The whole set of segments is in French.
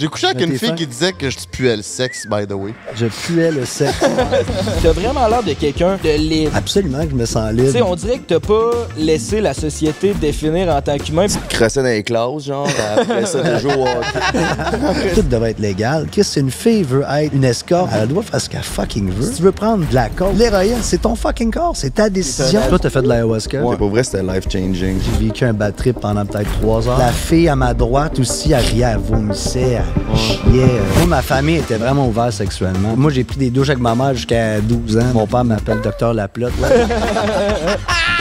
J'ai couché avec une fille qui disait que je puais le sexe, by the way. Je puais le sexe. t'as vraiment l'air de quelqu'un de libre. Absolument que je me sens libre. Tu sais, on dirait que t'as pas laissé la société définir en tant qu'humain. Tu te dans les classes, genre, après ça, toujours. Tout devrait être légal. Qu'est-ce qu'une fille veut être une escorte? Elle doit faire ce qu'elle fucking veut. Si tu veux prendre de la corde, l'héroïne, c'est ton fucking corps, c'est ta décision. Toi, t'as fait de l'ayahuasca. Ouais, pour vrai, c'était life-changing. J'ai vécu un bad trip pendant peut-être trois heures. La fille à ma droite aussi, elle riait, à vomissait, chiait. Moi, ma famille était vraiment ouverte sexuellement. Moi, j'ai pris des douches avec ma mère jusqu'à 12 ans. Mon père m'appelle Docteur Laplotte.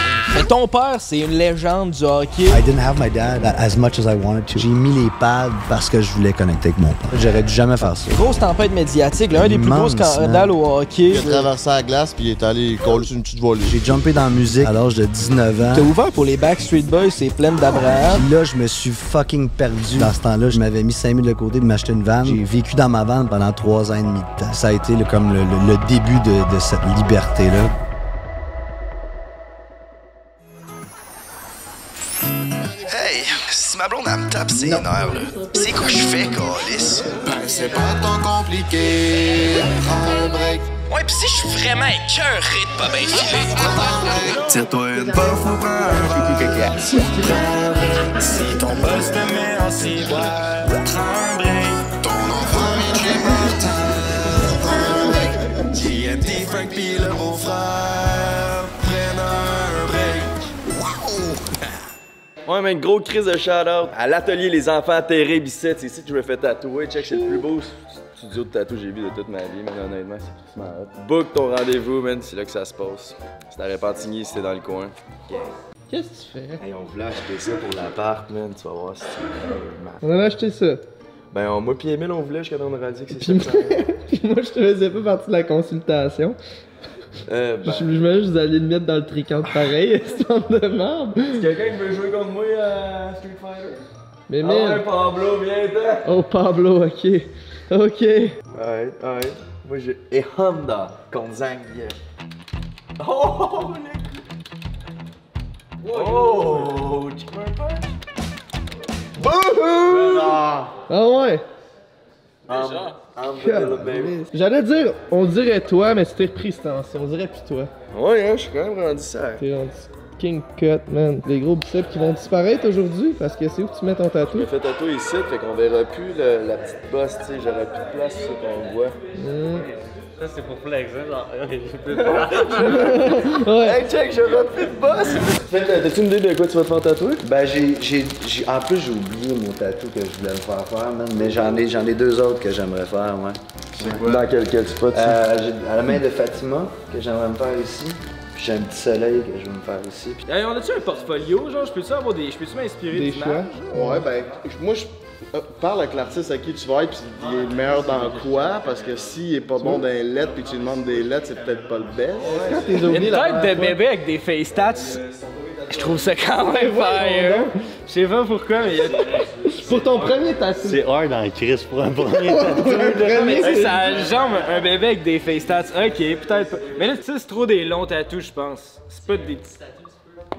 ton père, c'est une légende du hockey. I didn't have my dad as much as I wanted to. J'ai mis les pads parce que je voulais connecter avec mon père. J'aurais dû jamais faire ça. Grosse tempête médiatique, l'un des plus gros scandales au hockey. Il a traversé la glace puis il est allé coller sur une petite volée. J'ai jumpé dans la musique à l'âge de 19 ans. T'as ouvert pour les Backstreet Boys, c'est plein d'Abraham. Puis là, je me suis fucking perdu. Dans ce temps-là, je m'avais mis 000 de côté de m'acheter une vanne. J'ai vécu dans ma vanne pendant 3 ans et demi de temps. Ça a été comme le, début de cette liberté-là. ma blonde, elle me tape c'est nerfs, là, c'est quoi je fais, Calis? Ben, c'est pas tant compliqué. Prends break. Ouais, pis si je suis vraiment écœuré de pas bien filer. Tire-toi une bof ou prends un break. Si ton boss te met en ciboire, prends un break. Ouais, mais gros crise de shout-out à l'atelier Les Enfants Terribles ici. C'est ici que je me fais tatouer. Check, c'est le plus beau studio de tatouage que j'ai vu de toute ma vie, mais honnêtement, c'est plus malade. Book ton rendez-vous, man, c'est là que ça se passe. C'est à Repentigny si dans le coin. Qu'est-ce que tu fais? on voulait acheter ça pour l'appart, tu vas voir si tu veux. On a acheté ça. Ben, on, moi pis on voulait jusqu'à temps de radio que c'est ça. moi, je te faisais pas partie de la consultation. Euh, ben... J'imagine que vous allez le mettre dans le tricot pareil, Est-ce de merde. que quelqu'un veut jouer contre moi à euh, Street Fighter. Mais ah Oh, Ouais, Pablo, viens Oh, Pablo, ok. Ok. Alright, alright. Moi, j'ai. Et Honda contre Zang. Oh, oh, oh, oh, les Oh, tu peux pas? Bouhou! Ah ouais! Déjà? J'allais dire, on dirait toi, mais tu t'es repris ce On dirait plus toi. Ouais, hein, je suis quand même rendu ça. T'es rendu King Cut, man. Les gros biceps qui vont disparaître aujourd'hui parce que c'est où que tu mets ton tatou. Je fait fais tatou ici, fait qu'on verra plus la petite bosse, tu sais. J'aurai plus de place, ce qu'on voit. Ça, c'est pour flex, hein, je peux pas. Hey, check, je plus de boss! T'as-tu une idée de quoi tu vas te faire tatouer? Ben, j'ai. j'ai, En plus, j'ai oublié mon tatou que je voulais me faire faire, man, mais j'en ai, ai deux autres que j'aimerais faire, ouais. Dans quel, quel spot? Euh, à la main de Fatima, que j'aimerais me faire ici. Puis j'ai un petit soleil que je vais me faire ici. Puis... on a-tu un portfolio? Genre, je peux-tu avoir des. Je peux-tu m'inspirer Des choix? Ouais, ben, moi, je euh, parle avec l'artiste à qui tu vas être, puis il est meilleur dans quoi, parce que s'il est pas bon dans les lettres, puis tu lui demandes des lettres, c'est peut-être pas le best. Une tête des bébés avec des face tats. je trouve ça quand même fire. Je sais pas pourquoi, mais Pour ton premier tatou. C'est hard dans Chris pour un premier tatou. mais tu sais, ça jambe un bébé avec des face tats, Ok, peut-être pas. Mais là, tu sais, c'est trop des longs tattoos je pense. C'est pas des petits tatous.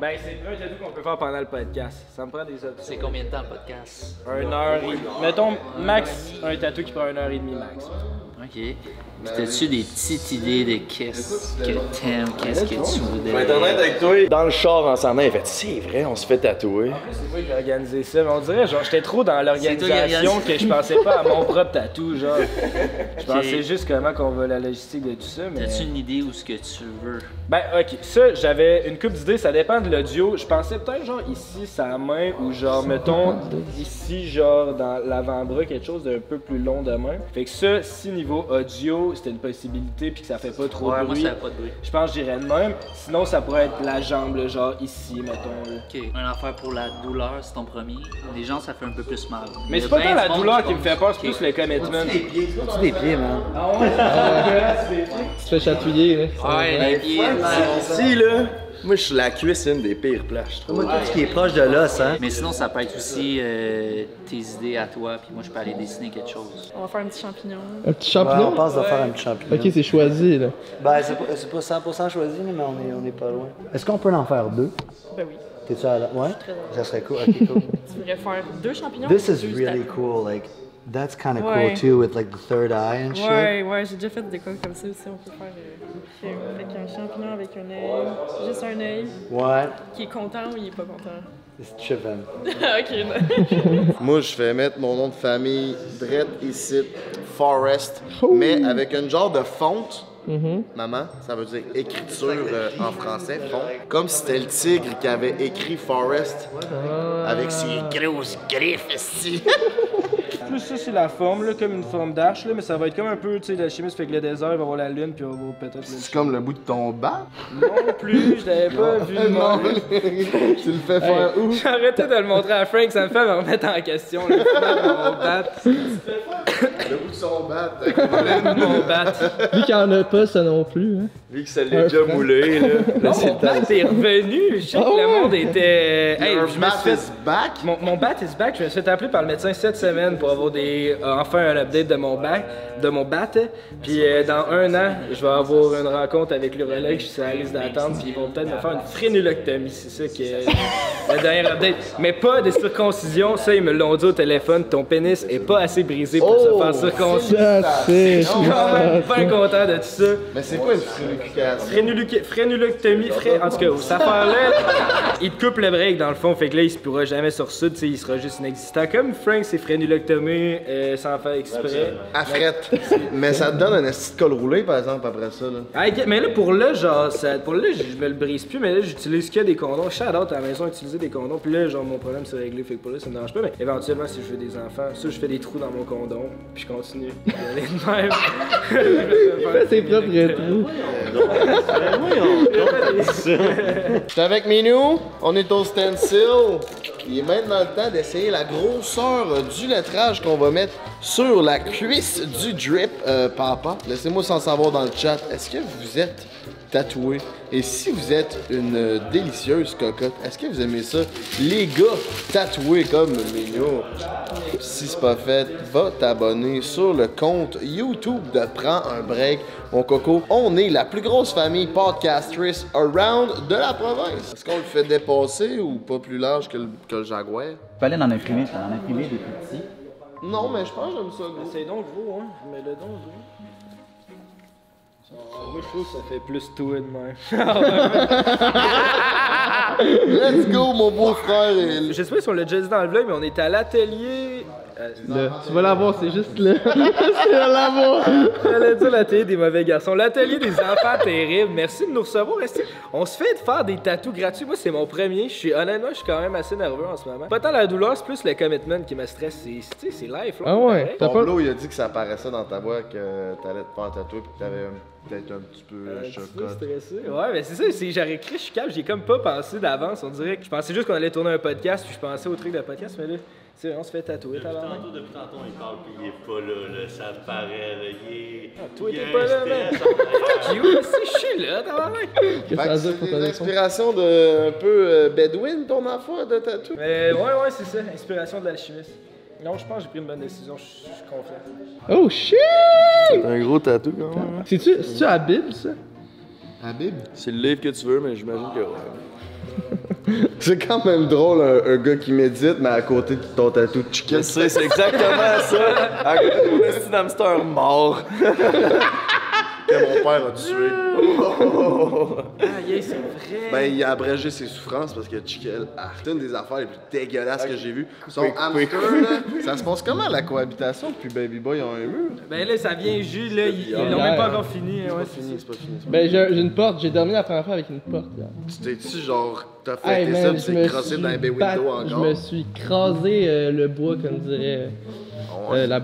Ben, c'est un tatou qu'on peut faire pendant le podcast. Ça me prend des autres. C'est combien de temps le podcast? Un heure et... Mettons, max, un tatou qui prend une heure et demie max. OK. T'as-tu des petites idées de qu'est-ce que t'aimes, qu'est-ce que tu voudrais? Je avec toi. Dans le char en s'en il fait c'est vrai, on se fait tatouer. C'est moi qui ai organisé ça, mais on dirait, genre, j'étais trop dans l'organisation que je pensais pas à mon propre tatou, genre. Je pensais juste comment qu'on veut la logistique de tout ça, mais. T'as-tu une idée ou ce que tu veux? Ben, ok, ça, j'avais une coupe d'idées, ça dépend de l'audio. Je pensais peut-être, genre, ici, sa main, ou genre, mettons, ici, genre, dans l'avant-bras, quelque chose d'un peu plus long de main. Fait que ça, si niveau audio, c'était une possibilité, puis que ça fait pas trop de bruit. Moi, ça fait pas de bruit. Je pense que j'irais de même. Sinon, ça pourrait être la jambe, genre ici, mettons. Ok, un affaire pour la douleur, c'est ton premier. Les gens, ça fait un peu plus mal. Mais c'est pas tant la douleur qui me fait peur, c'est plus le commitment. Tu des pieds, man. des pieds. Ah tu te fais chatouiller, là. Ouais, les pieds, Si, là. Moi, je, la cuisse, c'est une des pires plages. je trouve. Moi, tout ce qui est proche de l'os, hein. Mais sinon, ça peut être aussi euh, tes idées à toi, puis moi, je peux aller dessiner quelque chose. On va faire un petit champignon. Un petit champignon? on pense de faire un petit champignon. OK, c'est choisi, là. Ben, c'est pas, 100% choisi, mais on est, on pas loin. Est-ce qu'on peut en faire deux? Ben oui. T'es-tu à la... Ouais? Je suis Ça serait cool. tu voudrais faire deux champignons? This is really cool. That's kind cool too, with like the third eye and shit. Ouais, ouais, j'ai déjà fait des coques comme ça aussi. On peut faire euh, avec un champignon avec un œil, juste un œil. Quoi? Qui est content ou il est pas content. C'est ok, Moi, je vais mettre mon nom de famille, Dredd ici, Forest, mais avec un genre de fonte. Mm-hmm. Maman, ça veut dire écriture euh, en français, fonte. Comme si c'était le tigre qui avait écrit Forest ah. avec ses grosses griffes ici. plus ça c'est la forme, là, comme une forme d'arche, là, mais ça va être comme un peu, tu sais, ça fait que le désert, il va voir la lune, puis on va peut-être... C'est comme le bout de ton bat Non plus, je l'avais pas vu. Non, tu le fais faire où? J'arrêtais de le montrer à Frank, ça me fait me remettre en question, le bout de bat. Le bout de son bat, le bout de mon bat. Vu qu'il en a pas, ça non plus. Hein. Vu que ça l'est déjà moulé, là. c'est bat est revenu, je sais ah que le monde était... Hey, mon bat is back? Mon, bat is back, je me suis fait appeler par le médecin cette semaine pour avoir euh, enfin un update de mon bac, de mon bat. Puis euh, dans un an, je vais avoir une rencontre avec l'urologue, je suis à la liste d'attente, puis ils vont peut-être me faire une frénuloctomie, c'est ça qui est la dernière update. Mais pas de circoncision, ça ils me l'ont dit au téléphone, ton pénis est pas assez brisé pour se faire oh, circoncision. Je suis quand même bien content de tout ça. Mais c'est quoi une frénuloctomie? Fré... En tout cas, ça affaire-là, il te coupe le break dans le fond, fait que là il se pourra jamais sur sud, il sera juste inexistant. Comme Frank, c'est frénuloctomie. Euh, sans faire exprès. À frette. mais ça te donne un esti de col roulé, par exemple, après ça. Là. mais là, pour là, genre, ça, pour là, je me le brise plus, mais là, j'utilise que des condoms. Je suis à la maison, utiliser des condoms. Puis là, genre, mon problème, c'est réglé. Fait que pour là, ça me dérange pas. Mais éventuellement, si je veux des enfants, ça, je fais des trous dans mon condom. Puis je continue. Il fait ses propres trous. suis avec Minou, on est au stencil. Il est maintenant le temps d'essayer la grosseur du lettrage qu'on va mettre sur la cuisse du drip euh, papa. Laissez-moi sans savoir dans le chat. Est-ce que vous êtes tatoué. Et si vous êtes une délicieuse cocotte, est-ce que vous aimez ça? Les gars tatoués comme Mignon. Si c'est pas fait, va t'abonner sur le compte YouTube de Prends un break. Mon coco, on est la plus grosse famille podcastrice around de la province. Est-ce qu'on le fait dépasser ou pas plus large que le, que le Jaguar? Fallait en imprimer, en imprimer des petits. Non, mais je pense que j'aime ça. C'est donc vous, hein. Mais le don moi, je trouve que ça fait plus tout de même. Let's go, mon beau frère. J'espère Je sais pas si on l'a déjà dit dans le vlog, mais on est à l'atelier. Euh, tu vas l'avoir, c'est juste là. tu vas l'avoir. J'allais dire l'atelier des mauvais garçons. L'atelier des enfants terribles. Merci de nous recevoir. On se fait de faire des tatous gratuits. Moi, c'est mon premier. Je suis honnêtement, je suis quand même assez nerveux en ce moment. Pas tant la douleur, c'est plus le commitment qui me stresse. C'est life. Là, ah ouais. Pablo, il a dit que ça apparaissait dans ta voix que t'allais te faire tatouer et que t'avais. Euh, peut-être un petit peu euh, euh chocotte. stressé. Ouais, mais c'est ça. C'est, j'aurais écrit, je suis calme. J'ai comme pas pensé d'avance. On dirait je pensais juste qu'on allait tourner un podcast. Puis je pensais au truc de podcast. Mais là, on se fait tatouer. Depuis tantôt, depuis tantôt, il parle. Puis il est pas là. là ça paraît. Là, il est. toi, t'es pas là, man. Fuck c'est là, C'est l'inspiration de un peu euh, Bedouin, ton enfant, de tatou. Mais ouais, ouais, c'est ça. Inspiration de l'alchimiste. Non, je pense que j'ai pris une bonne décision. Je suis confiant. Oh shit! C'est un gros tatou quand même. Hein. C'est-tu, c'est-tu Habib, ça? Bible? C'est le livre que tu veux, mais j'imagine que c'est quand même drôle, un, gars qui médite, mais à côté de ton tatou de chicken. c'est exactement ça. À côté mort. que mon père a tué. Ah, c'est vrai. Ben, il a abrégé ses souffrances parce que Chikel a fait une des affaires les plus dégueulasses que j'ai vues. Son hamster, là, ça se passe comment la cohabitation? Puis Baby Boy ont un mur. Ben là, ça vient juste, là. Ils n'ont l'ont même pas encore hein, fini. C'est pas fini, c'est pas ben, fini. Ben, j'ai une porte, j'ai dormi la première fois avec une porte. Là. Tu t'es-tu genre, t'as fait des man, ça, tu t'es dans un bay window encore? Je me suis crasé euh, le bois, comme dirait. Euh, la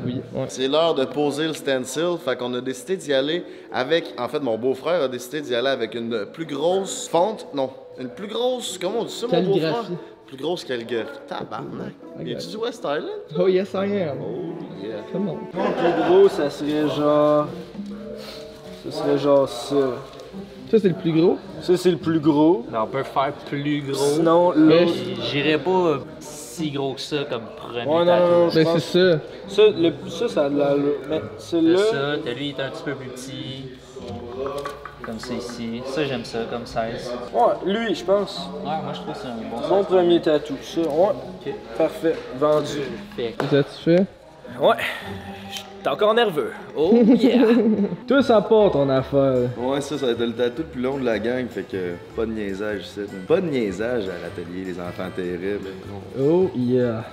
C'est l'heure de poser le stencil. Fait qu'on a décidé d'y aller avec. En fait, mon beau-frère a décidé d'y aller avec une plus grosse fonte. Non, une plus grosse. Comment on dit ça, mon beau-frère Plus grosse calligraphie. Tabarnak. Okay. tu du West Island Oh, yes, I am. Oh, yeah. Comment? on. Plus gros, ça serait genre. ça serait genre ça. Ça, c'est le plus gros? Ça, c'est le plus gros. Non, on peut faire plus gros. Sinon, là. J'irais pas euh, si gros que ça comme premier ouais, non, tatouage. Mais c'est ça. Ça, le, ça, ça a de la. Mais celui-là. ça, t'as lui, il est un petit peu plus petit. Comme ça ici. Ça, j'aime ça, comme 16. Ouais, lui, je pense. Ouais, moi, je trouve que c'est un bon. Bon premier tatou, ça. Ouais. Okay. Parfait. Vendu. Parfait. Satisfait? Ouais. Je T'es encore nerveux. Oh yeah! Tout ça porte ton affaire. Ouais, ça, ça va être le tatou le plus long de la gang, fait que pas de niaisage ici. Pas de niaisage à l'atelier, les enfants terribles. Oh yeah!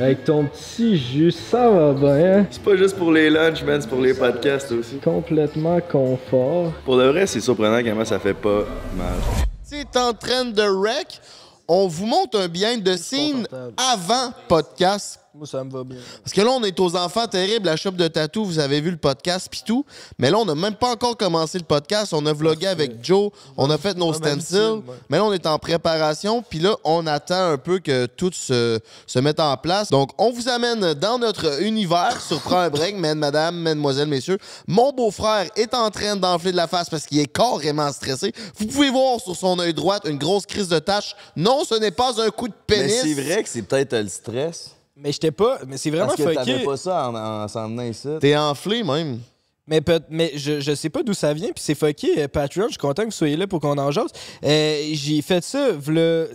Avec ton petit jus, ça va bien. C'est pas juste pour les lunchs, man, c'est pour les podcasts aussi. Complètement confort. Pour le vrai, c'est surprenant moi ça fait pas mal. C'est en train de wreck, on vous montre un bien de signe avant podcast moi, ça me va bien. Parce que là, on est aux enfants terribles, la shop de tatou, vous avez vu le podcast puis tout. Mais là, on n'a même pas encore commencé le podcast. On a vlogué avec Joe, on a fait nos stencils. Mais là, on est en préparation. Puis là, on attend un peu que tout se, se mette en place. Donc, on vous amène dans notre univers sur un break, mesdames, madame, mesdemoiselles, messieurs. Mon beau-frère est en train d'enfler de la face parce qu'il est carrément stressé. Vous pouvez voir sur son œil droit une grosse crise de tâche. Non, ce n'est pas un coup de pénis. Mais c'est vrai que c'est peut-être le stress. Mais j'étais pas. Mais c'est vraiment Parce que t'avais pas ça en, s'en venant ici. T'es enflé même. Mais, mais je, je sais pas d'où ça vient, puis c'est fucké. Euh, Patreon, je suis content que vous soyez là pour qu'on en jase. Euh, j'ai fait ça,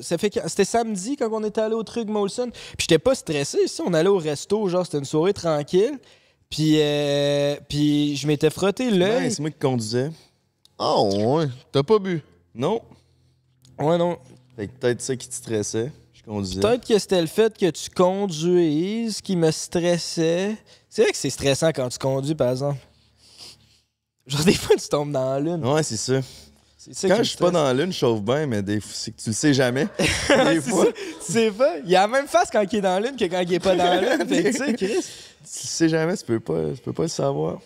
ça fait c'était samedi quand on était allé au truc Molson, puis j'étais pas stressé. ici. on allait au resto, genre c'était une soirée tranquille, puis euh, je m'étais frotté l'œil. c'est moi qui conduisais. oh ouais, t'as pas bu. Non. ouais non. Fait peut-être ça qui te stressait. Peut-être que c'était le fait que tu conduises qui me stressait. C'est vrai que c'est stressant quand tu conduis, par exemple. Genre, des fois, tu tombes dans la lune. Ouais, c'est ça. Quand je suis pas dans la lune, je chauffe bien, mais des... c'est que tu le sais jamais. Des fois. C'est vrai. Il y a la même face quand il est dans la lune que quand il est pas dans la lune. tu sais, Chris. Tu sais jamais, tu peux pas, tu peux pas le savoir.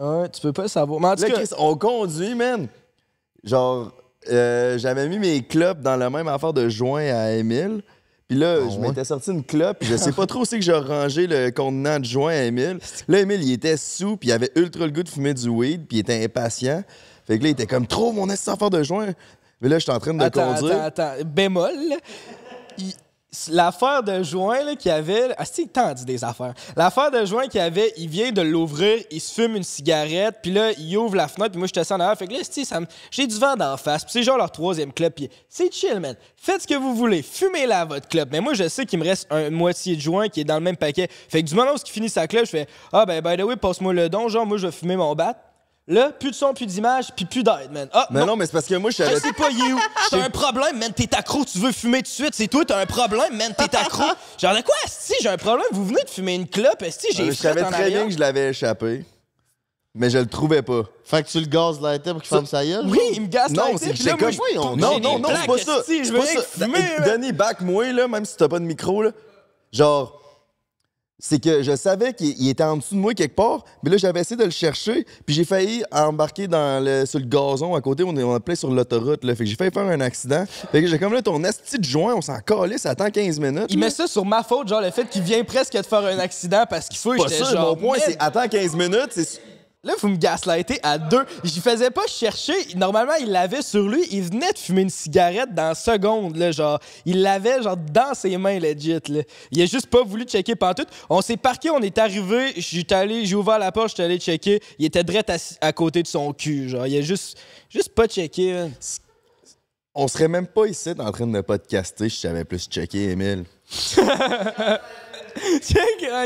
Ouais, tu peux pas le savoir. Mais en tout cas... on conduit, man. Genre, euh, j'avais mis mes clopes dans la même affaire de joint à Émile. Puis là, ah je m'étais sorti une clope, je sais pas trop où c'est que j'ai rangé le contenant de joint à Émile. Là, Émile, il était sous, puis il avait ultra le goût de fumer du weed, puis il était impatient. Fait que là, il était comme trop mon est affaire de joint. Mais là, je suis en train de conduire. Attends, attends, bémol. Il L'affaire de juin là, qu'il y avait. Ah, c'est tant dit des affaires. L'affaire de juin qu'il y avait, il vient de l'ouvrir, il se fume une cigarette, puis là, il ouvre la fenêtre, puis moi, je suis en arrière. Fait que là, ça j'ai du vent d'en face, puis c'est genre leur troisième club, puis c'est chill, man. Faites ce que vous voulez, fumez la votre club. Mais moi, je sais qu'il me reste un moitié de juin qui est dans le même paquet. Fait que du moment où il finit sa club, je fais Ah, ben, by the way, passe-moi le don, genre, moi, je vais fumer mon bat. Là, plus de son, plus d'image, puis plus d'aide, man. Ah, mais non, mais c'est parce que moi, je suis allé. Je pas, you. T'as un problème, man. T'es accro, tu veux fumer tout de suite. C'est toi, t'as un problème, man. T'es accro. Genre, de quoi, si j'ai un problème, vous venez de fumer une clope, si j'ai ah, Je savais très bien que je l'avais échappé, mais je le trouvais pas. Fait que tu le gazes la tête pour qu'il fasse sa gueule? Oui, il me gasse la tête. Non, c'est que j'ai Non, non, non, c'est pas ça. C'est pas ça. Denis, back, moi, là, même si t'as pas de micro, là. Genre c'est que je savais qu'il était en dessous de moi quelque part, mais là, j'avais essayé de le chercher, puis j'ai failli embarquer dans le, sur le gazon à côté, on est, appelé sur l'autoroute, là. Fait que j'ai failli faire un accident. Fait que j'ai comme là, ton asti de joint, on s'en calait, ça attend 15 minutes. Il met ça sur ma faute, genre le fait qu'il vient presque de faire un accident parce qu'il faut. Pas genre, mon point, c'est attends 15 minutes, c'est Là, vous me gaslightez à deux. J'y faisais pas chercher. Normalement, il l'avait sur lui. Il venait de fumer une cigarette dans seconde, là, genre. Il l'avait, genre, dans ses mains, legit, là. Il a juste pas voulu checker tout, On s'est parqué, on est arrivé. allé, j'ai ouvert la porte, j'étais allé checker. Il était droit à, côté de son cul, genre. Il a juste, juste pas checké, hein. On serait même pas ici en train de ne pas te caster si j'avais plus checké, Emile.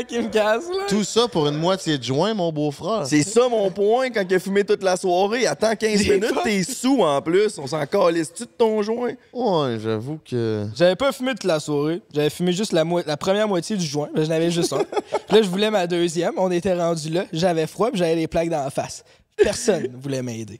qui me casse, là. Tout ça pour une moitié de joint, mon beau-frère. C'est ça mon point quand tu as fumé toute la soirée. Attends 15 minutes, t'es sous en plus. On s'en calisse-tu de ton joint? Ouais, j'avoue que. J'avais pas fumé toute la soirée. J'avais fumé juste la, la première moitié du joint. J'en avais juste un. là, je voulais ma deuxième. On était rendu là. J'avais froid, j'avais les plaques dans la face. Personne voulait m'aider.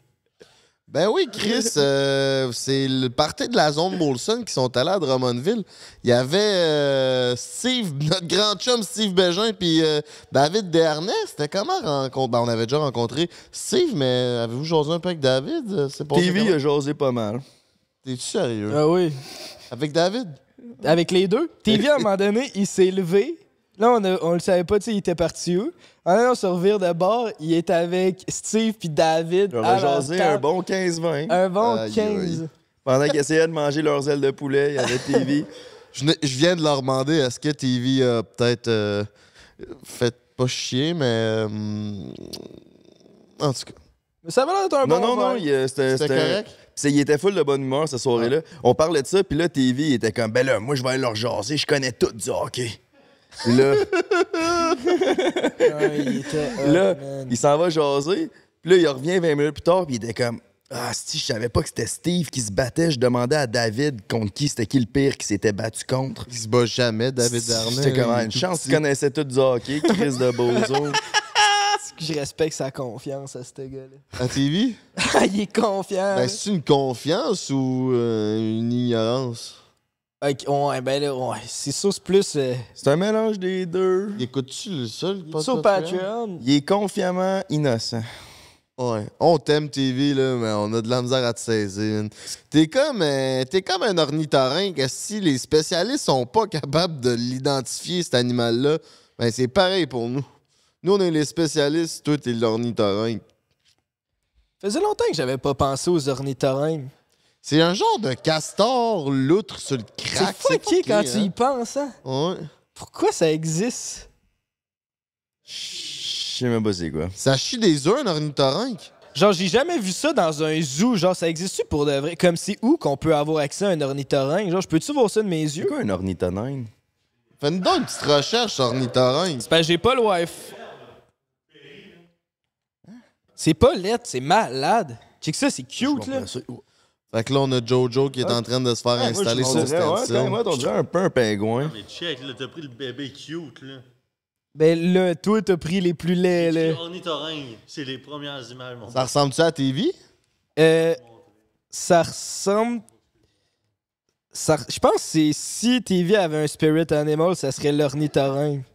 Ben oui, Chris, euh, c'est le parti de la zone Molson qui sont allés à Drummondville. Il y avait euh, Steve, notre grand chum Steve Bégin, puis euh, David Dernay. C'était comment rencontre? Ben, on avait déjà rencontré Steve, mais avez-vous jasé un peu avec David? C'est TV a jasé pas mal. T'es-tu sérieux? Ah oui. Avec David? Avec les deux. TV, à un moment donné, il s'est levé Là, on, ne le savait pas, tu sais, il était parti où. est ah, on se revire de bord, il était avec Steve puis David. On a jasé un bon 15-20. Un bon 15. Pendant qu'ils essayaient de manger leurs ailes de poulet, il y avait TV. je, viens de leur demander, est-ce que TV a peut-être euh, fait pas chier, mais... Euh, en tout cas... Mais ça va un bon bon Non, non, non, c'était correct. il était full de bonne humeur cette soirée-là. Ah. On parlait de ça, puis là, TV était comme, ben là, moi, je vais aller leur jaser, je connais tout du hockey. Là, il là il s'en va jaser. Puis là, il revient 20 minutes plus tard, puis il était comme Ah, si, je savais pas que c'était Steve qui se battait. Je demandais à David contre qui c'était qui le pire qui s'était battu contre. Il se bat jamais, David Darnay. C'était comme ah, une chance Il connaissait tout du hockey, Chris de Bozo. Je respecte sa confiance à ce gars-là. À TV? il est confiant. Ben, c'est une confiance ou euh, une ignorance? Ok, ouais, ben là, ouais, c'est ça, c'est plus. Euh, c'est un mélange des deux. Écoutes-tu le seul podcast? sur Patreon. Il est confiamment innocent. Ouais. On t'aime TV, là, mais on a de la misère à te saisir. T'es comme, euh, t'es comme un ornithorynque. Si les spécialistes sont pas capables de l'identifier, cet animal-là, ben c'est pareil pour nous. Nous, on est les spécialistes, toi, t'es l'ornithorynque. faisait longtemps que j'avais pas pensé aux ornithorynques. C'est un genre de castor loutre sur le crack. C'est fucké quand tu y hein. penses, hein? Ouais. Pourquoi ça existe? Je sais même pas c'est quoi. Ça chie des oeufs, un ornithorynque? Genre, j'ai jamais vu ça dans un zoo. Genre, ça existe-tu pour de vrai? Comme c'est où qu'on peut avoir accès à un ornithorynque? Genre, je peux-tu voir ça de mes yeux? C'est quoi un ornithorynque? Fais-nous donc une petite recherche ornithorynque. C'est pas j'ai pas le wife. C'est pas lettre, c'est malade. Check ça, c'est cute, là. Fait que là, on a Jojo qui est ah. en train de se faire ah, installer sur le ouais, moi un peu un pingouin. Ah, mais check, là, t'as pris le bébé cute, là. Ben là, toi, t'as pris les plus laids, là. c'est les premières images, mon Ça ressemble-tu à TV? Euh, ça ressemble... Ça... Je pense que si TV avait un spirit animal, ça serait l'ornithorynque.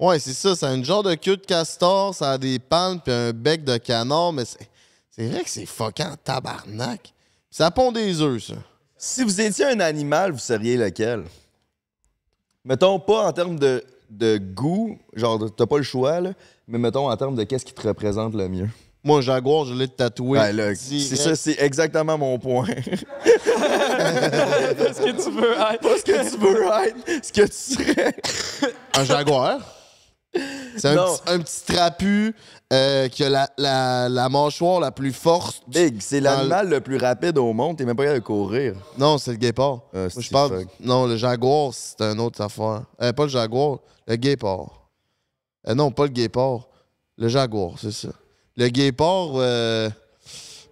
Ouais, c'est ça. a une genre de queue de castor, ça a des palmes puis un bec de canard, mais c'est c'est vrai que c'est fucking tabarnak. Ça pond des œufs, ça. Si vous étiez un animal, vous seriez lequel? Mettons pas en termes de, de goût, genre t'as pas le choix, là, mais mettons en termes de qu'est-ce qui te représente le mieux. Moi, jaguar, je l'ai tatoué. Ben, c'est ça, c'est exactement mon point. ce que tu veux être. Pas ce que tu veux être, ce que tu serais. Un jaguar. C'est un, petit trapu euh, qui a la, la, la, mâchoire la plus forte. Big, c'est l'animal le... plus rapide au monde. T'es même pas capable de courir. Non, c'est le guépard. Euh, je parle. Non, le jaguar, c'est un autre affaire. Euh, pas le jaguar, le guépard. Euh, non, pas le guépard. Le jaguar, c'est ça. Le guépard,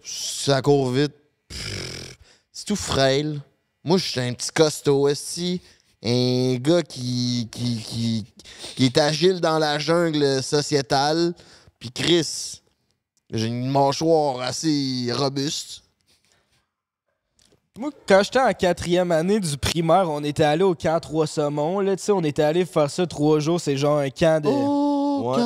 ça court vite. C'est tout frail. Moi, je suis un petit costaud aussi un gars qui, qui, qui, est agile dans la jungle sociétale. Puis Chris, j'ai une mâchoire assez robuste. Moi, quand j'étais en quatrième année du primaire, on était allé au camp Trois Saumons. Là, on était allé faire ça trois jours. C'est genre un camp de. Oh, ouais,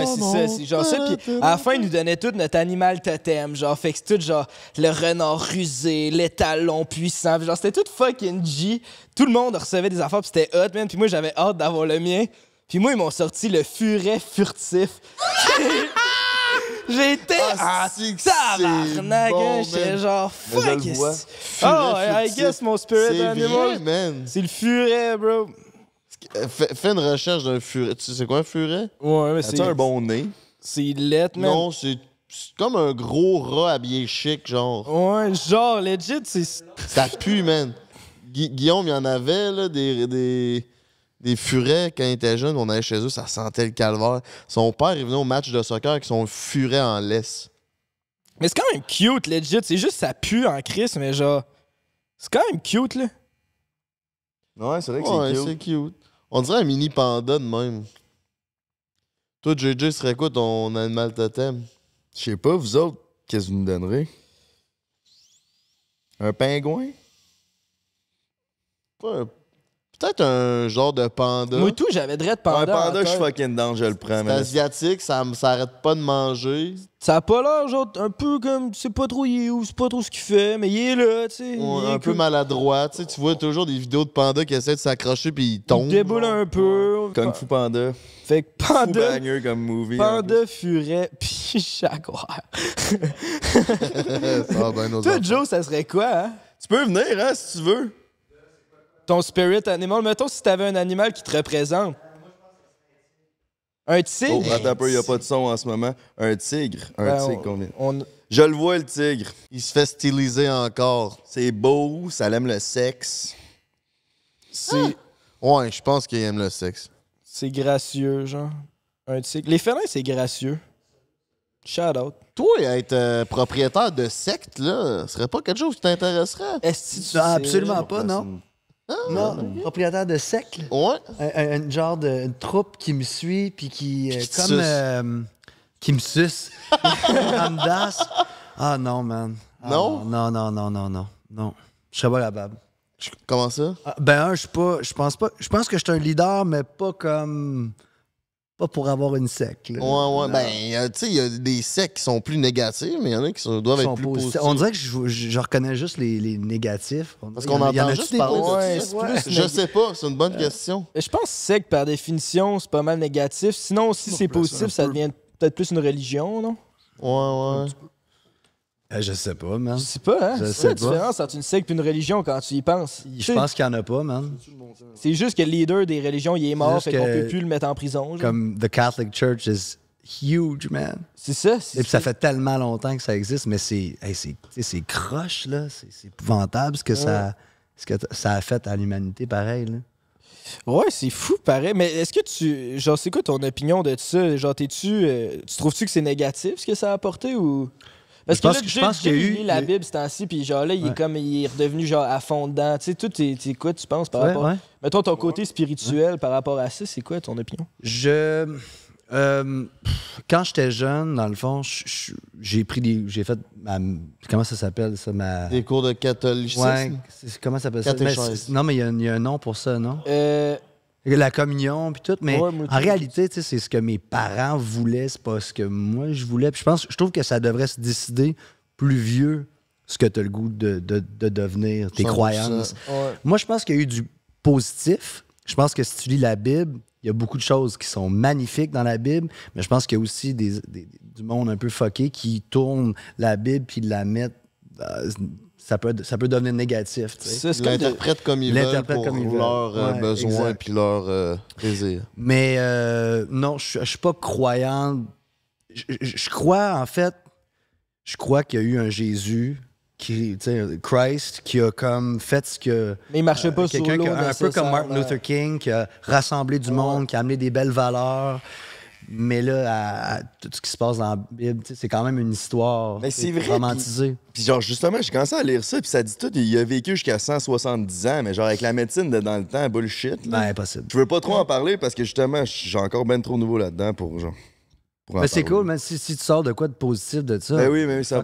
ouais, c'est ça, c'est genre ça. Puis à la fin, ils nous donnaient tout notre animal totem, genre, fait que c'est tout genre le renard rusé, l'étalon puissant, genre c'était tout fucking G. Tout le monde recevait des affaires, puis c'était hot, man. Puis moi, j'avais hâte d'avoir le mien. Puis moi, ils m'ont sorti le furet furtif. J'étais ah, c'est tabarnak, hein, j'étais genre fuck. Oh, I guess mon spirit animal. C'est le furet, bro. Fais une recherche d'un furet. Tu sais quoi un furet? Ouais, mais c'est. un bon nez? C'est lait, man. Non, c'est comme un gros rat habillé chic, genre. Ouais, genre, legit, c'est. Ça pue, man. Guillaume, il y en avait, là, des, des, des furets quand il était jeune. On allait chez eux, ça sentait le calvaire. Son père, il venait au match de soccer avec son furet en laisse. Mais c'est quand même cute, legit. C'est juste ça pue en crise, mais genre. C'est quand même cute, là. Ouais, c'est vrai que ouais, c'est cute. On dirait un mini panda de même. Toi, JJ, serait quoi ton animal totem? Je sais pas, vous autres, qu'est-ce que vous me donnerez? Un pingouin? Pas un Peut-être un genre de panda. Moi, tout, j'avais dread panda. Un panda, je suis fucking dedans, je le prends. C'est asiatique, ça me s'arrête pas de manger. Ça a pas l'air, genre, un peu comme, tu sais pas trop il est où, c'est pas trop ce qu'il fait, mais il est là, tu sais. est un peu maladroit, tu sais. Tu vois toujours des vidéos de panda qui essaient de s'accrocher puis ils tombent. Il déboule un peu. Kung Fu Panda. Fait que panda. comme movie. Panda furet puis jaguar. ça va bien Toi, Joe, ça serait quoi, hein? Tu peux venir, hein, si tu veux. Ton spirit animal. Mettons si t'avais un animal qui te représente. Un tigre. Oh, attends un peu, il n'y a pas de son en ce moment. Un tigre. Un ben, tigre, combien? Je le vois, le tigre. Il se fait styliser encore. C'est beau, ça aime le sexe. Si, ah! Ouais, je pense qu'il aime le sexe. C'est gracieux, genre. Un tigre. Les félins, c'est gracieux. Shout out. Toi, être euh, propriétaire de secte, là, ce serait pas quelque chose qui t'intéresserait? est absolument pas, non? non, ah, propriétaire de sec. Ouais. Un, genre de troupe qui me suit, puis qui. Euh, qui comme. Euh, qui me suce. ah non, man. Ah, non? Non, non, non, non, non. Non. Je serais pas capable. Comment ça? Ah, ben, un, je suis pas. Je pense pas. Je pense que je suis un leader, mais pas comme pas pour avoir une sec. Ouais, ouais. Ben, euh, tu sais, il y a des secs qui sont plus négatifs, mais il y en a qui doivent être plus positifs. On dirait que je, reconnais juste les, négatifs. Parce qu'on en, entend juste parler positifs. je sais pas, c'est une bonne question. Euh, je pense que sec, par définition, c'est pas mal négatif. Sinon, si c'est positif, ça devient peut-être plus une religion, non? Ouais, ouais. Ben, je sais pas, man. Je sais pas, hein? sais la différence entre une secte et une religion quand tu y penses. Je pense qu'il y en a pas, man. C'est juste que le leader des religions, il est mort, fait qu'on ne peut plus le mettre en prison. Comme The Catholic Church is huge, man. C'est ça. Et puis ça fait tellement longtemps que ça existe, mais c'est croche, là. C'est épouvantable ce que, ça, ce que ça a fait à l'humanité, pareil. Ouais, c'est fou, pareil. Mais est-ce que tu. Genre, c'est quoi ton opinion de ça? Genre, t'es-tu. Euh, tu trouves-tu que c'est négatif ce que ça a apporté ou. Parce que je pense qu'il eu. la Bible c'est ainsi puis genre là, il est comme il est redevenu genre à Tu sais, tout est, quoi, tu penses par rapport. Mettons ton côté spirituel par rapport à ça, c'est quoi ton opinion? Je. Euh, quand j'étais jeune, dans le fond, j'ai pris des. J'ai fait ma, Comment ça s'appelle ça? Ma... Des cours de catholicisme? comment ça s'appelle ça? non, mais il y, y, a un nom pour ça, non? Euh la communion puis tout, mais en réalité, c'est ce que mes parents voulaient, c'est pas ce que moi je voulais. je pense, je trouve que ça devrait se décider plus vieux ce que tu as le goût de, devenir, tes croyances. Moi, je pense qu'il y a eu du positif. Je pense que si tu lis la Bible, il y a beaucoup de choses qui sont magnifiques dans la Bible, mais je pense qu'il y a aussi des, du monde un peu fucké qui tourne la Bible puis la mettent ça peut, ça peut devenir négatif. L'interprète comme ils veulent comme ils veulent. leurs euh, besoins et leurs euh, désirs. Mais euh, non, je ne suis pas croyant. Je crois, en fait, je crois qu'il y a eu un Jésus qui, Christ, qui a comme fait ce que. Mais il marchait pas sur l'eau. Un peu comme Martin Luther King, qui a rassemblé du monde, qui a amené des belles valeurs mais là, à, tout ce qui se passe dans la Bible, c'est quand même une histoire ben, c'est euh, vrai, romantisée. Puis genre, justement, j'ai commencé à lire ça, puis ça dit tout, il a vécu jusqu'à 170 ans, mais genre avec la médecine de dans le temps, bullshit. Ben, impossible. Je veux pas trop en parler parce que justement, j'ai encore ben trop nouveau là-dedans pour genre. Ben, c'est cool, mais si, tu sors de quoi de positif de ça. Ben oui, mais ça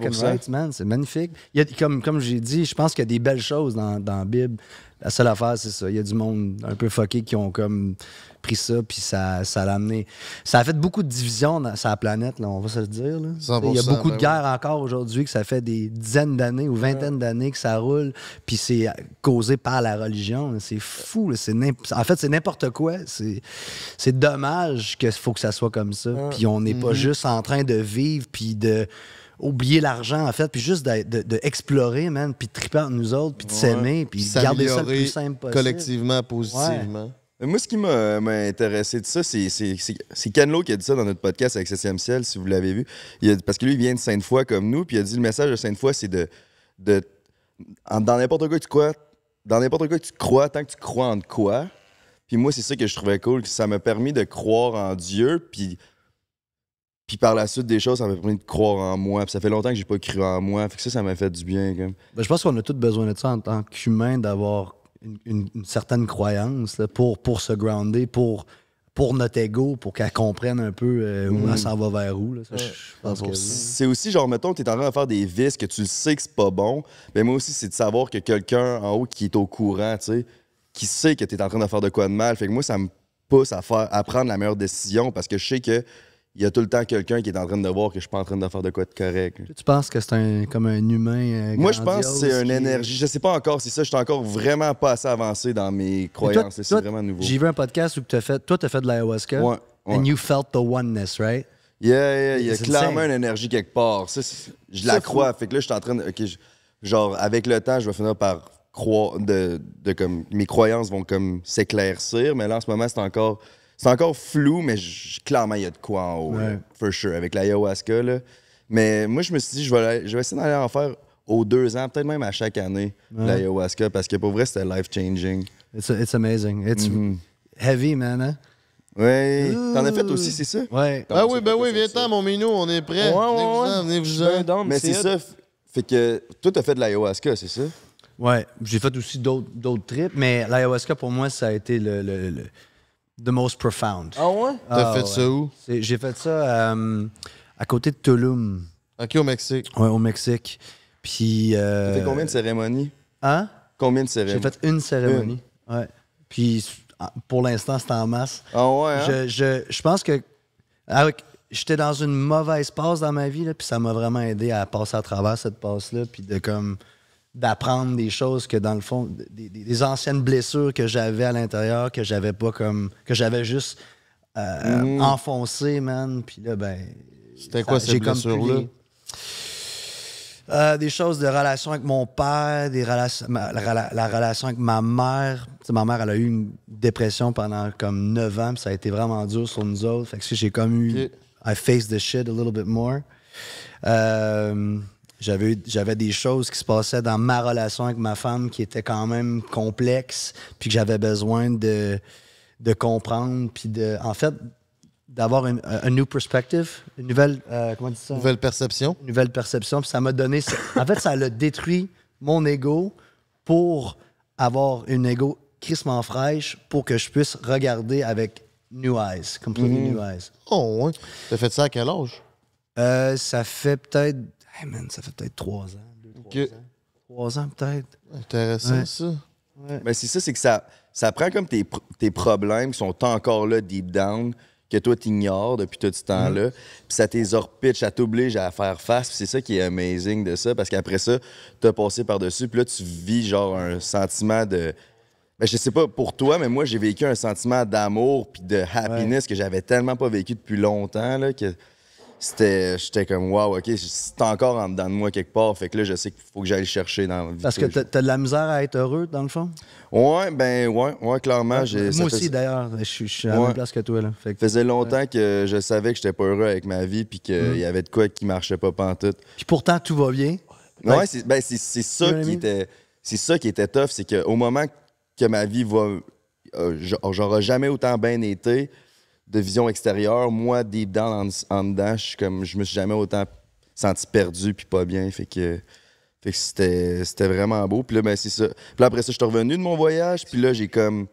man, c'est magnifique. comme, comme j'ai dit, je pense qu'il y a des belles choses dans, dans la Bible. La seule affaire, c'est ça. Il y a du monde un peu fucké qui ont comme pris ça, puis ça, ça l'a amené. Ça a fait beaucoup de divisions dans sa planète, là, on va se le dire. Il y a beaucoup de ben guerres encore aujourd'hui, que ça fait des dizaines d'années ou vingtaines d'années que ça roule, puis c'est causé par la religion. C'est fou. En fait, c'est n'importe quoi. C'est dommage qu'il faut que ça soit comme ça. Ah. Puis on n'est pas mm-hmm. juste en train de vivre, puis de oublier l'argent, en fait, puis juste d'explorer, de, puis de triper entre nous autres, puis de s'aimer, puis de garder ça le plus simple possible. Collectivement, positivement. Euh, moi, ce qui m'a intéressé de ça, c'est Canelo qui a dit ça dans notre podcast avec 7 ciel, si vous l'avez vu. parce que lui, il vient de Sainte-Foy comme nous, puis il a dit le message de Sainte-Foy, c'est de, dans n'importe quoi que tu crois, dans n'importe quoi que tu crois, tant que tu crois en quoi. Puis moi, c'est ça que je trouvais cool, que ça m'a permis de croire en Dieu, puis. Puis par la suite des choses, ça m'a permis de croire en moi. Puis ça fait longtemps que j'ai pas cru en moi. Fait que ça, ça m'a fait du bien. Ben, je pense qu'on a tous besoin de ça en tant qu'humain, d'avoir une, certaine croyance pour, pour se grounder, pour, pour notre ego, pour qu'elle comprenne un peu euh, où ça mm. va vers où. c'est aussi, genre, mettons, tu es en train de faire des vices que tu sais que c'est pas bon, mais moi aussi, c'est de savoir que quelqu'un en haut qui est au courant, tu sais, qui sait que tu es en train de faire de quoi de mal. Fait que moi, ça me pousse à, faire, à prendre la meilleure décision parce que je sais que il y a tout le temps quelqu'un qui est en train de voir que je suis pas en train de faire de quoi de correct. Tu penses que c'est un, comme un humain. Euh, Moi, je pense que c'est une énergie. Je sais pas encore, c'est ça. Je suis encore vraiment pas assez avancé dans mes croyances. C'est vraiment nouveau. J'ai vu un podcast où as fait, toi, tu as fait de l'ayahuasca. And you felt the oneness, right? Yeah, yeah, il y a clairement une énergie quelque part. Ça, je la crois. Fait que là, je suis en train de. genre, avec le temps, je vais finir par croire. De, de, comme, mes croyances vont comme s'éclaircir, mais là, en ce moment, c'est encore c'est encore flou, mais clairement, il y a de quoi en haut, for sure, avec l'ayahuasca. Là. Mais moi, je me suis dit, je vais, je vais essayer d'aller en faire aux deux ans, peut-être même à chaque année, l'ayahuasca, parce que pour vrai, c'était life-changing. It's, it's, amazing. It's mm-hmm. heavy, man, hein? Oui. T'en as fait aussi, c'est ça? Ouais. Ah oui, ben oui, viens-t'en, mon minou, on est prêt. Ouais, ouais, Venez-vous-en, Mais c'est ça. Fait que toi, t'as fait de l'ayahuasca, c'est ça? Ouais. J'ai fait aussi d'autres trips, mais l'ayahuasca, pour moi, ça a été le, le The Most Profound. Ah ouais? Ah T'as fait ça où? J'ai fait ça euh, à côté de Tulum. OK, au Mexique. Ouais, au Mexique. Puis. Euh... T'as fait combien de cérémonies? Hein? Combien de cérémonies? J'ai fait une cérémonie. Ouais. Puis ah, pour l'instant, c'est en masse. Ah ouais? Hein? Je, je, je, pense que. Ah j'étais dans une mauvaise passe dans ma vie, là, puis ça m'a vraiment aidé à passer à travers cette passe-là, puis de comme d'apprendre des choses que dans le fond, des, anciennes blessures que j'avais à l'intérieur, que j'avais pas comme. que j'avais juste euh, mm. enfoncé, man. Puis là, ben. C'était quoi ces blessures-là? Euh, des choses de relation avec mon père, des relations, la, relation avec ma mère. ma mère, elle a eu une dépression pendant comme 9 ans, ça a été vraiment dur sur nous autres. Fait que j'ai comme eu. I faced the shit a little bit more. Euh, j'avais, j'avais des choses qui se passaient dans ma relation avec ma femme qui étaient quand même complexes, puis que j'avais besoin de, de comprendre, puis de, en fait, d'avoir une un new perspective, une nouvelle, euh, Nouvelle perception. Une nouvelle perception, puis ça m'a donné, en fait, ça a détruit mon ego pour avoir une ego crissement fraîche pour que je puisse regarder avec new eyes, completely mm. new eyes. Oh, ouais. T'as fait ça à quel âge? Euh, ça fait peut-être ça fait peut-être trois ans, deux, trois ans. Trois ans peut-être. Intéressant ça. Mais ben, c'est ça, c'est que ça, ça prend comme tes, problèmes qui sont encore là deep down que toi ignores depuis tout ce temps-là. Puis ça tes ça t'oblige à faire face. c'est ça qui est amazing de ça, parce qu'après ça, t'as passé par-dessus. Puis là, tu vis genre un sentiment de. Mais ben, je sais pas pour toi, mais moi, j'ai vécu un sentiment d'amour puis de happiness que j'avais tellement pas vécu depuis longtemps, là, que c'était j'étais comme waouh ok, c'est encore en dedans de moi quelque part. Fait que là, je sais qu'il faut que j'aille chercher dans la vie. Parce que t'as de la misère à être heureux, dans le fond? Ouais, ben ouais, clairement. moi aussi d'ailleurs, je suis à la même place que toi. Là. faisait longtemps que je savais que j'étais pas heureux avec ma vie puis qu'il mm. y avait de quoi qui marchait pas pantoute. Puis pourtant tout va bien. Ouais, ben, c'est ça qui était. C'est ça qui était tough, c'est qu'au moment que ma vie va. Euh, J'aurais jamais autant bien été de vision extérieure. Moi, deep down, en, dash, je comme, je me suis jamais autant senti perdu puis pas bien. Fait que, c'était, vraiment beau. Puis là, ben, après ça, je suis revenu de mon voyage. Puis là, j'ai comme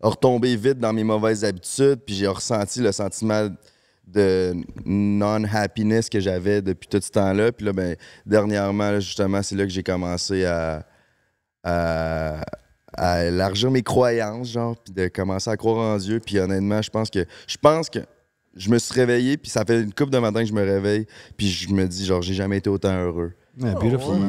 retombé vite dans mes mauvaises habitudes. Puis j'ai ressenti le sentiment de non-happiness que j'avais depuis tout ce temps-là. Puis là, ben, dernièrement, justement, c'est là que j'ai commencé à à élargir mes croyances, genre, puis de commencer à croire en Dieu. Puis honnêtement, je pense que je pense que je me suis réveillé, puis ça fait une couple de matin que je me réveille, puis je me dis genre j'ai jamais été autant heureux. Ah,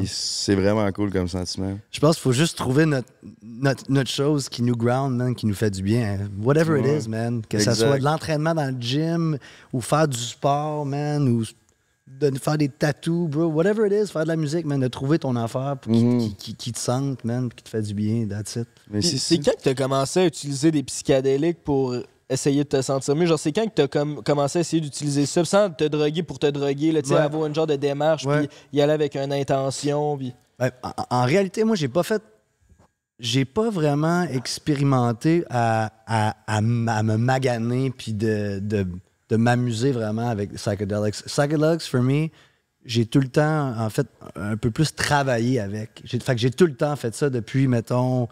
c'est vraiment cool comme sentiment. Je pense qu'il faut juste trouver notre, notre, notre, chose qui nous ground, man, qui nous fait du bien. Hein. Whatever it is, man. Que ce soit de l'entraînement dans le gym ou faire du sport, man, ou de faire des tattoos, bro, whatever it is, faire de la musique, man, de trouver ton affaire pour qui, mhm. te sente, man, qui te fait du bien, that's it. c'est quand que t'as commencé à utiliser des psychédéliques pour essayer de te sentir mieux? Genre, c'est quand que t'as commencé à essayer d'utiliser ça sans te droguer pour te droguer, là, tu sais, avoir une genre de démarche, puis y aller avec une intention, puis... en, réalité, moi, j'ai pas fait. J'ai pas vraiment expérimenté à, me maganer, puis de de m'amuser vraiment avec psychedelics. Psychedelics, for me, j'ai tout le temps, en fait, un peu plus travaillé avec. Fait que j'ai tout le temps fait ça depuis, mettons,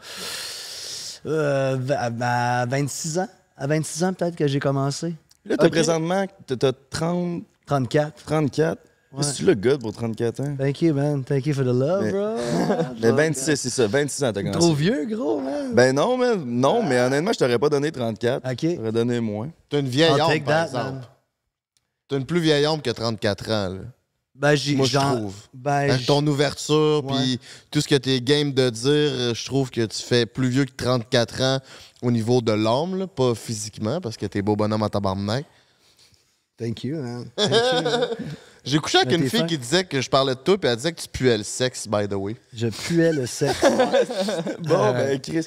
euh, à, 26 ans. À 26 ans, peut-être que j'ai commencé. Là, t'as présentement, t'as 30... 34. 34. Est-ce que tu le gars pour 34 ans? Thank you, man. Thank you for the love, bro. mais 26, c'est ça. 26 ans, t'as commencé. Trop vieux, gros, man. Ben non, man. Non, mais honnêtement, je t'aurais pas donné 34. OK. J'aurais donné moins. T'as une vieille homme, par exemple. T'as une plus vieille homme que 34 ans, là. Ben, j'y Moi, je trouve. Ben, ben ton ouverture, puis tout ce que t'es game de dire, je trouve que tu fais plus vieux que 34 ans au niveau de l'homme, pas physiquement, parce que t'es beau bonhomme à ta Thank you, man. Thank you, man. J'ai couché avec une fille qui disait que je parlais de tout puis elle disait que tu puais le sexe, by the way. Je puais le sexe. bon, ben, euh, Chris.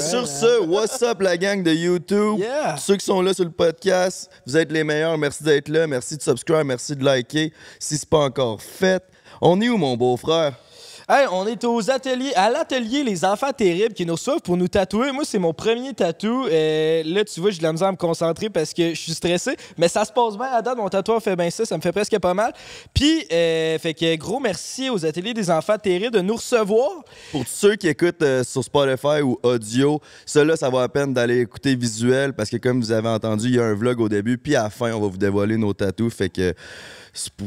sur ce, what's up, la gang de YouTube? Ceux qui sont là sur le podcast, vous êtes les meilleurs. Merci d'être là. Merci de subscribe. Merci de liker. Si c'est pas encore fait, on est où, mon beau-frère? on est aux ateliers, à l'atelier Les Enfants Terribles qui nous reçoivent pour nous tatouer. Moi, c'est mon premier tatou. Euh, là, tu vois, j'ai de la misère à me concentrer parce que je suis stressé. Mais ça se passe bien à date. Mon tatouage fait bien ça. Ça me fait presque pas mal. Puis, euh, fait que gros merci aux ateliers des Enfants Terribles de nous recevoir. Pour ceux qui écoutent euh, sur Spotify ou audio, cela, ça vaut la peine d'aller écouter visuel parce que, comme vous avez entendu, il y a un vlog au début. Puis à la fin, on va vous dévoiler nos tatous. Fait que.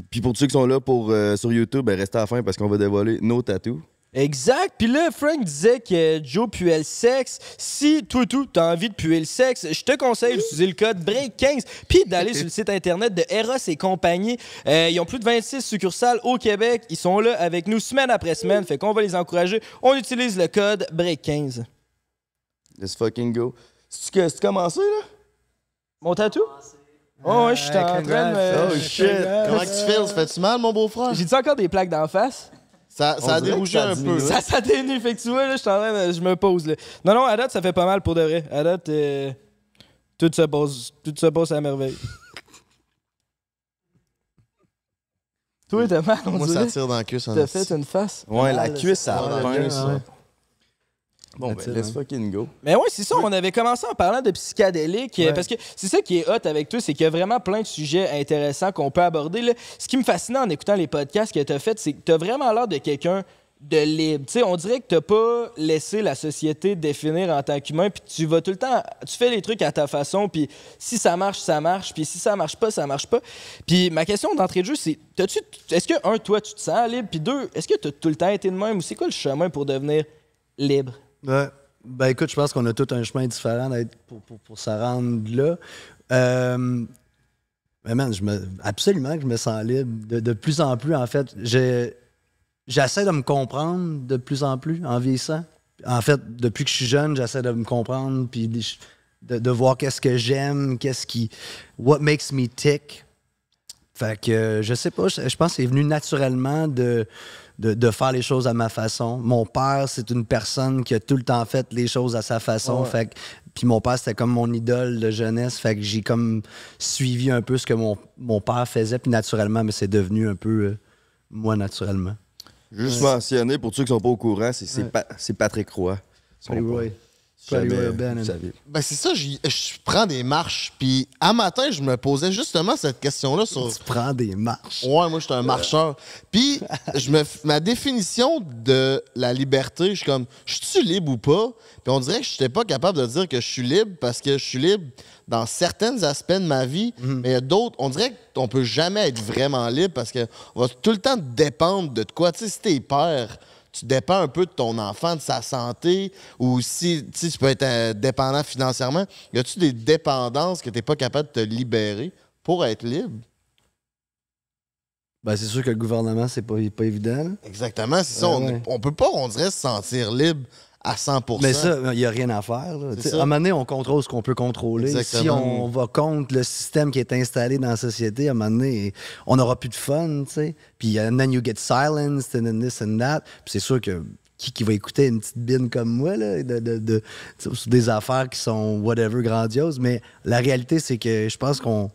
Puis pour ceux qui sont là pour, euh, sur YouTube, ben restez à la fin parce qu'on va dévoiler nos tatous. Exact. Puis là, Frank disait que Joe puait le sexe. Si toi, tout, t'as envie de puer le sexe, je te conseille d'utiliser le code BREAK15 puis d'aller sur le site internet de Eros et compagnie. Euh, ils ont plus de 26 succursales au Québec. Ils sont là avec nous semaine après semaine. Fait qu'on va les encourager. On utilise le code BREAK15. Let's fucking go. C'est-tu que commencé, là? Mon tatou? Oh, ouais, je suis en ah, train de. Oh, oh shit! Comment que tu fais? Ça fait-tu mal, mon beau-frère? J'ai-tu encore des plaques d'en face? Ça, ça a dérougi un peu. Ça, ça a Fait que tu vois, là, je suis en train de. Je me pose, là. Non, non, à date, ça fait pas mal pour de vrai. À date, euh, tout, se passe, à merveille. Toi, t'as mal, on Moi, ça tire dans la cuisse. T'as fait une face. Ouais, ah, la cuisse, ça a hein. Bon, ben, let's fucking go. Mais oui, c'est ça. On avait commencé en parlant de psychédélique. Euh, parce que c'est ça qui est hot avec toi, c'est qu'il y a vraiment plein de sujets intéressants qu'on peut aborder. Ce qui me fascinait en écoutant les podcasts que tu as fait, c'est que tu as vraiment l'air de quelqu'un de libre. on dirait que tu n'as pas laissé la société définir en tant qu'humain, puis tu vas tout le temps, tu fais les trucs à ta façon, puis si ça marche, ça marche, puis si ça marche pas, ça marche pas. Puis ma question d'entrée de jeu, c'est est-ce que, un, toi, tu te sens libre, puis deux, est-ce que tu as tout le temps été de même, ou c'est quoi le chemin pour devenir libre? Oui. Ben écoute, je pense qu'on a tout un chemin différent pour, pour, se rendre là. Euh, mais man, je absolument que je me sens libre. De, plus en plus, en fait, j'essaie de me comprendre de plus en plus en vieillissant. En fait, depuis que je suis jeune, j'essaie de me comprendre, puis de, voir qu'est-ce que j'aime, qu'est-ce qui. What makes me tick. Fait que euh, je sais pas, je, je pense que c'est venu naturellement de de, faire les choses à ma façon. Mon père, c'est une personne qui a tout le temps fait les choses à sa façon. Fait que, puis mon père, c'était comme mon idole de jeunesse. Fait que j'ai comme suivi un peu ce que mon, père faisait. Puis naturellement, mais c'est devenu un peu euh, moi naturellement. Juste mentionné, pour ceux qui sont pas au courant, c'est Patrick Roy. Ben, hein. ben c'est ça, je, prends des marches. Puis à matin, je me posais justement cette question-là sur. Tu prends des marches. Ouais, moi, je suis un euh. marcheur. Puis je me, ma définition de la liberté, je suis comme, je suis libre ou pas? Puis on dirait que je n'étais pas capable de dire que je suis libre parce que je suis libre dans certains aspects de ma vie, mhm. mais d'autres. On dirait qu'on peut jamais être vraiment libre parce qu'on va tout le temps dépendre de quoi. Tu sais, si t'es père, tu dépends un peu de ton enfant, de sa santé, ou si tu peux être euh, dépendant financièrement. Y a-tu des dépendances que tu n'es pas capable de te libérer pour être libre? Ben, c'est sûr que le gouvernement, c'est pas, pas évident. Exactement, c'est ça. Ben on, peut pas, on dirait, se sentir libre à 100 Mais ça, il n'y a rien à faire. À un moment donné, on contrôle ce qu'on peut contrôler. Si on va contre le système qui est installé dans la société, à un moment donné, on n'aura plus de fun. T'sais. Puis, then you get silenced, and then this and that. Puis, c'est sûr que qui, va écouter une petite bine comme moi, là, de, de, des affaires qui sont whatever grandioses. Mais la réalité, c'est que je pense qu'on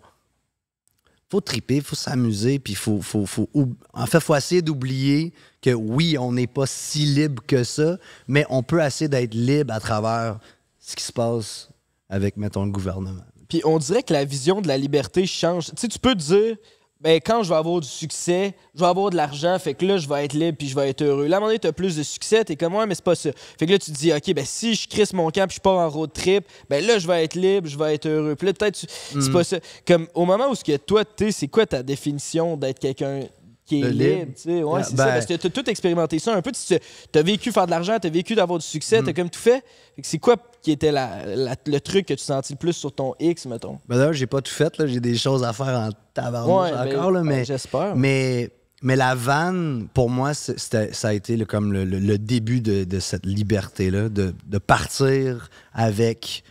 faut triper, faut s'amuser, puis faut, faut, en fait, faut essayer d'oublier que oui, on n'est pas si libre que ça, mais on peut essayer d'être libre à travers ce qui se passe avec, mettons, le gouvernement. Puis on dirait que la vision de la liberté change. Tu sais, tu peux dire, ben quand je vais avoir du succès, je vais avoir de l'argent, fait que là, je vais être libre puis je vais être heureux. Là, à un moment donné, tu as plus de succès, es comme, moi, mais c'est pas ça. Fait que là, tu te dis, OK, ben si je crisse mon camp puis je pars en road trip, ben là, je vais être libre, je vais être heureux. Puis là, peut-être, c'est mm. pas ça. Comme au moment où ce que toi, c'est quoi ta définition d'être quelqu'un qui est libre, tu sais? Ouais, ah, c'est ça. Ben. Parce que as tout expérimenté ça un peu. Tu as vécu faire de l'argent, tu as vécu d'avoir du succès, mm. tu as comme tout fait. c'est quoi qui était la, le truc que tu sentis le plus sur ton X, mettons? Ben là, j'ai pas tout fait, là. J'ai des choses à faire en tabarnouche ben, encore, mais. J'espère. Mais, mais la vanne, pour moi, ça a été comme le, début de, cette liberté-là, de, partir avec.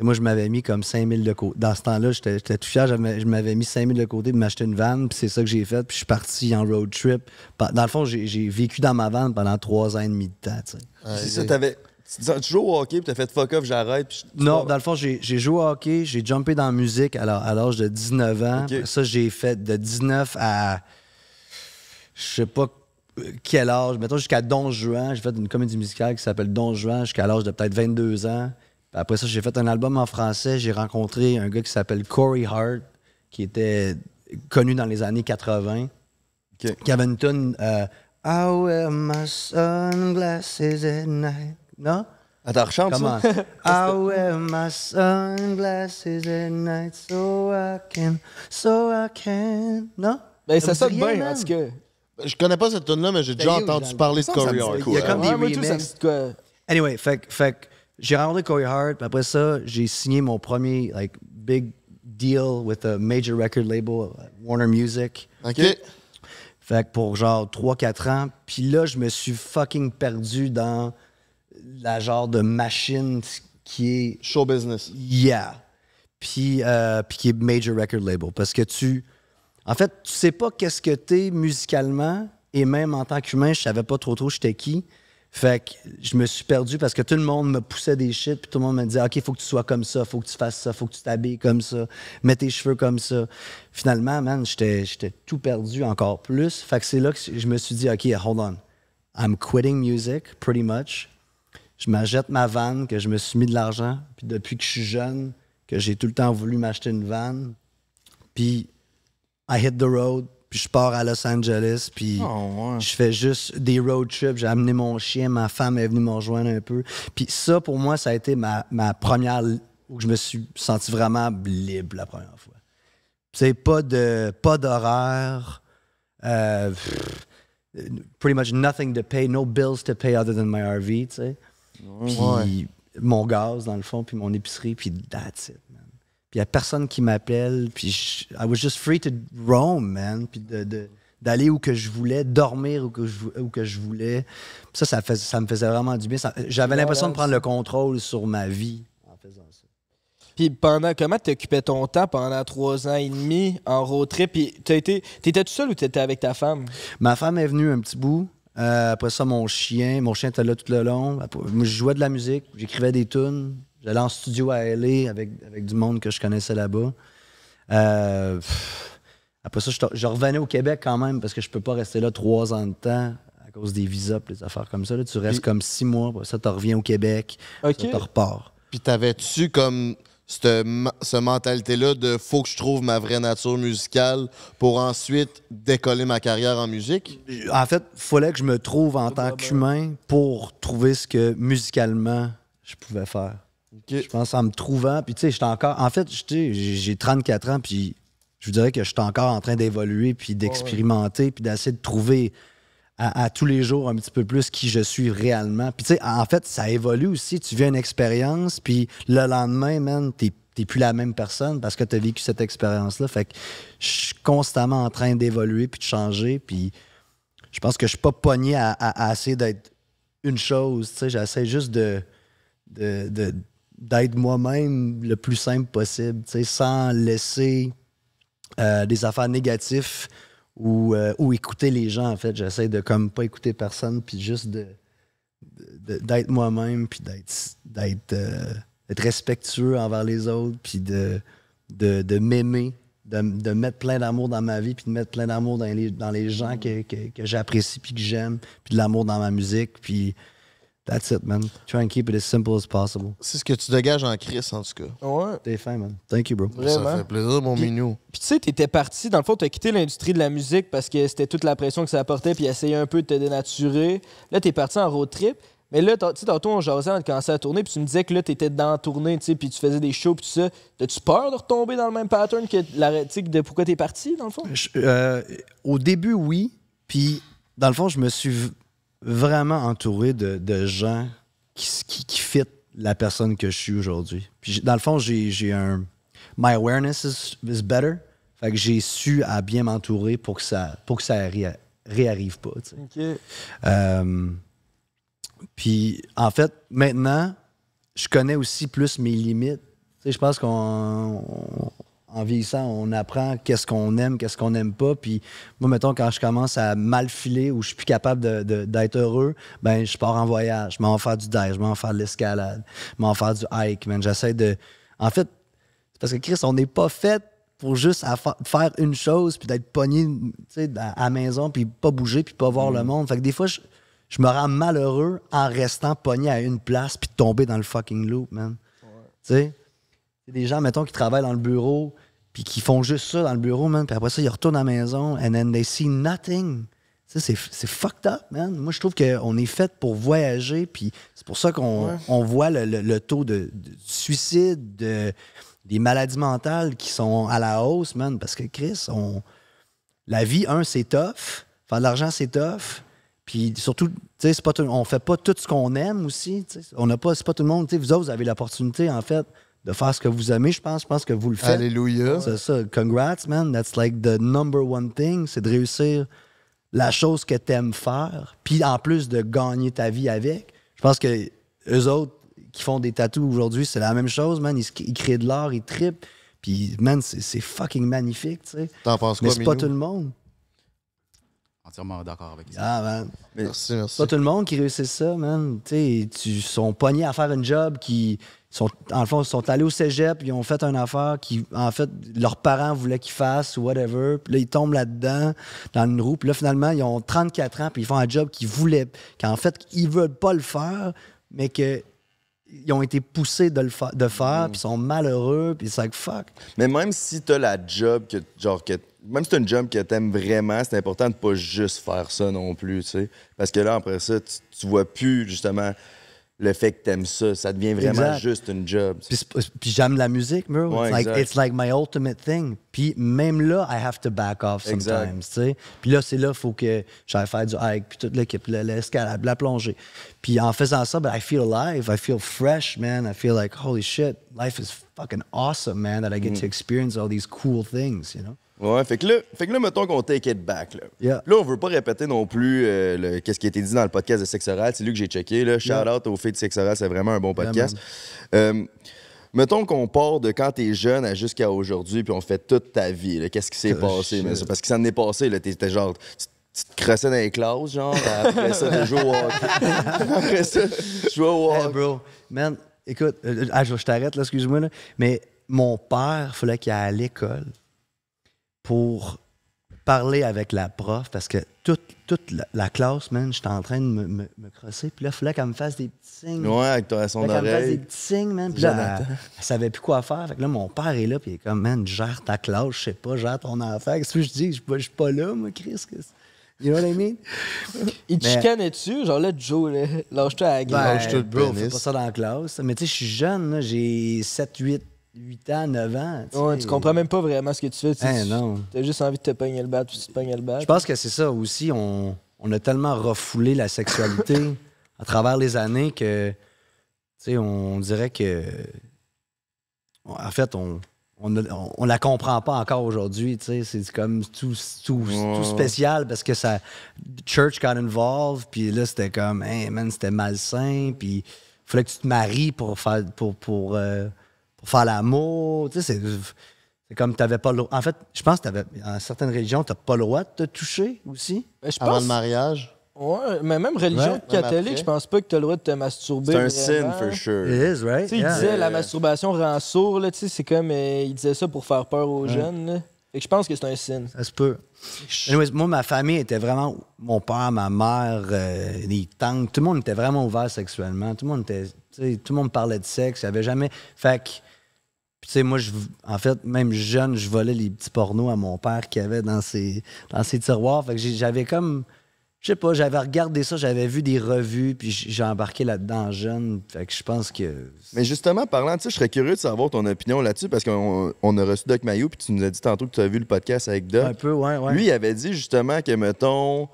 moi, je m'avais mis comme 5000 de côté. Dans ce temps-là, j'étais tout fier. Je m'avais mis 5000 de côté pour m'acheter une vanne, Puis c'est ça que j'ai fait. Puis je suis parti en road trip. Dans le fond, j'ai vécu dans ma van pendant trois ans et demi de temps. c'est ça, avais... Tu joues au hockey, puis t'as fait fuck off, j'arrête. Non, ah, dans le fond, j'ai joué au hockey, j'ai jumpé dans la musique à l'âge de 19 ans. Ça, j'ai fait de 19 à. Je sais pas euh, quel âge, mettons jusqu'à Don Juan. J'ai fait une comédie musicale qui s'appelle Don Juan jusqu'à l'âge de peut-être 22 ans. après ça, j'ai fait un album en français. J'ai rencontré un gars qui s'appelle Corey Hart, qui était connu dans les années 80, okay. qui avait une tune I euh, wear my sunglasses at night. Non? Attends, ah, rechante Comment? ça. I wear my sunglasses at night so I can, so I can. Non? Ben, ça, sonne bien, parce ben, que Je connais pas cette tune là mais j'ai déjà entendu parler de Corey Hart. Il y a comme ah, des remixes. Anyway, fait, fait j'ai rencontré Corey Hart, puis après ça, j'ai signé mon premier like, big deal with a major record label, Warner Music. OK. Fait que pour genre 3-4 ans, puis là, je me suis fucking perdu dans la genre de machine qui est. Show business. Yeah. Euh, puis, qui est major record label. Parce que tu. En fait, tu sais pas qu'est-ce que t'es musicalement et même en tant qu'humain, je savais pas trop trop j'étais qui. Fait que je me suis perdu parce que tout le monde me poussait des shit, puis tout le monde me disait OK, faut que tu sois comme ça, faut que tu fasses ça, faut que tu t'habilles comme ça, mets tes cheveux comme ça. Finalement, man, j'étais tout perdu encore plus. Fait que c'est là que je me suis dit OK, hold on. I'm quitting music pretty much je m'achète ma vanne, que je me suis mis de l'argent. Puis depuis que je suis jeune, que j'ai tout le temps voulu m'acheter une vanne. Puis I hit the road, puis je pars à Los Angeles, puis ah, je fais juste des road trips. J'ai amené mon chien, ma femme est venue me rejoindre un peu. Puis ça, pour moi, ça a été ma, première où je me suis senti vraiment libre la première fois. C'est pas de pas d'horaire. Euh, euh, pretty much nothing to pay, no bills to pay other than my RV, tu sais. Puis mon gaz, dans le fond, puis mon épicerie, puis that's it, man. Puis il n'y a personne qui m'appelle, puis I was just free to roam, man. Puis de, d'aller où que je voulais, dormir où que je, où que je voulais. Ça, ça, me faisait vraiment du bien. J'avais l'impression de prendre le contrôle sur ma vie en faisant ça. Puis pendant, comment tu occupais ton temps pendant trois ans et demi en road trip? Puis t'étais tout seul ou tu étais avec ta femme? Ma femme est venue un petit bout. Euh, après ça, mon chien. Mon chien était là tout le long. je jouais de la musique, j'écrivais des tunes. J'allais en studio à LA avec, avec du monde que je connaissais là-bas. Euh, après ça, je, revenais au Québec quand même parce que je peux pas rester là trois ans de temps à cause des visas et des affaires comme ça. tu restes comme six mois, après ça, tu reviens au Québec, et tu repars. Puis t'avais-tu comme cette, ce mentalité-là de faut que je trouve ma vraie nature musicale pour ensuite décoller ma carrière en musique? En fait, il fallait que je me trouve en tant qu'humain pour trouver ce que musicalement je pouvais faire. Je pense en me trouvant, puis tu sais, j'étais encore. En fait, j'ai 34 ans, puis je vous dirais que j'étais encore en train d'évoluer, puis d'expérimenter, puis d'essayer de trouver à, tous les jours un petit peu plus qui je suis réellement. Puis tu sais, en fait, ça évolue aussi. Tu vis une expérience, puis le lendemain, man, t'es plus la même personne parce que tu as vécu cette expérience-là. Fait que je suis constamment en train d'évoluer puis de changer. Puis je pense que je suis pas pogné à, essayer d'être une chose. tu sais. J'essaie juste de, d'être moi-même le plus simple possible, tu sais, sans laisser euh, des affaires négatives euh, ou, écouter les gens, en fait. J'essaie de comme pas écouter personne, puis juste d'être moi-même, puis d'être, euh, d'être, respectueux envers les autres, puis de, m'aimer, de, mettre plein d'amour dans ma vie, puis de mettre plein d'amour dans les, gens que, que j'apprécie, puis que j'aime, puis de l'amour dans ma musique, puis That's it, man. Try and keep it as simple as possible. C'est ce que tu dégages en Chris, en tout cas. Ouais. T'es fin, man. Thank you, bro. Ça fait plaisir, mon minou. Puis tu sais, t'étais parti, dans le fond, t'as quitté l'industrie de la musique parce que c'était toute la pression que ça apportait, puis essayer un peu de te dénaturer. Là, t'es parti en road trip. Mais là, tu sais, tantôt, on jasait on de commencé à tourner, puis tu me disais que là, t'étais dans la tournée, tu sais, puis tu faisais des shows, puis tout ça. T'as-tu peur de retomber dans le même pattern que la, de pourquoi t'es parti, dans le fond? Euh, au début, oui. Puis, dans le fond, je me suis vraiment entouré de, gens qui, qui, fit la personne que je suis aujourd'hui. dans le fond, j'ai un. My awareness is, better. Fait que j'ai su à bien m'entourer pour que ça, pour que ça réarrive pas. Euh, puis en fait, maintenant, je connais aussi plus mes limites. je pense qu'on en vieillissant, on apprend qu'est-ce qu'on aime, qu'est-ce qu'on n'aime pas. Puis moi, mettons, quand je commence à mal filer ou je suis plus capable d'être heureux, ben je pars en voyage. Je m'en faire du dive, je m'en faire de l'escalade, je m'en faire du hike, man. J'essaie de. En fait, parce que Chris, on n'est pas fait pour juste faire une chose puis d'être pogné à la maison puis pas bouger puis pas voir le mm. monde. Fait que des fois, je, me rends malheureux en restant pogné à une place puis tomber dans le fucking loop, man. Tu sais? Des gens, mettons, qui travaillent dans le bureau, puis qui font juste ça dans le bureau, man. Puis après ça, ils retournent à la maison, and then they see nothing. c'est, c'est fucked up, man. Moi, je trouve qu'on est fait pour voyager, puis c'est pour ça qu'on voit le, taux de, suicide, des maladies mentales qui sont à la hausse, man. Parce que, Chris, on, la vie, un, c'est tough. Faire de l'argent, c'est tough. Puis surtout, c'est pas on fait pas tout ce qu'on aime aussi. On n'a pas, c'est pas tout le monde. Vous autres, vous avez l'opportunité, en fait, de faire ce que vous aimez, je pense. Je pense que vous le faites. Alléluia. C'est ça. Congrats, man. That's like the number one thing. C'est de réussir la chose que t'aimes faire, puis en plus de gagner ta vie avec. Je pense que eux autres qui font des tattoos aujourd'hui, c'est la même chose, man. Ils, créent de l'art, ils tripent. Puis, man, c'est fucking magnifique, tu sais. T'en penses quoi, Mais c'est pas tout le monde entièrement d'accord avec ça. Ah, man. Merci, merci. Pas tout le monde qui réussit ça, man. sais, tu sont pognés à faire un job qui. Sont, en le fond, sont allés au cégep, ils ont fait une affaire qui, en fait, leurs parents voulaient qu'ils fassent ou whatever. Puis là, ils tombent là-dedans, dans une roue. Puis là, finalement, ils ont 34 ans, puis ils font un job qu'ils voulaient, qu'en fait, ils veulent pas le faire, mais que ils ont été poussés de le de faire, mm. puis ils sont malheureux, puis c'est like fuck. Mais même si tu as la job que genre que même si tu as une job que tu aimes vraiment, c'est important de pas juste faire ça non plus, tu sais, parce que là après ça tu, tu vois plus justement le fait que t'aimes ça. Ça devient vraiment juste une job. Puis, puis j'aime la musique, bro. it's, like, it's, like, my ultimate thing. Puis même là, I have to back off sometimes, tu sais. Puis là, c'est là, il faut que j'aille faire du hike, puis toute l'équipe, l'escalade, la plongée. Puis en faisant ça, ben, I feel alive, I feel fresh, man. I feel like, holy shit, life is fucking awesome, man, that I get to mm. experience all these cool things, you know? Ouais, fait que là, fait que là mettons qu'on take it back. Là, là on veut pas répéter non plus euh, le, ce qui a été dit dans le podcast de Sexe Oral. C'est lui que j'ai checké. Shout out au filles de Sexe Oral, c'est vraiment un bon podcast. Euh, mettons qu'on part de quand t'es jeune à jusqu'à aujourd'hui, puis on fait toute ta vie. Qu'est-ce qui s'est oh, passé? Mais, parce que ça en est passé. T'étais genre, tu te crossais dans les classes, genre, après ça, tu jouais au hockey. après ça, jouais au hockey. bro, man, écoute, euh, ah, je, t'arrête, là, excuse-moi, là, mais mon père, il fallait qu'il aille à l'école pour parler avec la prof parce que toute, toute la, classe, man, j'étais en train de me, me, crosser. Puis là, il fallait qu'elle me fasse des petits signes. Ouais, avec ton son d'oreille. Elle me fasse des petits signes, man. Puis là, elle, savait plus quoi faire. Fait que là, mon père est là, puis il est comme, man, gère ta classe, je sais pas, gère ton enfant. Qu'est-ce que je dis? Je suis pas là, moi, Chris. You know what I mean? Il te chicanait-tu? Genre là, Joe, là, lâche-toi à la gueule. Ben, lâche ben, pas ça dans la classe. Mais tu sais, je suis jeune, j'ai 7, 8, 8 ans, 9 ans. Tu, comprends même pas vraiment ce que tu fais. Tu eh, as juste envie de te peigner le bat, tu te le Je pense que c'est ça aussi. On, a tellement refoulé la sexualité à travers les années que, tu on dirait que. En fait, on. On, la comprend pas encore aujourd'hui. C'est comme tout, spécial parce que ça. Church got involved, puis là, c'était comme, hey man, c'était malsain, puis il fallait que tu te maries pour faire. pour, pour euh, faire l'amour. Tu sais, c'est comme t'avais pas le En fait, je pense que t'avais, en certaines religions, t'as pas le droit de te toucher aussi. Ben, je avant le mariage. Ouais, mais même religion catholique, je pense pas que tu as le droit de te masturber. C'est un sin, for sure. It is, right? Il disait la euh. masturbation rend sourd, c'est comme. Euh, il disait ça pour faire peur aux jeunes. Et je pense que c'est un sin. Ça se peut. moi, ma famille était vraiment. Mon père, ma mère, euh, les tantes, tout le monde était vraiment ouvert sexuellement. Tout le monde était. Tout le monde parlait de sexe. Il avait jamais. Fait que puis tu sais, moi, je, en fait, même jeune, je volais les petits pornos à mon père qui avait dans ses, dans ses tiroirs. Fait que j'avais comme, je sais pas, j'avais regardé ça, j'avais vu des revues, puis j'ai embarqué là-dedans jeune. Fait que je pense que... Mais justement, parlant de ça, je serais curieux de savoir ton opinion là-dessus, parce qu'on a reçu Doc Mayou, puis tu nous as dit tantôt que tu as vu le podcast avec Doc. Un peu, ouais, ouais. Lui, il avait dit justement que, mettons,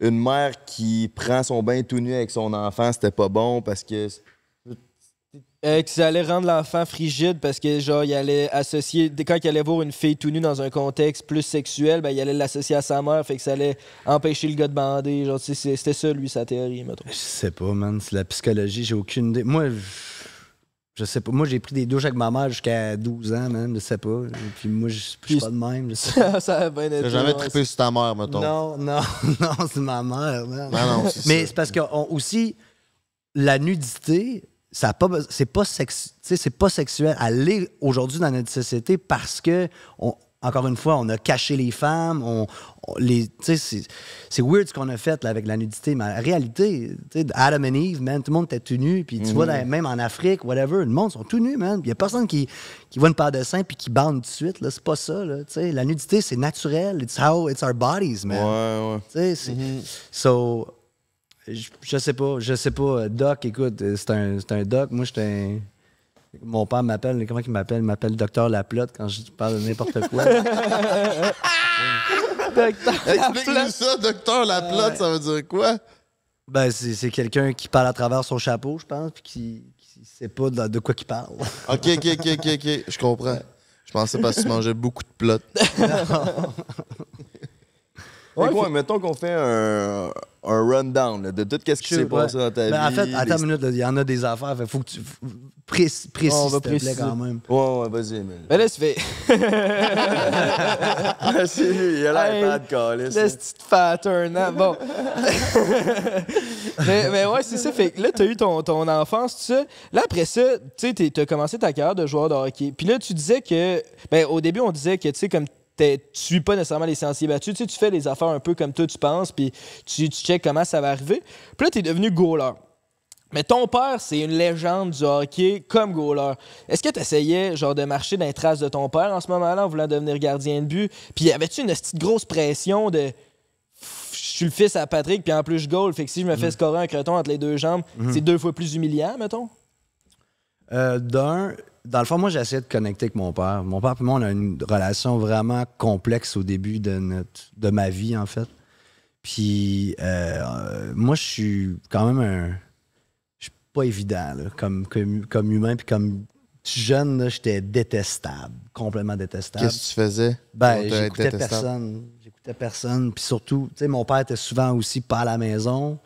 une mère qui prend son bain tout nu avec son enfant, c'était pas bon parce que euh, que ça allait rendre l'enfant frigide parce que, genre, il allait associer. Quand il allait voir une fille tout nue dans un contexte plus sexuel, ben, il allait l'associer à sa mère, fait que ça allait empêcher le gars de bander. Genre, c'était ça, lui, sa théorie, mettons. Je sais pas, man. C'est la psychologie, j'ai aucune idée. Moi, je sais pas. Moi, j'ai pris des douches avec ma mère jusqu'à 12 ans, même, Je sais pas. Et puis moi, je suis pas de même. Je ça bien jamais sur ta mère, mettons. Non, non, non, c'est ma mère, Non, non, Mais c'est parce que aussi, la nudité ça c'est pas sexuel. c'est pas sexuel aller aujourd'hui dans notre société parce que encore une fois on a caché les femmes c'est weird ce qu'on a fait avec la nudité mais en réalité Adam et Eve man tout le monde était tout nu puis tu vois mm-hmm. même en Afrique whatever le monde sont tout nus man il y a personne qui, voit une paire de seins puis qui bande tout de suite là c'est pas ça la nudité c'est naturel it's how it's our bodies man ouais, mm-hmm. so je, sais pas, je sais pas. Euh, doc, écoute, euh, c'est un, doc. Moi, j'étais un. Mon père m'appelle, comment il m'appelle? Il m'appelle Docteur Laplotte quand je parle de n'importe quoi. Docteur Explique-nous ça, Docteur Laplotte, ça veut dire quoi? Ben, c'est quelqu'un qui parle à travers son chapeau, je pense, puis qui, qui sait pas de, quoi qu'il parle. OK, OK, OK, OK, je comprends. Je pensais pas que tu mangeais beaucoup de plottes. Ouais, quoi, mettons qu'on fait un, rundown de tout ce qui s'est passé dans ta vie. En fait, attends une minute, il y en a des affaires. Il faut que tu précises, précis, oh, te Plaît, quand même. Ouais, ouais, vas-y. Mais... Ben là, c'est fait. Ah, c'est lui, il a l'air pas de laisse petite fat, un an. Hein, bon. mais, mais, ouais, c'est ça. Fait que là, t'as eu ton, ton enfance, tout ça. Là, après ça, tu sais, t'as commencé ta carrière de joueur de hockey. Puis là, tu disais que. Ben, au début, on disait que, tu sais, comme tu suis pas nécessairement les sentiers battus. Tu, fais les affaires un peu comme toi, tu penses, puis tu, tu checkes comment ça va arriver. Puis là, tu es devenu goaler. Mais ton père, c'est une légende du hockey comme goaler. Est-ce que tu essayais genre, de marcher dans les traces de ton père en ce moment-là en voulant devenir gardien de but? Puis avais-tu une petite grosse pression de je suis le fils à Patrick, puis en plus je goal, fait que si je me fais mm. scorer un creton entre les deux jambes, mm-hmm. c'est deux fois plus humiliant, mettons? Euh, d'un, dans le fond, moi, j'ai de connecter avec mon père. Mon père et moi, on a une relation vraiment complexe au début de, notre, de ma vie, en fait. Puis, euh, moi, je suis quand même un. Je suis pas évident, comme, humain, puis comme jeune, j'étais détestable, complètement détestable. Qu'est-ce que tu faisais? Ben, j'écoutais personne. J'écoutais personne. Puis surtout, tu sais, mon père était souvent aussi pas à la maison.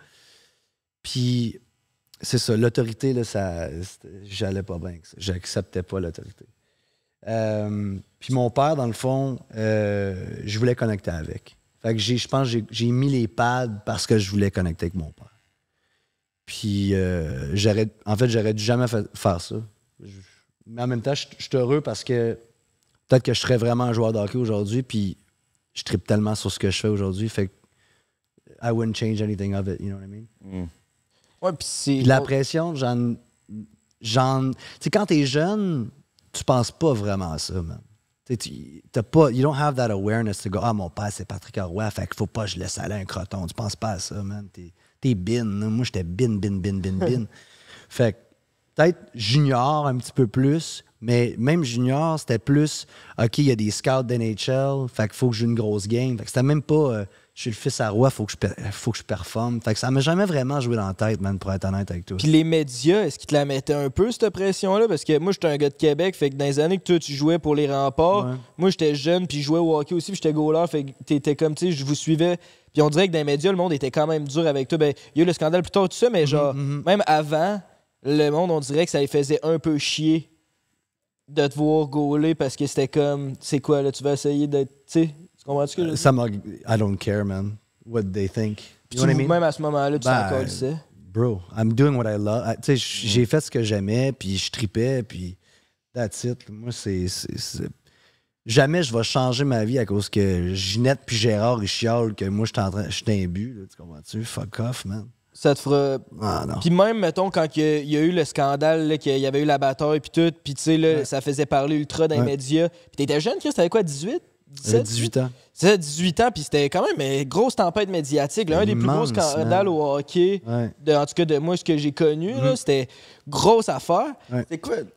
Puis c'est ça, l'autorité, là, ça, j'allais pas bien avec ça. J'acceptais pas l'autorité. Euh, puis mon père, dans le fond, euh, je voulais connecter avec. Fait que je pense que j'ai mis les pads parce que je voulais connecter avec mon père. Puis, euh, en fait, j'aurais dû jamais faire ça. mais en même temps, je, suis heureux parce que peut-être que je serais vraiment un joueur d'hockey aujourd'hui, puis je tripe tellement sur ce que je fais aujourd'hui. Fait que I wouldn't change anything of it, you know what I mean? Mm la pression, j'en. Tu sais, quand t'es jeune, tu penses pas vraiment à ça, man. tu t'as pas, you don't have that awareness to go, ah, mon père, c'est Patrick Roy, fait qu'il faut pas que je laisse aller un croton. Tu penses pas à ça, man. T'es, t'es bin. Moi, j'étais bin, bin, bin, bin, bin. fait que peut-être junior un petit peu plus, mais même junior, c'était plus, OK, il y a des scouts d'NHL, fait qu'il faut que joue une grosse game. Fait que c'était même pas. Euh, je suis le fils à roi, faut que je, faut que je performe. Fait que ça m'a jamais vraiment joué dans la tête, man, pour être honnête avec toi. Puis les médias, est-ce qu'ils te la mettaient un peu, cette pression-là? Parce que moi, j'étais un gars de Québec, fait que dans les années que toi, tu jouais pour les remparts, moi, j'étais jeune, puis je jouais au hockey aussi, puis j'étais goaler, fait que t'étais comme, tu sais, je vous suivais. Puis on dirait que dans les médias, le monde était quand même dur avec toi. Ben, il y a eu le scandale plus tard, tout ça, mais mhm, genre, mhm. même avant, le monde, on dirait que ça les faisait un peu chier de te voir goaler, parce que c'était comme, c'est quoi, là, tu vas essayer d'être, tu sais ce que I don't care, man. What they think. Même à ce moment-là, tu t'en bah, tu bro, I'm doing what I love. Ah, tu sais, mm. j'ai fait ce que j'aimais, puis je tripais, puis that's it. Moi, c'est. Jamais je vais changer ma vie à cause que Ginette puis Gérard, ils chiolent que moi, je suis en tu comprends-tu? Fuck off, man. Ça te fera. Ah non. Puis même, mettons, quand il y a- eu le scandale, qu'il y avait eu la et puis tout, puis tu sais, ça faisait parler ultra dans les médias. Puis t'étais jeune, Chris, t'avais quoi, 18? C'était euh, 18 ans. C'était 18 ans, puis c'était quand même une grosse tempête médiatique. L'un des plus gros scandales au hockey, en tout cas de moi, ce que j'ai connu, mhm. c'était grosse affaire.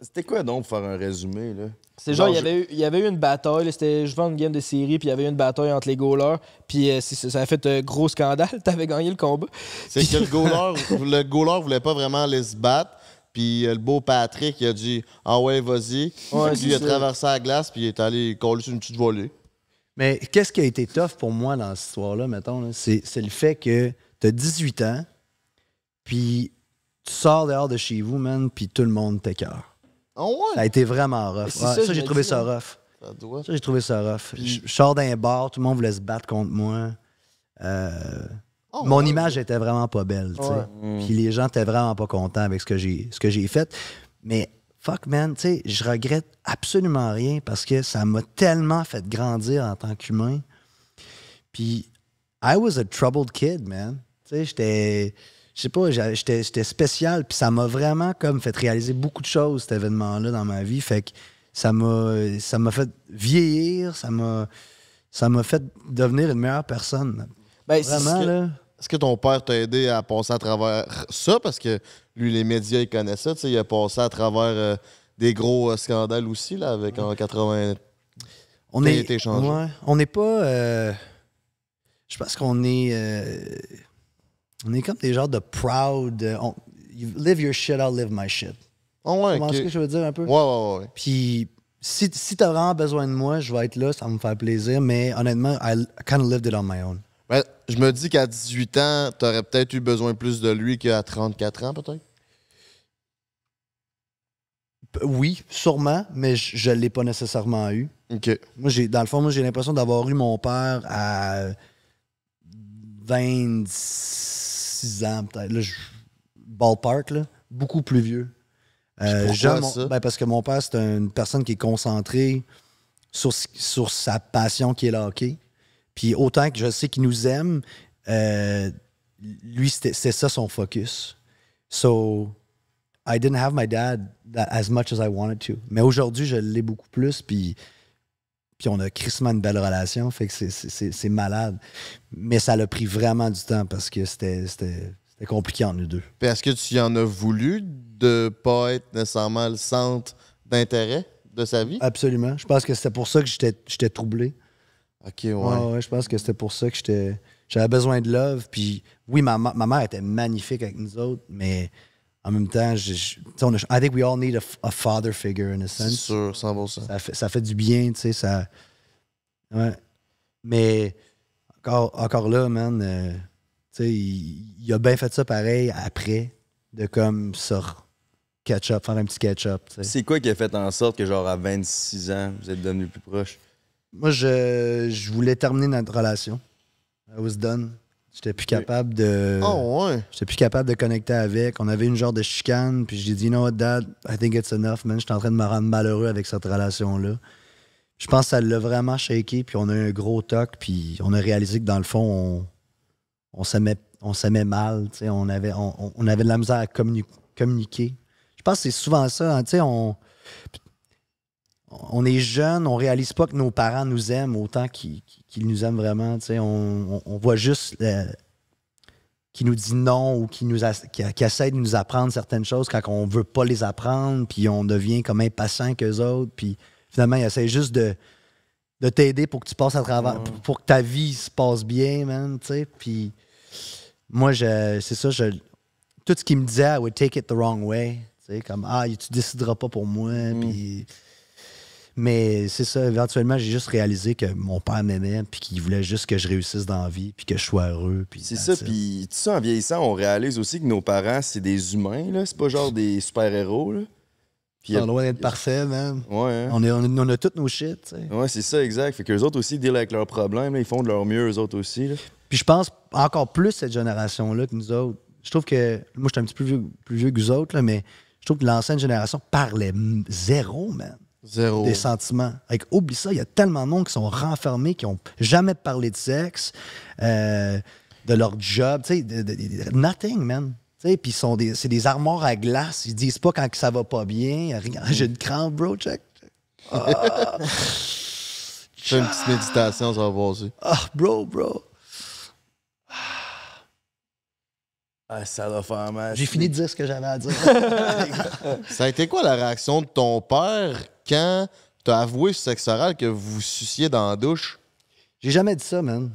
C'était quoi, donc, pour faire un résumé? Là? C'est genre, il y, avait eu, une bataille, c'était je vends une game de série, puis il y avait eu une bataille entre les goalers, puis euh, ça a fait un euh, gros scandale, t'avais gagné le combat. C'est que le goaler, le voulait pas vraiment aller se battre, puis le beau Patrick, il a dit Ah ouais, vas-y. il a traversé la glace, puis il est allé coller sur une petite volée. Mais qu'est-ce qui a été tough pour moi dans cette histoire-là, mettons, c'est le fait que tu as 18 ans, puis tu sors dehors de chez vous, man, puis tout le monde t'écœure. Ah ça a été vraiment rough. ça, j'ai trouvé ça rough. Ça, doit... j'ai trouvé ça rough. Je, sors d'un bar, tout le monde voulait se battre contre moi. Euh, oh, mon image était vraiment pas belle, tu Puis les gens étaient vraiment pas contents avec ce que j'ai fait. Mais fuck man, je regrette absolument rien parce que ça m'a tellement fait grandir en tant qu'humain. Puis, I was a troubled kid, man. j'étais, pas, j'étais spécial, puis ça m'a vraiment comme fait réaliser beaucoup de choses, cet événement-là, dans ma vie. Fait que ça m'a, ça m'a fait vieillir, ça m'a, ça m'a fait devenir une meilleure personne. Ben, vraiment, -ce là. Est-ce que ton père t'a aidé à passer à travers ça? Parce que lui, les médias, ils connaissent ça. il a passé à travers euh, des gros euh, scandales aussi, là, avec en 80. On est, on n'est pas. Euh, je pense qu'on est. on est comme des genres de proud. live your shit, I'll live my shit. Oh ouais, ce que je veux dire un peu? Ouais, ouais, ouais. Puis si, si t'as vraiment besoin de moi, je vais être là, ça va me faire plaisir, mais honnêtement, I kind of lived it on my own. Ben, je me dis qu'à 18 ans, t'aurais peut-être eu besoin plus de lui qu'à 34 ans, peut-être? Oui, sûrement, mais je ne l'ai pas nécessairement eu. Okay. Moi, j'ai, dans le fond, j'ai l'impression d'avoir eu mon père à 26 ans, peut-être. Ballpark, là, beaucoup plus vieux. Euh, ben, parce que mon père, c'est une personne qui est concentrée sur, sa passion qui est le hockey. Puis autant que je sais qu'il nous aime, euh, lui, c'est ça son focus. So, I didn't have my dad as much as I wanted to. Mais aujourd'hui, je l'ai beaucoup plus, puis, puis on a crissement une belle relation, fait que c'est malade. Mais ça l'a pris vraiment du temps parce que c'était compliqué entre nous deux. Puis est-ce que tu en as voulu de pas être nécessairement le centre d'intérêt de sa vie? Absolument. Je pense que c'était pour ça que j'étais troublé. OK, ouais. je pense que c'était pour ça que j'étais j'avais besoin de love. Puis oui, ma, ma mère était magnifique avec nous autres, mais en même temps, je, je, on a, I think we all need a, father figure in a sense. C'est Ça fait, ça fait du bien, tu sais, ça. Ouais. Mais encore, encore là, man, euh, tu sais, il, a bien fait ça pareil après, de comme ça. catch-up, faire un petit catch-up. C'est quoi qui a fait en sorte que, genre, à 26 ans, vous êtes devenus plus proche? Moi, je, je voulais terminer notre relation. I was done. J'étais plus capable de. Ah, j'étais plus capable de connecter avec. On avait une genre de chicane, puis j'ai dit, non dad, I think it's enough, man. suis en train de me rendre malheureux avec cette relation-là. Je pense que ça l'a vraiment shaké, puis on a eu un gros toc, puis on a réalisé que dans le fond, on, on s'aimait on mal, on avait, on, avait de la misère à communiquer. Je pense que c'est souvent ça, hein, sais on, on est jeune, on réalise pas que nos parents nous aiment autant qu'ils nous aime vraiment. tu sais, on, voit juste qui nous dit non ou qui, nous qui, essaie de nous apprendre certaines choses quand on veut pas les apprendre, puis on devient comme impatient qu'eux autres. Puis finalement, il essaie juste de, de t'aider pour que tu passes à travers, pour, que ta vie se passe bien, man. sais. Puis moi, je c'est ça, je, tout ce qu'il me disait, I would take it the wrong way. tu sais, comme, ah, tu décideras pas pour moi. Mm. Puis mais c'est ça, éventuellement, j'ai juste réalisé que mon père m'aimait, puis qu'il voulait juste que je réussisse dans la vie, puis que je sois heureux. C'est ça, puis tu sais, en vieillissant, on réalise aussi que nos parents, c'est des humains, là. C'est pas genre des super-héros, là. Puis, on le d'être parfait, même. Hein. on, a toutes nos shit, Ouais, c'est ça, exact. Fait qu'eux autres aussi, deal avec leurs problèmes, ils font de leur mieux, eux autres aussi, Puis je pense encore plus cette génération-là que nous autres. Je trouve que. Moi, je suis un petit peu plus vieux, plus vieux que vous autres, mais je trouve que l'ancienne génération parlait zéro, man des sentiments. oublie ça, il y a tellement de monde qui sont renfermés, qui n'ont jamais parlé de sexe, euh, de leur job, tu sais, de, nothing, man. Puis c'est des armoires à glace. Ils disent pas quand ça va pas bien. J'ai une crampe, bro, check. Ah. Fais une petite méditation, ça va passer. Ah, bro, bro. Ah, ça va faire mal. J'ai fini de dire ce que j'avais à dire. ça a été quoi la réaction de ton père quand t'as avoué ce sexe oral que vous vous suciez dans la douche? J'ai jamais dit ça, man.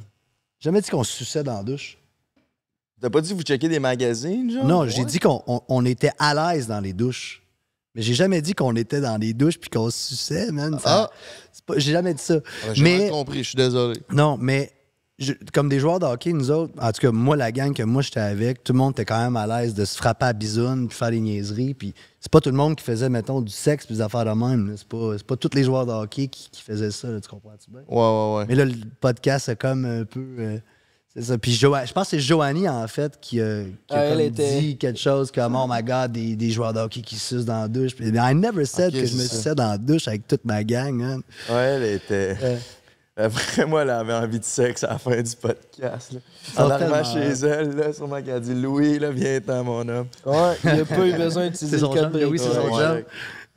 jamais dit qu'on se suçait dans la douche. T'as pas dit vous checkiez des magazines, genre? Non, j'ai dit qu'on était à l'aise dans les douches. Mais j'ai jamais dit qu'on était dans les douches puis qu'on se suçait, man. Ah! J'ai jamais dit ça. Ah, ben, j'ai mais compris, je suis désolé. Non, mais comme des joueurs de hockey, nous autres, en tout cas, moi, la gang que moi j'étais avec, tout le monde était quand même à l'aise de se frapper à bisoune puis faire des niaiseries. Puis c'est pas tout le monde qui faisait, mettons, du sexe puis des affaires de même. C'est pas, pas tous les joueurs de hockey qui, faisaient ça, tu comprends-tu bien? Ouais, ouais, ouais. Mais là, le podcast, c'est comme un peu. Euh, c'est ça. Puis je pense que c'est Joanie, en fait, qui, a dit quelque chose comme Oh my god, des, joueurs de hockey qui sucent dans la douche. I never said que je me suçais dans la douche avec toute ma gang. Ouais, elle était. Euh, euh, Après, moi, elle avait envie de sexe à la fin du podcast. Là. En arrivant chez elle, là, sûrement qu'elle a dit Louis, là, viens-t'en, mon homme. Ouais, il n'a pas eu besoin d'utiliser le code Oui, c'est son job.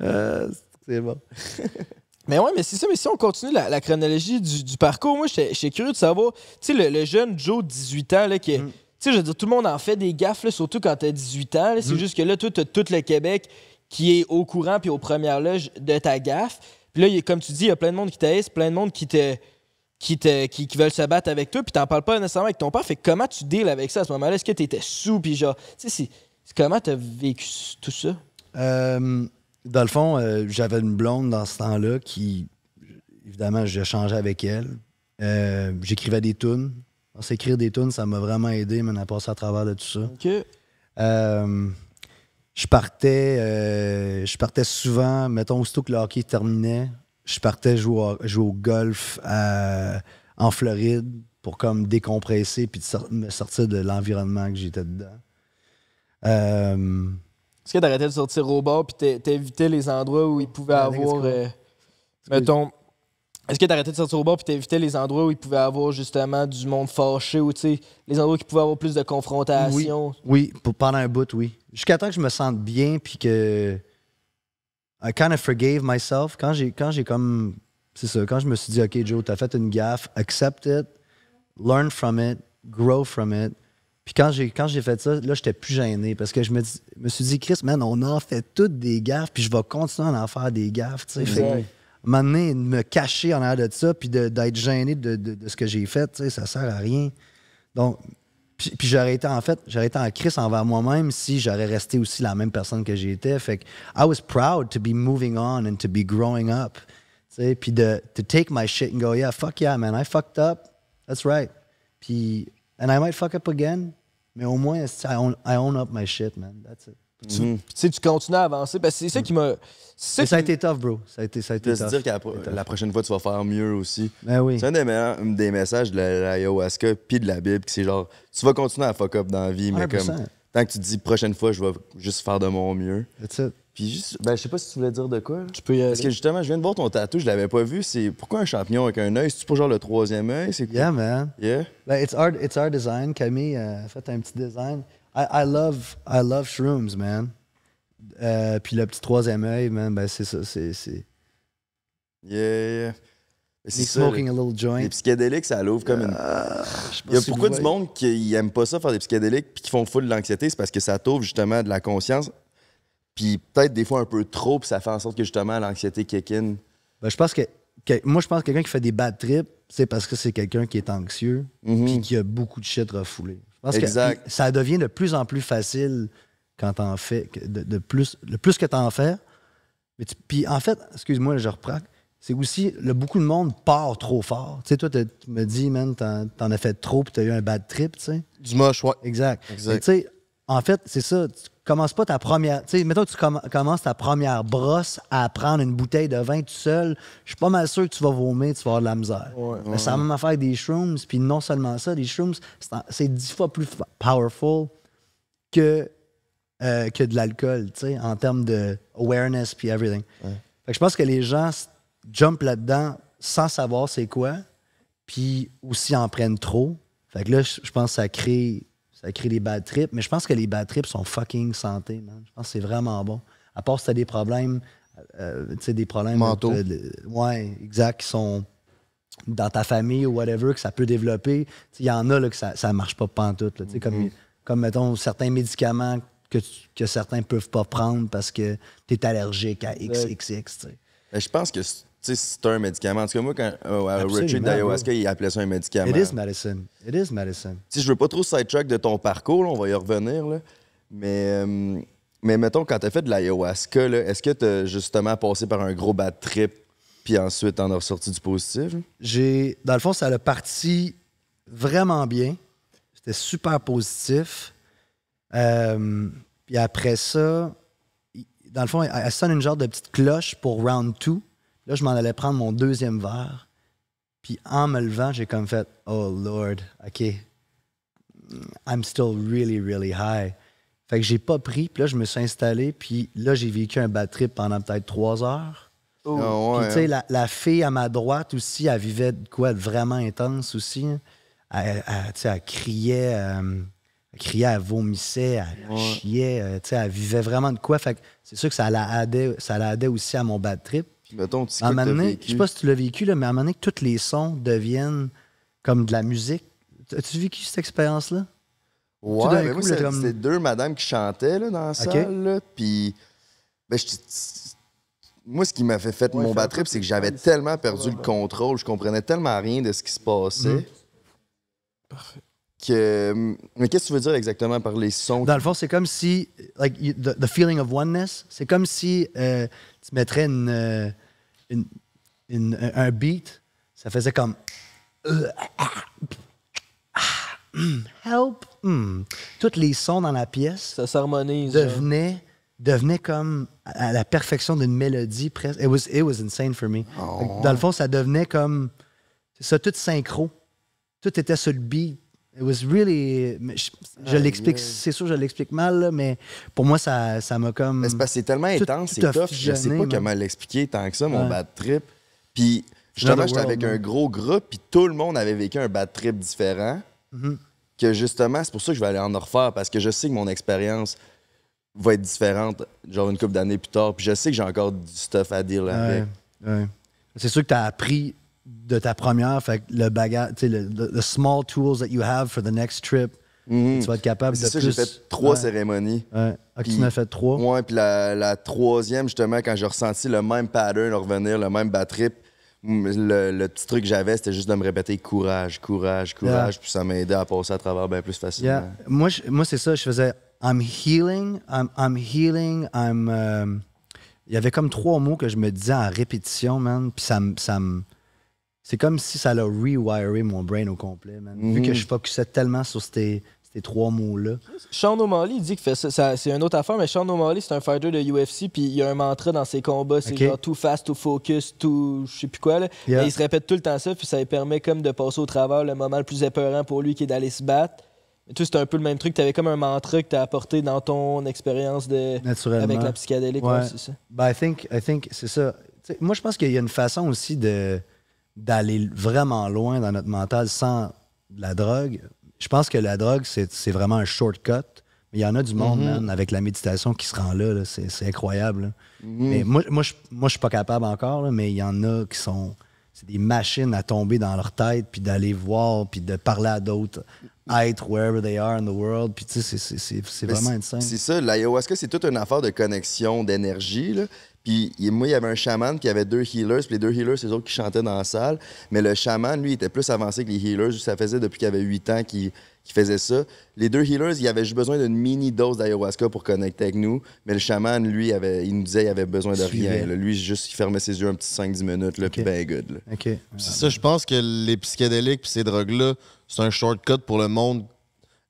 Euh, c'est bon. mais ouais, mais c'est ça. Mais si on continue la, chronologie du, parcours, moi, j'étais curieux de savoir. Tu sais, le, jeune Joe, 18 ans, là, qui mm. Tu sais, je veux dire, tout le monde en fait des gaffes, là, surtout quand t'as 18 ans. C'est mm. juste que là, t'as tout le Québec qui est au courant puis aux premières loges de ta gaffe. Puis là, comme tu dis, il y a plein de monde qui t'aise, plein de monde qui te, qui, te, qui, veulent se battre avec toi, puis t'en parles pas nécessairement avec ton père. Fait comment tu deals avec ça à ce moment-là? Est-ce que t'étais sous, puis genre, tu sais, comment t'as vécu tout ça? Euh, dans le fond, euh, j'avais une blonde dans ce temps-là qui, évidemment, j'ai changé avec elle. Euh, j'écrivais des tunes. S'écrire des tunes, ça m'a vraiment aidé, mais on a à travers de tout ça. OK je partais, euh, je partais souvent, mettons, aussitôt que le hockey terminait, je partais jouer, au, golf euh, en Floride pour comme décompresser puis me sortir de l'environnement que j'étais dedans. Euh, Est-ce que t'arrêtais de sortir au bord puis t'évitais les endroits où il pouvait avoir, euh, mettons, est-ce que arrêté de sortir au bord puis t'évitais les endroits où il pouvait avoir justement du monde fâché ou les endroits où qui pouvaient avoir plus de confrontations? Oui, oui, pendant un bout, oui. Jusqu'à temps que je me sente bien puis que. I kind of forgave myself. Quand j'ai, quand j'ai comme. C'est ça, quand je me suis dit, OK, Joe, t'as fait une gaffe, accept it, learn from it, grow from it. Puis quand j'ai, quand j'ai fait ça, là, j'étais plus gêné parce que je me, me suis dit, Chris, man, on a fait toutes des gaffes puis je vais continuer à en faire des gaffes, tu sais m'amener de me cacher en arrière de ça, puis d'être gêné de, de, de, ce que j'ai fait, ça sert à rien. Donc, puis, j'aurais été en fait, j'aurais été en crise envers moi-même si j'aurais resté aussi la même personne que j'étais. Fait que I was proud to be moving on and to be growing up. tu sais, puis de to take my shit and go, yeah, fuck yeah, man, I fucked up. That's right. Puis, and I might fuck up again, mais au moins, I own, I own up my shit, man. That's it tu, mhm. sais, tu continues à avancer. Parce ben, que c'est ça qui m'a. Ça, a été tough, bro. Ça a été, ça a été tough. Se dire que la, prochaine fois, tu vas faire mieux aussi. Ben oui. C'est un des, messages de l'ayahuasca puis de la Bible qui c'est genre, tu vas continuer à fuck up dans la vie, mais comme tant que tu te dis prochaine fois, je vais juste faire de mon mieux. That's it. Puis juste, ben, je sais pas si tu voulais dire de quoi. Tu peux Parce que justement, je viens de voir ton tatou, je l'avais pas vu. C'est pourquoi un champignon avec un œil? cest pour genre le troisième œil? C'est Yeah, man. Yeah. Ben, it's, art, it's our design. Camille euh, a fait un petit design. I, I, love, I love shrooms, man. Euh, puis le petit troisième œil, man, ben c'est ça, c'est. Yeah, yeah. C'est smoking a little joint. Les psychédéliques, ça l'ouvre comme une. Euh, il y a beaucoup de monde qui aime pas ça, faire des psychédéliques, puis qui font full de l'anxiété, c'est parce que ça t'ouvre justement de la conscience, puis peut-être des fois un peu trop, puis ça fait en sorte que justement l'anxiété kick in. Ben, je pense que, Moi, je pense que quelqu'un qui fait des bad trips, c'est parce que c'est quelqu'un qui est anxieux, mhm. puis qui a beaucoup de shit refoulé. Parce que ça devient de plus en plus facile quand t'en fais, de, plus, le plus que t'en fais. Mais puis en fait, excuse-moi, je reprends, c'est aussi, le, beaucoup de monde part trop fort. Tu sais, toi, tu me dis, man, t'en, en as fait trop, tu t'as eu un bad trip, tu sais. Du moche, ouais. Exact. exact. Tu sais, en fait, c'est ça. Tu commences pas ta première. Tu sais, mettons que tu commences ta première brosse à prendre une bouteille de vin tout seul. Je suis pas mal sûr que tu vas vomir, tu vas avoir de la misère. Mais c'est des shrooms. Puis non seulement ça, des shrooms, c'est dix fois plus powerful que, euh, que de l'alcool, tu sais, en termes de awareness puis everything. Fait que je pense que les gens jump là-dedans sans savoir c'est quoi, puis aussi en prennent trop. Fait que là, je pense que ça crée ça crée des bad trips. Mais je pense que les bad trips sont fucking santé, man. Je pense que c'est vraiment bon. À part si t'as des problèmes, euh, euh, tu sais, des problèmes. Mentaux. ouais, exact, qui sont dans ta famille ou whatever, que ça peut développer. Il y en a là, que ça ne marche pas pantoute. Là, mm-hmm. comme, mettons, certains médicaments que, que certains peuvent pas prendre parce que tu es allergique à XXX. Ben, je pense que c'est un médicament. En tout cas, moi, quand euh, Richard d'ayahuasca, il appelait ça un médicament. It is medicine. It is medicine. Si je veux pas trop sidetrack de ton parcours, on va y revenir, là. Mais, euh, mais mettons, quand tu as fait de l'ayahuasca, est-ce que tu justement passé par un gros bad trip, puis ensuite en as ressorti du positif? J'ai, dans le fond, ça a parti vraiment bien. C'était super positif. Euh, puis après ça, dans le fond, elle sonne une genre de petite cloche pour round two ». Là, je m'en allais prendre mon deuxième verre. Puis en me levant, j'ai comme fait Oh Lord, OK. I'm still really, really high. Fait que j'ai pas pris, puis là, je me suis installé, puis là, j'ai vécu un bad trip pendant peut-être trois heures. Oh, ah puis, tu sais, hein. la, la, fille à ma droite aussi, elle vivait de quoi de vraiment intense aussi. Elle, sais, elle criait, euh, elle criait, elle vomissait, elle chiait, euh, tu sais, elle vivait vraiment de quoi. Fait que c'est sûr que ça la aidé aussi à mon bad trip. Je ne sais pas si tu l'as vécu, mais à un moment donné, que tous les sons deviennent comme de la musique. As-tu vécu cette expérience-là? Ouais, mais moi, c'est deux madames qui chantaient dans la salle. puis, ben, moi, ce qui m'a fait, mon battre c'est que j'avais tellement perdu le contrôle, je comprenais tellement rien de ce qui se passait. Mhm. Parfait. Que, mais qu'est-ce que tu veux dire exactement par les sons? Dans le fond, c'est comme si, like, the, feeling of oneness, c'est comme si euh, tu mettrais une, euh, un beat, ça faisait comme. Help! Hmm. toutes les sons dans la pièce ça hein. devenaient, comme à la perfection d'une mélodie presque. It was, it insane for me. Oh. Dans le fond, ça devenait comme. C'est ça, tout synchro. Tout était sur le beat. Je, ah, l'explique, c'est sûr, je l'explique mal, mais pour moi, ça, ça m'a comme. c'est tellement intense, c'est tough. Je sais pas comment l'expliquer tant que ça, mon bad trip. Puis, justement, j'étais avec un gros groupe, puis tout le monde avait vécu un bad trip différent. Mm-hmm. Que justement, c'est pour ça que je vais aller en refaire, parce que je sais que mon expérience va être différente, genre une couple d'années plus tard, puis je sais que j'ai encore du stuff à dire là C'est sûr que tu as appris de ta première, fait le bagage, le, the, small tools that you have for the next trip, mhm. Tu vas être capable de ça, plus... j'ai fait trois cérémonies. Ouais. Ah, tu en as fait trois? Ouais, puis la, la, troisième, justement, quand j'ai ressenti le même pattern revenir, le même trip, le, le petit truc que j'avais, c'était juste de me répéter courage, courage, courage, puis ça m'a aidé à passer à travers bien plus facilement. Moi, moi c'est ça, je faisais I'm healing, I'm, I'm healing, I'm. Euh, il y avait comme trois mots que je me disais en répétition, man, puis ça Ça me c'est comme si ça l'a rewiré mon brain au complet, man. Vu que mhm. je focusais tellement sur ces, trois mots-là. Sean O'Malley dit que fait ça, c'est une autre affaire, mais Sean O'Malley, c'est un fighter de UFC, puis il y a un mantra dans ses combats, c'est genre too fast, tout focus, tout je sais plus quoi. Là. Et il se répète tout le temps ça, puis ça lui permet comme de passer au travers le moment le plus épeurant pour lui qui est d'aller se battre. Tu c'est un peu le même truc. Tu avais comme un mantra que tu as apporté dans ton expérience de... avec la psychédélique. c'est ça. Ben, I think, I think c'est ça. moi, je pense qu'il y a une façon aussi de d'aller vraiment loin dans notre mental sans la drogue. Je pense que la drogue, c'est vraiment un shortcut. Mais il y en a du monde, mm-hmm. avec la méditation qui se rend là. c'est incroyable. Mm-hmm. Mais moi, moi je moi, suis pas capable encore, mais il y en a qui sont. C'est des machines à tomber dans leur tête, puis d'aller voir, puis de parler à d'autres être wherever they are in the world. Puis, tu sais, c'est vraiment insane. C'est ça, l'ayahuasca, c'est toute une affaire de connexion, d'énergie. Puis moi, il y avait un chaman qui avait deux healers, puis les deux healers, c'est eux autres qui chantaient dans la salle. Mais le chaman, lui, était plus avancé que les healers. Ça faisait depuis qu'il avait huit ans qu'il faisait ça. Les deux healers, il avait juste besoin d'une mini dose d'ayahuasca pour connecter avec nous. Mais le chaman, lui, il nous disait qu'il avait besoin de rien. Lui, juste, il fermait ses yeux un petit 5-10 minutes, là, puis ben good. C'est ça, je pense que les psychédéliques puis ces drogues-là, c'est un shortcut pour le monde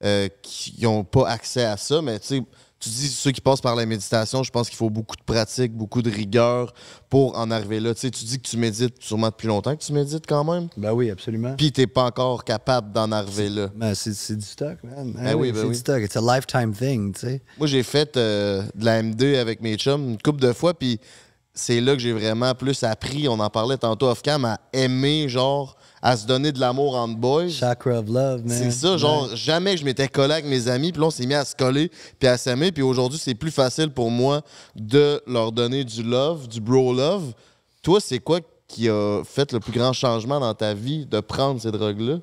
euh, qui n'ont pas accès à ça. Mais tu sais, tu dis, ceux qui passent par la méditation, je pense qu'il faut beaucoup de pratique, beaucoup de rigueur pour en arriver là. Tu, dis que tu médites sûrement depuis longtemps que tu médites quand même. Ben oui, absolument. Puis t'es pas encore capable d'en arriver là. Ben, c'est du stock, man. Ben, ah oui, ben c'est du stock. It's a lifetime thing, tu sais. Moi, j'ai fait euh, de la MD avec mes chums une couple de fois, puis c'est là que j'ai vraiment plus appris, on en parlait tantôt off-cam, à aimer, genre, à se donner de l'amour en boys. Chakra of love, man. C'est ça, genre, jamais que je m'étais collé avec mes amis, puis là, on s'est mis à se coller, puis à s'aimer, puis aujourd'hui, c'est plus facile pour moi de leur donner du love, du bro love. Toi, c'est quoi qui a fait le plus grand changement dans ta vie de prendre ces drogues-là?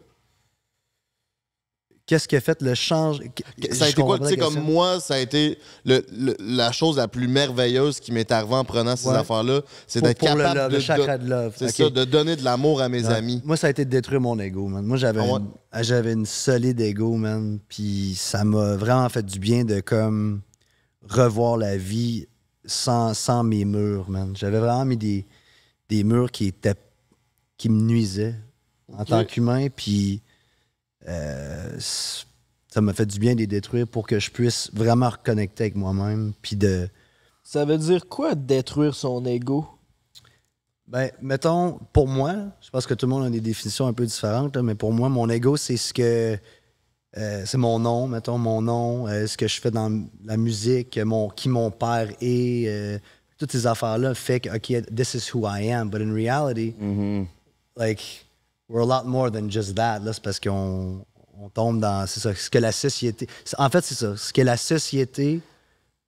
qu'est-ce qui a fait le change? Ça a été quoi? Tu sais, comme moi, ça a été la chose la plus merveilleuse qui m'est arrivée en prenant ces affaires-là, c'est d'être capable de, de, Ça, de donner de l'amour à mes amis. Moi, ça a été de détruire mon ego, man. Moi, j'avais ah une, j'avais une solide ego, man. Puis ça m'a vraiment fait du bien de comme revoir la vie sans, sans mes murs, man. J'avais vraiment mis des, des murs qui étaient qui me nuisaient en tant qu'humain, puis euh, ça m'a fait du bien de les détruire pour que je puisse vraiment reconnecter avec moi-même. Puis de. Ça veut dire quoi détruire son ego? Ben, mettons, pour moi, je pense que tout le monde a des définitions un peu différentes, mais pour moi, mon ego, c'est ce que. Euh, c'est mon nom, mettons mon nom, euh, ce que je fais dans la musique, mon, qui mon père est, toutes ces affaires-là fait que, OK, this is who I am. But in reality, mm-hmm. like, we're a lot more than just that, là, c'est parce qu'on tombe dans. C'est ça, ce que la société. En fait, c'est ça, ce que la société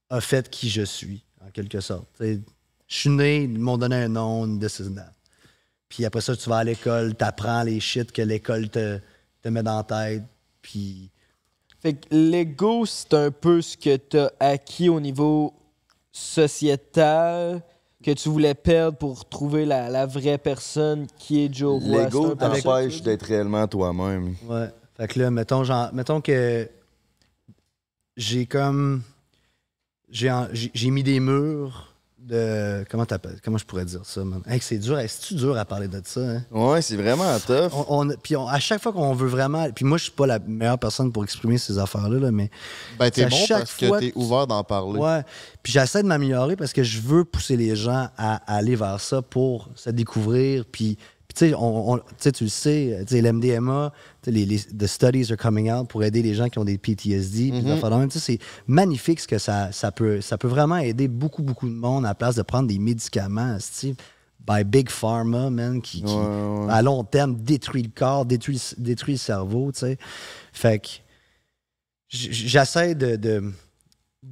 a fait qui je suis, en quelque sorte. je suis né, ils m'ont donné un nom, this is that. Puis après ça, tu vas à l'école, t'apprends les shit que l'école te, te met dans la tête. Puis. Fait que l'ego, c'est un peu ce que t'as acquis au niveau sociétal que tu voulais perdre pour trouver la, vraie personne qui est Joe Roy. L'ego t'empêche d'être réellement toi-même. Ouais. Fait que là, mettons, genre, mettons que j'ai comme. J'ai mis des murs de. Comment, comment je pourrais dire ça, man? c'est dur, c'est dur à parler de ça. Hein? Ouais, c'est vraiment tough. On, on à chaque fois qu'on veut vraiment. Puis moi, je suis pas la meilleure personne pour exprimer ces affaires-là, mais. Ben, t'es bon parce que t'es ouvert d'en parler. Ouais. Puis j'essaie de m'améliorer parce que je veux pousser les gens à, aller vers ça pour se découvrir, puis tu sais, on, tu le sais, euh, l'MDMA, les, the studies are coming out pour aider les gens qui ont des PTSD. Mm-hmm. C'est magnifique ce que ça, ça, peut, ça peut vraiment aider beaucoup, beaucoup de monde à la place de prendre des médicaments, Steve by Big Pharma, man, qui, à long terme détruit le corps, détruit, détruit le cerveau, tu Fait que j'essaie de,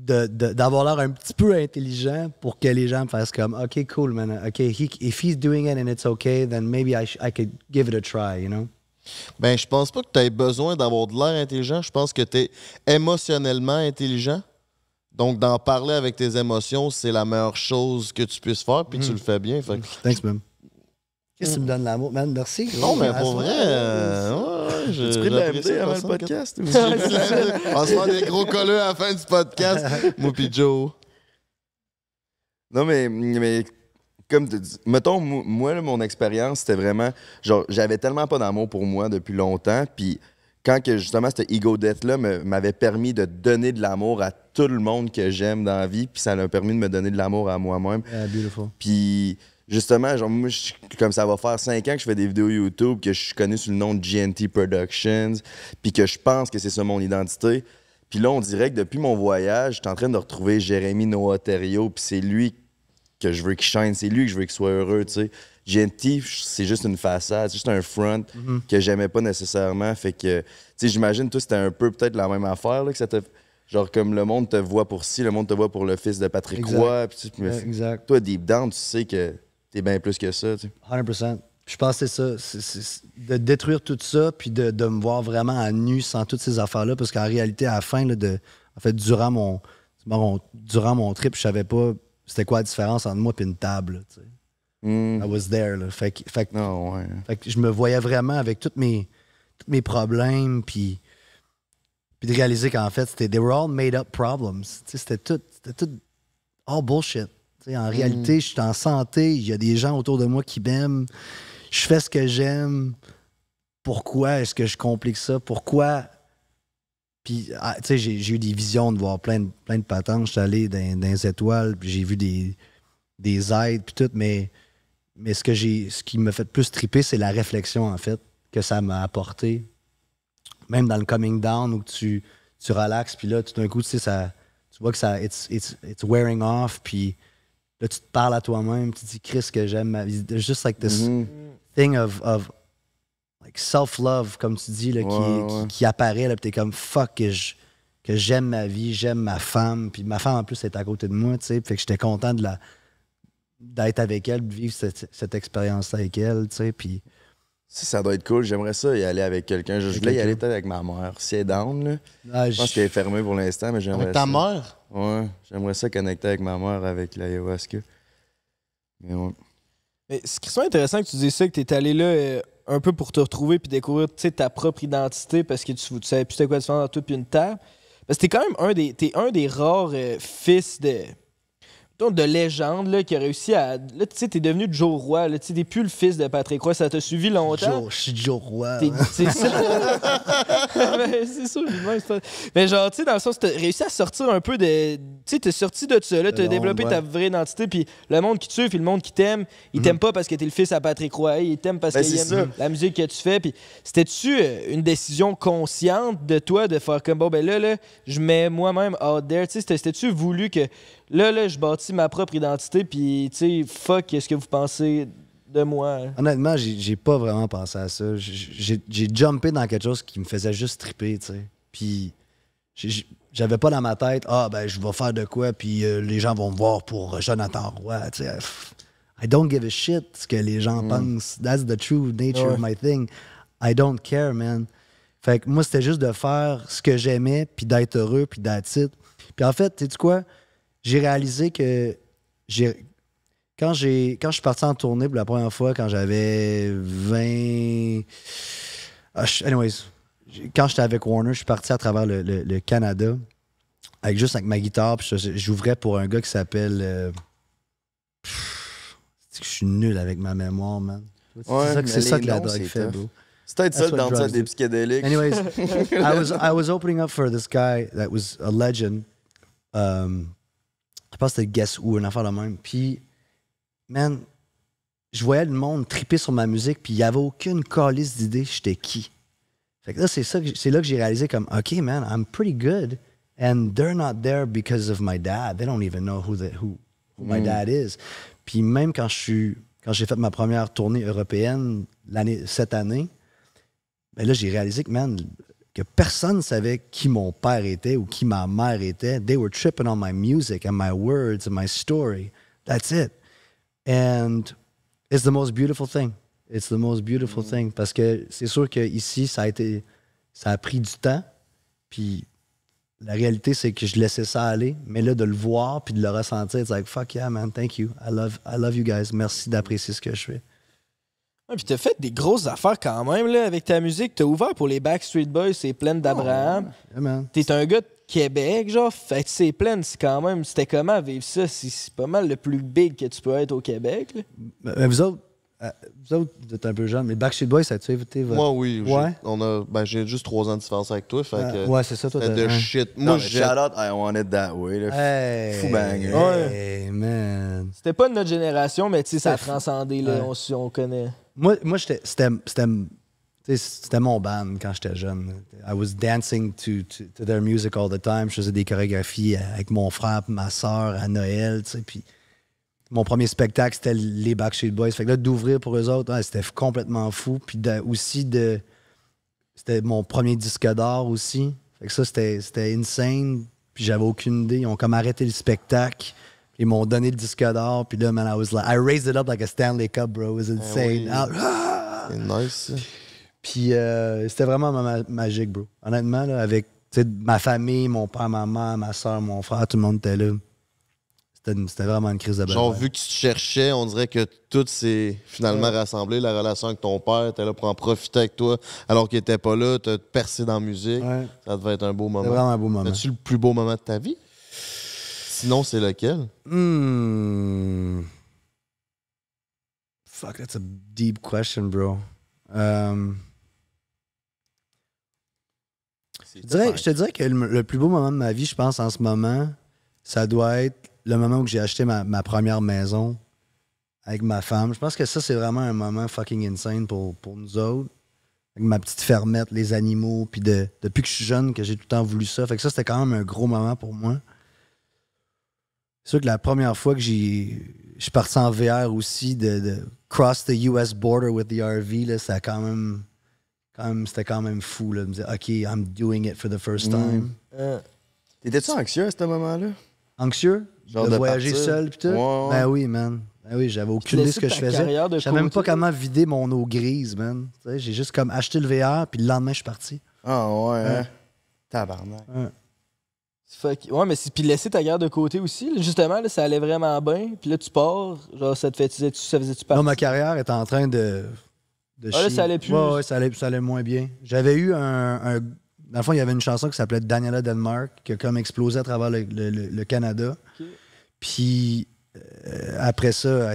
d'avoir l'air un petit peu intelligent pour que les gens me fassent comme OK cool man OK if he's doing it and it's OK then maybe I, I could give it a try you know ben je pense pas que tu aies besoin d'avoir de l'air intelligent je pense que tu es émotionnellement intelligent donc d'en parler avec tes émotions c'est la meilleure chose que tu puisses faire puis tu mm-hmm. le fais bien thanks man Qu'est-ce que tu me donnes l'amour man merci non mais pour vrai, pris de la avant le podcast? On se prend des gros colleux à la fin du podcast, moi Joe. Non, mais, mais comme tu dis, mettons, moi, mon expérience, c'était vraiment, genre, j'avais tellement pas d'amour pour moi depuis longtemps, puis quand que justement cette ego death là m'avait permis de donner de l'amour à tout le monde que j'aime dans la vie, puis ça m'a permis de me donner de l'amour à moi-même. beautiful. puis justement, genre, moi, comme ça va faire cinq ans que je fais des vidéos YouTube, que je suis connu sous le nom de GNT Productions, puis que je pense que c'est ça mon identité. Puis là, on dirait que depuis mon voyage, je suis en train de retrouver Jérémy Noah puis c'est lui que je veux qu'il chaîne, c'est lui que je veux qu'il soit heureux, tu sais. GNT, c'est juste une façade, c'est juste un front mhm. que j'aimais pas nécessairement. Fait que, tu sais, j'imagine, toi, c'était un peu peut-être la même affaire, que ça te. Genre, comme le monde te voit pour ci, le monde te voit pour le fils de Patrick Roy. exact. Toi, deep down, tu sais que t'es bien plus que ça. Tu 100 je pense c'est ça, de détruire tout ça, puis de, me voir vraiment à nu sans toutes ces affaires-là, parce qu'en réalité, à la fin, de, en fait, durant mon, durant mon trip, je savais pas c'était quoi la différence entre moi et une table. tu hmm. I was there. Fait, ah, je me voyais vraiment avec tous mes, mes problèmes, puis, puis de réaliser qu'en fait, c'était they all made up problems. c'était tout, tout bullshit en mm. réalité, je suis en santé, il y a des gens autour de moi qui m'aiment, je fais ce que j'aime. Pourquoi est-ce que je complique ça? Pourquoi? Puis, ah, tu sais, j'ai eu des visions de voir plein de, plein de patentes. Je suis allé dans, les étoiles, puis j'ai vu des, aides, puis tout. Mais, mais ce, que ce qui me fait plus triper, c'est la réflexion, en fait, que ça m'a apporté. Même dans le coming down, où tu, tu relaxes, puis là, tout d'un coup, tu sais, ça, tu vois que ça, it's, it's wearing off, puis tu te parles à toi-même, tu te dis, Chris, que j'aime ma vie. Juste just like this mm-hmm. thing of, like self-love, comme tu dis, là, qui, apparaît. puis t'es comme, fuck, que je j'aime ma vie, j'aime ma femme. Puis ma femme, en plus, est à côté de moi, tu sais. Fait que j'étais content de la d'être avec elle, de vivre cette, expérience-là avec elle, tu sais. Puis... ça doit être cool, j'aimerais ça y aller avec quelqu'un. Je, voulais y aller avec ma mère, si elle est down. Là. Ah, je pense qu'elle est fermée pour l'instant, mais j'aimerais ta mère? Ouais, j'aimerais ça connecter avec ma mère avec l'ayahuasca. Mais ouais. Mais ce qui est intéressant que tu dises ça, que tu es allé là euh, un peu pour te retrouver puis découvrir ta propre identité parce que tu, savais plus c'était quoi différent dans tout puis une terre. Parce que tu es quand même un des, un des rares euh, fils de de légende là, qui a réussi à. Là, tu sais, t'es devenu Joe Roy. Là, tu sais, t'es plus le fils de Patrick Roy. Ça t'a suivi longtemps. Joe, je suis Joe Roy. C'est ça. Ah, ben, c'est ça, Mais genre, tu sais, dans le sens, t'as réussi à sortir un peu de. Tu sais, t'es sorti de ça. Là, t'as développé ta vraie identité. Puis le monde qui te puis le monde qui t'aime, il mm-hmm. t'aime pas parce que t'es le fils à Patrick Roy. Il t'aime parce que ben, qu'il aime la musique que tu fais. Puis c'était-tu euh, une décision consciente de toi de faire comme bon, ben là, là, je mets moi-même out there. Tu sais, c'était-tu voulu que Là, là, je bâtis ma propre identité, puis, tu sais, fuck, qu'est-ce que vous pensez de moi? Hein? Honnêtement, j'ai pas vraiment pensé à ça. J'ai jumpé dans quelque chose qui me faisait juste triper, tu sais. Puis, j'avais pas dans ma tête, ah, ben, je vais faire de quoi, puis euh, les gens vont me voir pour Jonathan Roy, tu sais. I don't give a shit ce que les gens mm. pensent. That's the true nature of my thing. I don't care, man. Fait que moi, c'était juste de faire ce que j'aimais, puis d'être heureux, puis d'être Puis en fait, tu sais quoi? j'ai réalisé que j'ai quand j'ai quand je suis parti en tournée pour la première fois quand j'avais 20 ah, anyways quand j'étais avec Warner je suis parti à travers le, le, Canada avec juste avec ma guitare puis j'ouvrais pour un gars qui s'appelle euh, je suis nul avec ma mémoire man c'est ça, que la drogue fait bro c'était ça dans ça des psychédéliques anyways I was I was opening up for this guy that was a legend um, je pense que c'était Guess Who, une affaire de même. Puis, man, je voyais le monde triper sur ma musique, puis il n'y avait aucune calice d'idée j'étais qui. Fait que là, c'est, là que j'ai réalisé comme, OK, man, I'm pretty good, and they're not there because of my dad. They don't even know who, my hmm. dad is. Puis même quand je suis quand j'ai fait ma première tournée européenne cette année, ben là, j'ai réalisé que, man, que personne savait qui mon père était ou qui ma mère était. They were tripping on my music and my words and my story. That's it. And it's the most beautiful thing. It's the most beautiful thing. Parce que c'est sûr qu'ici, ça a Ça a pris du temps. Puis la réalité, c'est que je laissais ça aller. Mais là, de le voir puis de le ressentir, c'est like, fuck yeah, man, thank you. I love, I love you guys. Merci d'apprécier ce que je fais. Pis puis t'as fait des grosses affaires quand même là, avec ta musique. T'as ouvert pour les Backstreet Boys, c'est plein d'Abraham. Oh, T'es un gars de Québec, genre, fait c'est plein, c'est quand même. C'était comment vivre ça? C'est pas mal le plus big que tu peux être au Québec. Euh, vous autres, euh, vous autres, vous êtes un peu jeune, mais Backstreet Boys, ça a-tu évité? Moi, oui. Ben, j'ai juste trois ans de différence avec toi. Fait ah, que, ouais, c'est ça, toi. de hein. shit. Moi, j'ai. Shout out, I want it that way. Hey, Fou banger. Hein. Hey, man. C'était pas de notre génération, mais tu sais, ça a transcendé. Là, on, on connaît moi, moi c'était mon band quand j'étais jeune. I was dancing to, their music all the time. Je faisais des chorégraphies euh, avec mon frère, ma soeur à Noël. Puis mon premier spectacle, c'était les Backstreet Boys. Fait là, d'ouvrir pour eux autres, c'était complètement fou. Puis aussi, de c'était mon premier disque d'or aussi. Fait ça, c'était insane. Puis j'avais aucune idée. Ils ont comme arrêté le spectacle ils m'ont donné le disque d'or. Puis là, man, I was like, I raised it up like a Stanley Cup, bro. It was ah insane. Ah nice. Puis euh, c'était vraiment magique, bro. Honnêtement, là, avec ma famille, mon père, ma mère, ma soeur, mon frère, tout le monde était là. C'était vraiment une crise de belle. Genre, vu que tu te cherchais, on dirait que tout s'est finalement rassemblé. La relation avec ton père, t'es là pour en profiter avec toi, alors qu'il n'était pas là, Tu t'as percé dans la musique. Ça devait être un beau moment. vraiment un beau moment. as le plus beau moment de ta vie? Sinon, c'est lequel? Hmm. Fuck, that's a deep question, bro. Um, je, te dirais que le, plus beau moment de ma vie, je pense, en ce moment, ça doit être le moment où j'ai acheté ma, première maison avec ma femme. Je pense que ça, c'est vraiment un moment fucking insane pour, pour nous autres. Avec ma petite fermette, les animaux, puis depuis que je suis jeune, que j'ai tout le temps voulu ça. Fait que ça, c'était quand même un gros moment pour moi. C'est sûr que la première fois que j'ai. Je suis parti en VR aussi, de, cross the US border with the RV, là, ça quand même. Quand même C'était quand même fou, là, me dire, OK, I'm doing it for the first mm. time. Euh, t'étais-tu anxieux à ce moment-là? Anxieux? Genre de, voyager seul, pis tout? Ben oui, man. Ben oui, j'avais aucune idée de ce que je faisais. J'avais même pas comment vider mon eau grise, man. J'ai juste comme acheté le VR, puis le lendemain, je suis parti. Ah ouais, hein? Tabarnak. Ouais. Ouais, mais puis laisser ta guerre de côté aussi. justement, là, ça allait vraiment bien. Puis là, tu pars. Genre, ça te fait -tu, ça faisait-tu Non, ma carrière est en train de. de ah, ça allait plus. Ouais, ça, allait, moins bien. J'avais eu un, Dans le fond, il y avait une chanson qui s'appelait Daniela Denmark, qui a comme explosé à travers le, Canada. Puis euh, après ça,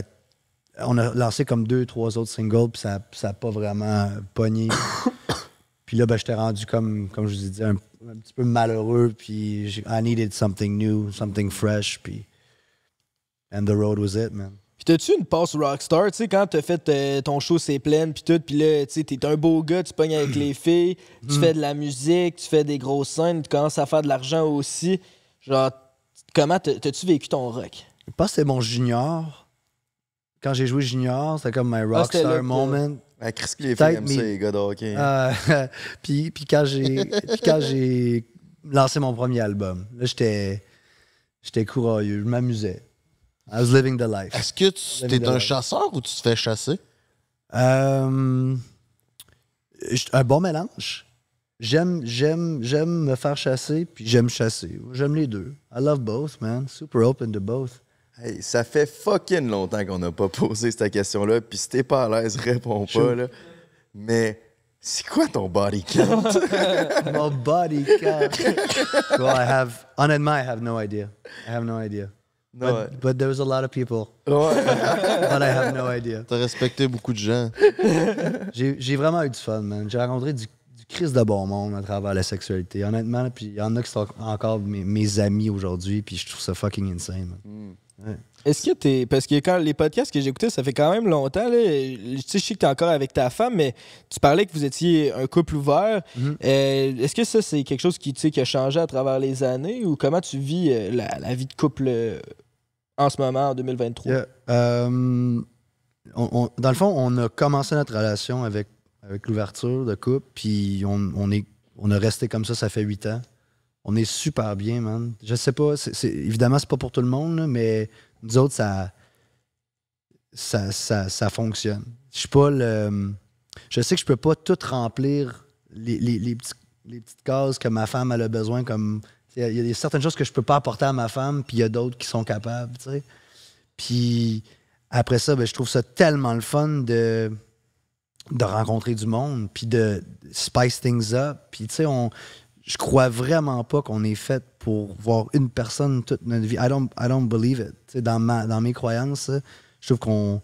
on a lancé comme deux, trois autres singles, puis ça n'a ça pas vraiment pogné. puis là, ben, je t'ai rendu comme, comme je vous disais, un un petit peu malheureux, puis I needed something new, something fresh, puis and the road was it, man. Puis t'as-tu une passe rockstar, tu sais, quand t'as fait euh, ton show C'est plein, puis tout, puis là, tu sais, t'es un beau gars, tu pognes avec les filles, tu fais de la musique, tu fais des grosses scènes, tu commences à faire de l'argent aussi. Genre, comment t'as- tu vécu ton rock? Je pense que mon junior. Quand j'ai joué junior, c'était comme my ah, rockstar moment. Ben, mais les les gars euh, puis, puis, quand j'ai lancé mon premier album, j'étais, j'étais courageux, je m'amusais. I was living the life. Est-ce que tu es un chasseur ou tu te fais chasser? Euh, un bon mélange. J'aime, j'aime, j'aime me faire chasser, puis j'aime chasser. J'aime les deux. I love both, man. Super open to both. Hey, ça fait fucking longtemps qu'on n'a pas posé cette question-là, puis si t'es pas à l'aise, réponds pas. Là. Mais c'est quoi ton body count? Mon body count. well, I have, honnêtement, I have no idea. I have no idea. No, but, there's there was a lot of people. but I have no idea. T'as respecté beaucoup de gens. J'ai vraiment eu du fun, man. J'ai rencontré du Christ de bon monde à travers la sexualité. Honnêtement, puis il y en a qui sont encore mes, amis aujourd'hui, puis je trouve ça fucking insane. Man. Hmm. Est-ce que t'es. Parce que quand les podcasts que j'écoutais, ça fait quand même longtemps. Je sais, que t'es encore avec ta femme, mais tu parlais que vous étiez un couple ouvert. Mhm. Euh, est-ce que ça, c'est quelque chose qui, qui a changé à travers les années ou comment tu vis euh, la, vie de couple euh, en ce moment, en 2023? dans le fond, on a commencé notre relation avec, l'ouverture de couple, puis on, on, est, on a resté comme ça, ça fait huit ans on est super bien, man. Je sais pas, évidemment, c'est pas pour tout le monde, mais nous autres, ça ça, ça, fonctionne. Je suis pas le. Je sais que je peux pas tout remplir les, les, les, les petites cases que ma femme a besoin, comme. Il y, a certaines choses que je peux pas apporter à ma femme, puis il y a d'autres qui sont capables, tu sais. Puis après ça, ben, je trouve ça tellement le fun de de rencontrer du monde, puis de spice things up. Puis, tu sais, on, je crois vraiment pas qu'on est fait pour voir une personne toute notre vie. I don't, I don't believe it. dans, ma, dans mes croyances, je trouve qu'on.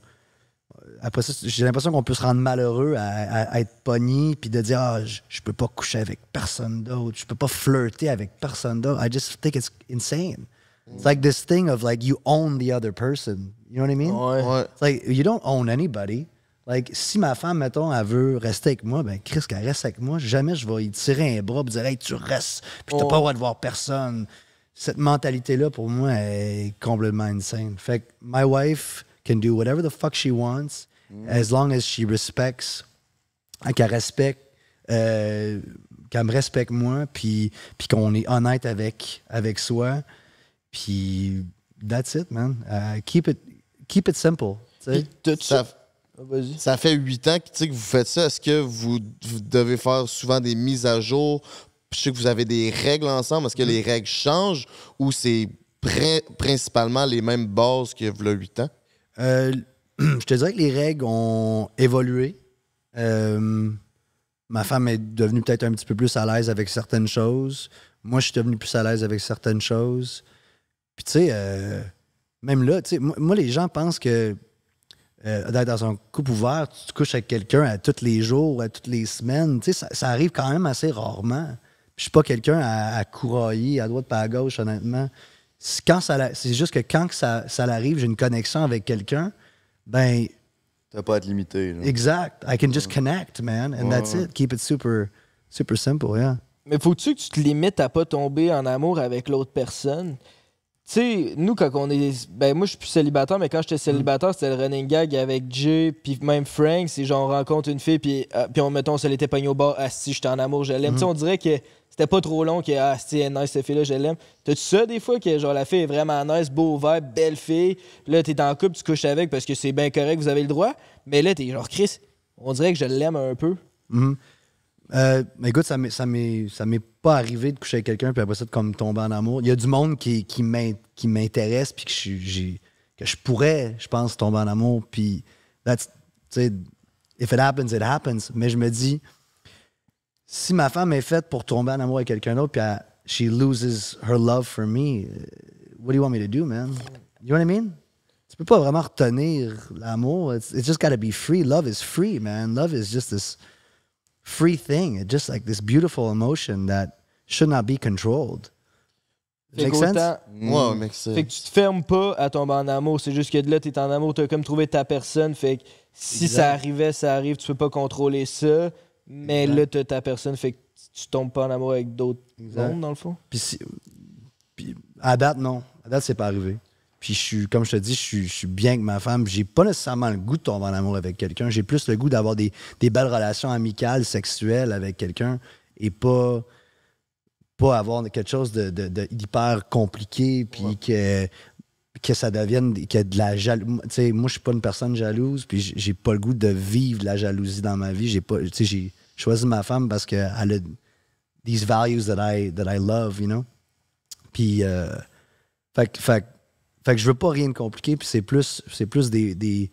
Après ça, j'ai l'impression qu'on peut se rendre malheureux à, être pogné puis de dire Ah, je, je peux pas coucher avec personne d'autre, je peux pas flirter avec personne d'autre. I just think it's insane. It's like this thing of like you own the other person. You know what I mean? It's like you don't own anybody. Like, si ma femme, mettons, elle veut rester avec moi, ben Chris, qu'elle reste avec moi, jamais je vais y tirer un bras et dire Hey, tu restes, puis t'as oh. pas le droit de voir personne. Cette mentalité-là, pour moi, est complètement insane. Fait que my wife can do whatever the fuck she wants, mm. as long as she respects, qu'elle respecte, euh, qu'elle me respecte moi, puis, qu'on est honnête avec, soi. Puis, that's it, man. Euh, keep, it, keep it simple. Puis, ah, ça fait huit ans que, que vous faites ça. Est-ce que vous, devez faire souvent des mises à jour? Je sais que vous avez des règles ensemble. Est-ce que mm-hmm. les règles changent ou c'est principalement les mêmes bases que vous, là, 8 ans? Euh, je te dirais que les règles ont évolué. Euh, ma femme est devenue peut-être un petit peu plus à l'aise avec certaines choses. Moi, je suis devenu plus à l'aise avec certaines choses. Puis, tu sais, euh, même là, moi, les gens pensent que euh, d'être dans un couple ouvert, tu te couches avec quelqu'un à tous les jours, à toutes les semaines. ça, arrive quand même assez rarement. Je suis pas quelqu'un à, à courailler à droite pas à gauche, honnêtement. c'est juste que quand ça, ça arrive, j'ai une connexion avec quelqu'un, ben. T'as pas à te limiter. Exact. I can just connect, man. And that's it. Keep it super, super simple, yeah. Mais faut-tu que tu te limites à pas tomber en amour avec l'autre personne? Tu sais, nous, quand on est. Ben, moi, je suis plus célibataire, mais quand j'étais mm. célibataire, c'était le running gag avec Jay, puis même Frank. si, genre, on rencontre une fille, puis euh, puis on, mettons, on se l'était pogné au bar. Ah, si, j'étais en amour, je l'aime. Mm-hmm. Tu on dirait que c'était pas trop long que, ah, si, elle est nice, cette fille-là, je l'aime. T'as-tu ça, des fois, que, genre, la fille est vraiment nice, beau vert, belle fille. Là, t'es en couple, tu couches avec parce que c'est bien correct, vous avez le droit. Mais là, t'es genre, Chris, on dirait que je l'aime un peu. Mm-hmm. Euh, écoute, ça m'est, ça, m'est, ça m'est pas arrivé de coucher avec quelqu'un puis après ça de comme tomber en amour. Il y a du monde qui, qui, m'intéresse puis que je, j'ai, que je pourrais, je pense, tomber en amour. Puis, that's, if it happens, it happens. Mais je me dis, si ma femme est faite pour tomber en amour avec quelqu'un d'autre puis qu'elle she loses her love for me, euh, what do you want me to do, man? You know what I mean? Tu peux pas vraiment retenir l'amour. It's, it's just gotta be free. Love is free, man. Love is just this free thing. It's just like this beautiful emotion that should not be controlled. Fait make sense? Mm. Fait que tu te fermes pas à tomber en amour. C'est juste que de là, t'es en amour, t'as comme trouvé ta personne. Fait que si ça arrivait, ça arrive, tu peux pas contrôler ça. Mais là là, t'as ta personne, fait que tu tombes pas en amour avec d'autres mondes, dans le fond. Puis, puis à date, non. À date, c'est pas arrivé. Puis je suis, comme je te dis, je suis, bien avec ma femme. J'ai pas nécessairement le goût de tomber en amour avec quelqu'un. J'ai plus le goût d'avoir des, belles relations amicales, sexuelles avec quelqu'un et pas pas avoir quelque chose de, hyper compliqué puis que que ça devienne que de la jalousie. Tu sais, moi, je suis pas une personne jalouse, puis j'ai pas le goût de vivre la jalousie dans ma vie. J'ai pas, tu sais, j'ai choisi ma femme parce qu'elle a these values that I, that I love, you know. Puis, euh, fait, fait que je veux pas rien de compliqué, puis c'est plus, c'est plus des, des,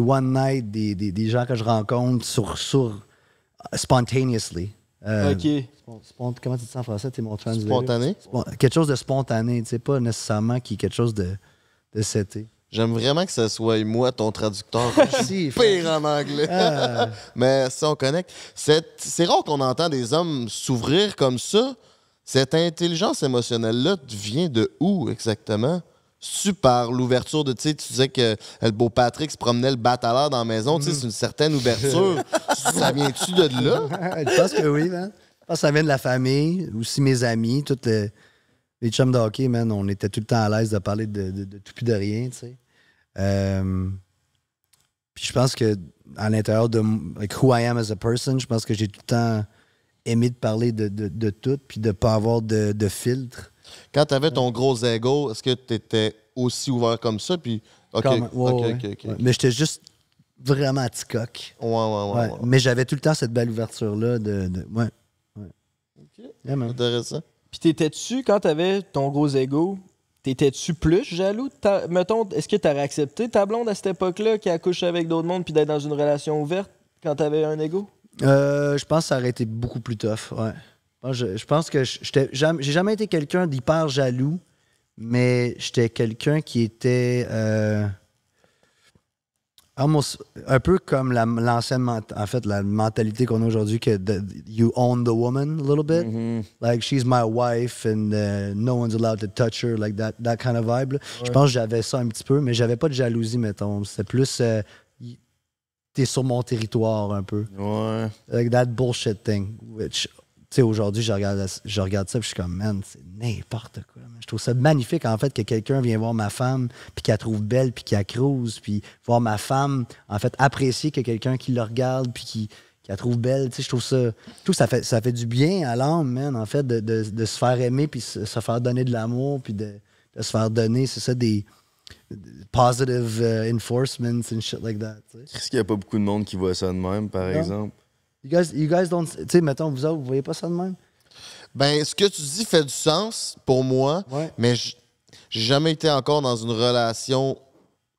one night, des, des, gens que je rencontre sur, sur euh, spontaneously. Euh, OK. comment tu dis ça en français? mon Spontané? quelque chose de spontané, tu sais, pas nécessairement qui quelque chose de, de seté. J'aime vraiment que ça soit moi, ton traducteur. pire en anglais. Ah. Mais ça, on connecte. C'est rare qu'on entend des hommes s'ouvrir comme ça. Cette intelligence émotionnelle-là vient de où exactement? super l'ouverture de, tu sais, tu disais que le beau Patrick se promenait le bat à l'heure dans la maison, tu mm. c'est une certaine ouverture. ça vient-tu de là? Je pense que oui, man. Je pense ça vient de la famille, aussi mes amis, tous les, chums de hockey, man, on était tout le temps à l'aise de parler de, tout puis de rien, tu sais. Euh, puis je pense que à l'intérieur de who I am as a person, je pense que j'ai tout le temps aimé de parler de, tout puis de pas avoir de filtre. Quand tu avais ton gros ego, est-ce que tu étais aussi ouvert comme ça? Puis, OK, Mais j'étais juste vraiment petit Ouais, ouais, ouais, Mais j'avais tout le temps cette belle ouverture-là. De, de, Ouais. OK. Intéressant. Puis, t'étais-tu, quand t'avais ton gros ego, t'étais-tu plus jaloux? Mettons, est-ce que t'aurais accepté ta blonde à cette époque-là qui accouche avec d'autres monde, puis d'être dans une relation ouverte quand t'avais un ego? Euh, je pense que ça aurait été beaucoup plus tough, ouais je, je, pense que j'ai jamais été quelqu'un d'hyper jaloux, mais j'étais quelqu'un qui était euh, un peu comme l'ancienne en fait la mentalité qu'on a aujourd'hui que you own the woman a little bit, mm-hmm. like she's my wife and uh, no one's allowed to touch her, like that, that kind of vibe. Je pense que j'avais ça un petit peu, mais j'avais pas de jalousie mettons. C'était plus tu euh, t'es sur mon territoire un peu. Ouais. Like that bullshit thing, which aujourd'hui, je regarde, je regarde ça, et je suis comme, man, c'est n'importe quoi. Je trouve ça magnifique, en fait, que quelqu'un vient voir ma femme, puis qu'elle trouve belle, puis qu'elle crouse, puis voir ma femme, en fait, apprécier que quelqu'un qui le regarde, puis qui, la trouve belle. Tu je trouve ça, tout ça fait, ça fait du bien à l'âme, man, en fait, de, se faire aimer, puis se, se faire donner de l'amour, puis de, se faire donner, c'est ça, des positive euh, enforcements and shit like that. Tu Est-ce qu'il n'y a pas beaucoup de monde qui voit ça de même, par exemple? You guys, you guys don't. Tu sais, mettons, vous autres, vous voyez pas ça de même? Ben, ce que tu dis fait du sens pour moi, ouais. mais j'ai jamais été encore dans une relation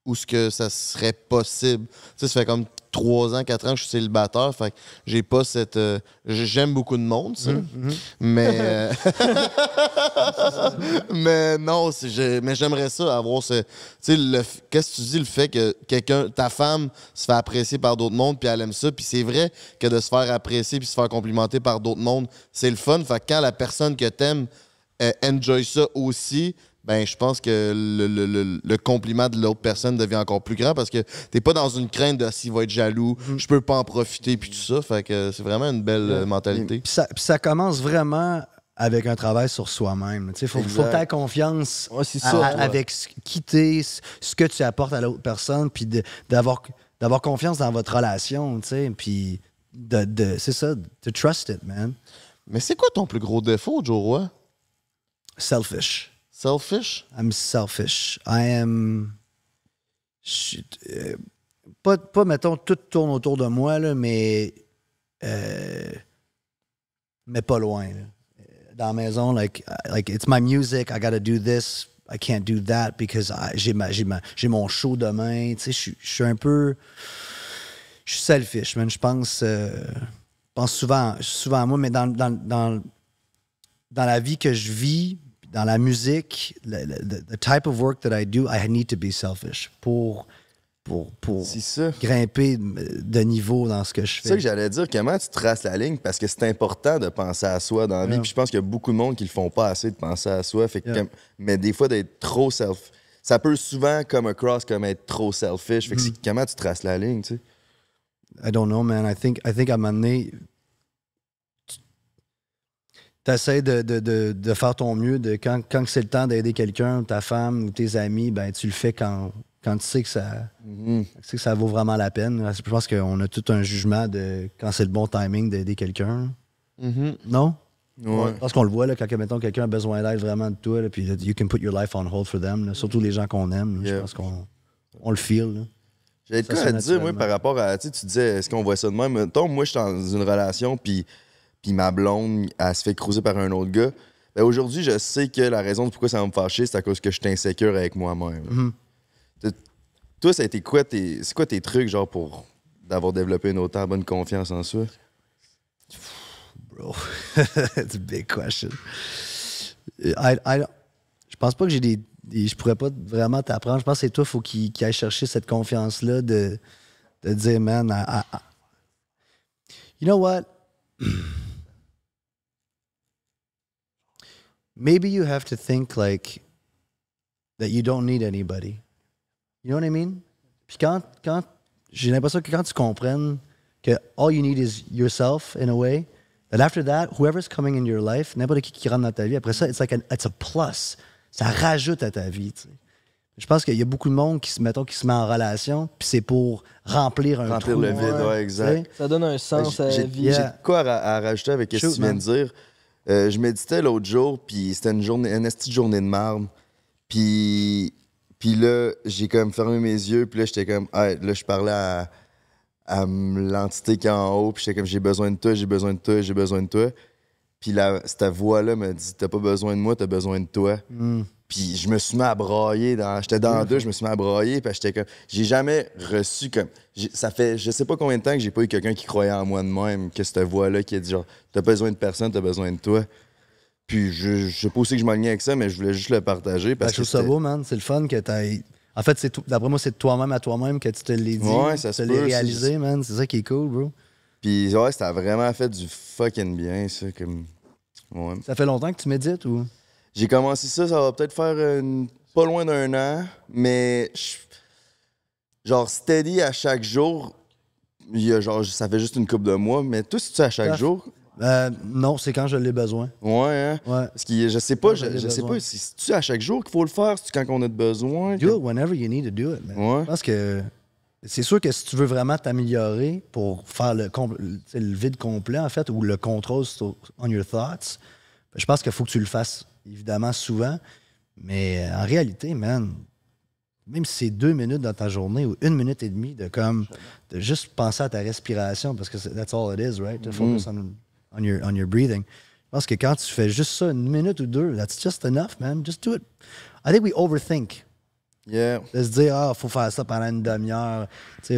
où ce que ça serait possible. Tu sais, ça fait comme 3 ans, 4 ans que je suis célibataire. Fait que j'ai pas cette. Euh, j'aime beaucoup de monde, ça. Mm-hmm. Mais. Euh, mais non, mais j'aimerais ça, avoir ce. Tu qu'est-ce que tu dis, le fait que quelqu'un, ta femme se fait apprécier par d'autres mondes, puis elle aime ça. Puis c'est vrai que de se faire apprécier, puis se faire complimenter par d'autres mondes, c'est le fun. Fait quand la personne que t'aimes enjoy ça aussi, ben je pense que le, compliment de l'autre personne devient encore plus grand parce que t'es pas dans une crainte de ah, s'il va être jaloux, mhm. je peux pas en profiter puis tout ça. Fait que c'est vraiment une belle euh, mentalité. Puis ça, commence vraiment avec un travail sur soi-même. Il faut, faut confiance avec ça, avec quitter ce que tu apportes à l'autre personne, puis d'avoir d'avoir confiance dans votre relation, puis de, de c'est ça, to trust it, man. Mais c'est quoi ton plus gros défaut, Joe Roy? Selfish. Selfish? I'm selfish. I am. Je, euh, pas, mettons, tout tourne autour de moi, là, mais. Euh, mais pas loin. Dans la maison, like, like, it's my music, I gotta do this, I can't do that because j'ai, j'ai, ma, j'ai mon show demain. Tu sais, je suis un peu. Je suis selfish, man. Je pense, euh, pense souvent, souvent à moi, mais dans, dans, dans, dans la vie que je vis, dans la musique, le, type of work that I do, I need to be selfish pour grimper de niveau dans ce que je fais. C'est ça que j'allais dire. Comment tu traces la ligne? Parce que c'est important de penser à soi dans la vie. je pense qu'il y a beaucoup de monde qui le font pas assez de penser à soi. Mais des fois, d'être trop self... Ça peut souvent comme across comme être trop selfish. Mm. comment tu traces la ligne, tu sais? I don't man. I think, I think un moment donné, tu de, de, faire ton mieux. De, quand, c'est le temps d'aider quelqu'un, ta femme ou tes amis, ben, tu le fais quand, quand tu sais que ça, mm-hmm. ça vaut vraiment la peine. Je pense qu'on a tout un jugement de quand c'est le bon timing d'aider quelqu'un. Mm-hmm. Non? Je Parce qu'on le voit, là, quand quelqu'un a besoin d'aide vraiment de toi, puis you can put your life on hold for them, surtout les gens qu'on aime. Je pense qu'on on le feel. J'ai quoi à te dire, moi, par rapport à. Tu disais, est-ce qu'on voit ça de même? Mettons, moi, je suis dans une relation, puis puis ma blonde, elle se fait creuser par un autre gars, ben aujourd'hui, je sais que la raison de pourquoi ça va me fâcher, c'est à cause que je suis insécure avec moi-même. Mhm. Toi, ça a été quoi tes, c'est quoi tes trucs, genre, pour d'avoir développé une autant bonne confiance en soi? Bro, that's a big question. Euh, je pense pas que j'ai des, Je pourrais pas vraiment t'apprendre. Je pense que c'est toi, faut qu'il aille chercher cette confiance-là de, de dire, man, you know what? maybe you have to think like that you don't need anybody. You know what I mean? Puis quand, quand j'ai l'impression que quand tu comprennes que all you need is yourself in a way, that after that, whoever's coming in your life, n'importe qui qui rentre dans ta vie, après ça, it's like it's a plus. Ça rajoute à ta vie. Je pense qu'il y a beaucoup de monde qui se, mettons, qui se met en relation, puis c'est pour remplir un remplir trou. Remplir le vide, ouais, exact. Ça donne un sens ben, à la vie. J'ai de quoi à, à, rajouter avec ce que tu viens de dire. Euh, je méditais l'autre jour, puis c'était une journée, une petite journée de marbre. Puis, puis là, j'ai quand même fermé mes yeux, puis là, j'étais comme, ah, là, je parlais à, l'entité qui est en haut, puis j'étais comme, j'ai besoin de toi, j'ai besoin de toi, j'ai besoin de toi. Puis la, cette voix-là me dit, t'as pas besoin de moi, t'as besoin de toi. Hmm. Puis je me suis mis à brailler, Dans... J'étais dans deux, je me suis mis à brailler, Puis j'étais comme. J'ai jamais reçu comme. Ça fait je sais pas combien de temps que j'ai pas eu quelqu'un qui croyait en moi de même, que cette voix-là qui a dit genre, t'as besoin de personne, t'as besoin de toi. Puis je, je sais pas aussi que je m'alignais avec ça, mais je voulais juste le partager. Parce ben, ça man. C'est le fun que t'ailles. En fait, c'est tout... d'après moi, c'est toi-même à toi-même que tu te l'es dit. Ouais, ça se réalisé, man. C'est ça qui est cool, bro. Puis ouais, ça a vraiment fait du fucking bien, ça. Comme... Ça fait longtemps que tu médites ou? J'ai commencé ça, ça va peut-être faire pas loin d'un an, mais genre steady à chaque jour. genre, ça fait juste une coupe de mois, mais tout c'est à chaque jour. Euh, non, c'est quand je l'ai besoin. Ouais, hein? Parce que je sais pas, je, sais pas si tu à chaque jour qu'il faut le faire, c'est quand on a besoin. Do it whenever you need to do it. que c'est sûr que si tu veux vraiment t'améliorer pour faire le, vide complet, en fait, ou le contrôle on your thoughts, je pense qu'il faut que tu le fasses évidemment, souvent. Mais euh, en réalité, man, même si c'est deux minutes dans ta journée ou une minute et demie de comme de juste penser à ta respiration parce que that's all it is, right? To focus mm-hmm. on, on, your, on your breathing. Je pense que quand tu fais juste ça une minute ou deux, that's just enough, man. Just do it. I think we overthink. Yeah. De se dire, ah, faut faire ça pendant une demi-heure,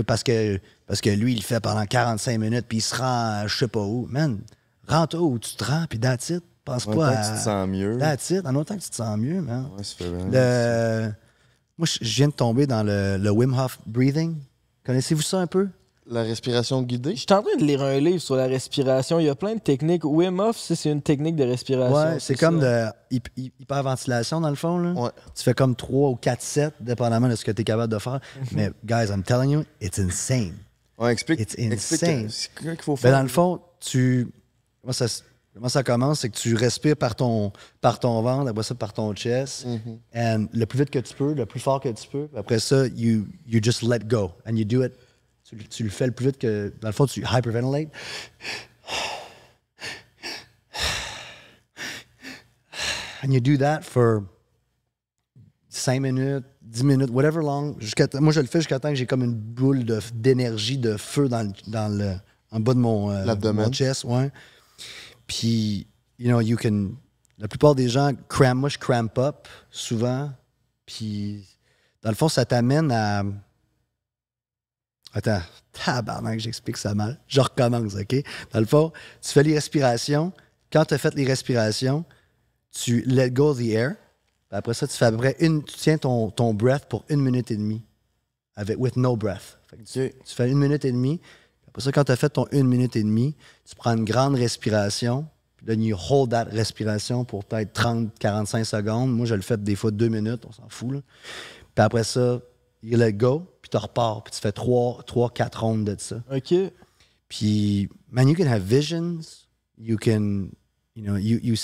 parce que, parce que lui, il le fait pendant 45 minutes, puis il se rend, je sais pas où. Man, rends-toi où tu te rends, puis that's it. Pense en pas autant à... que tu te sens mieux. en autant que tu te sens mieux, man. Ouais, bien. Moi, je viens de tomber dans le, le Wim Hof Breathing. Connaissez-vous ça un peu? La respiration guidée? Je suis en train de lire un livre sur la respiration. Il y a plein de techniques. Wim Hof, c'est une technique de respiration. Ouais, c'est comme de hyperventilation, dans le fond. Ouais. Tu fais comme trois ou quatre sets, dépendamment de ce que tu es capable de faire. Mhm. Mais, guys, I'm telling you, it's insane. Ouais, explique. It's insane. C'est qu'il faut ben, faire. dans le fond, tu. ça, Comment ça commence, c'est que tu respires par ton, par ton ventre, la ça par ton chest, et mm-hmm. le plus vite que tu peux, le plus fort que tu peux, après ça, you, you just let go, and you do it. Tu, le fais le plus vite que, dans le fond, tu hyperventilates, And you do that for 5 minutes, 10 minutes, whatever long. moi, je le fais jusqu'à temps que j'ai comme une boule d'énergie, de, feu dans, dans le, en bas de mon, euh, chest. Ouais. Puis, you know, you can. La plupart des gens cram, moi je cramp up souvent. Puis, dans le fond, ça t'amène à. Attends, tabarnak, j'explique ça mal. Je recommence, OK? Dans le fond, tu fais les respirations. Quand tu as fait les respirations, tu let go the air. Après ça, tu fais une. Tu tiens ton, breath pour une minute et demie. Avec with no breath. tu fais une minute et demie. Pour ça, quand tu as fait ton une minute et demie, tu prends une grande respiration. Puis là, you hold that respiration pour peut-être 30, 45 secondes. Moi, je le fais des fois deux minutes, on s'en fout. Puis après ça, you let go, puis tu repars. Puis tu fais trois, trois, quatre rondes de ça. OK. Puis, man, you can have visions. You can, you know, you, you,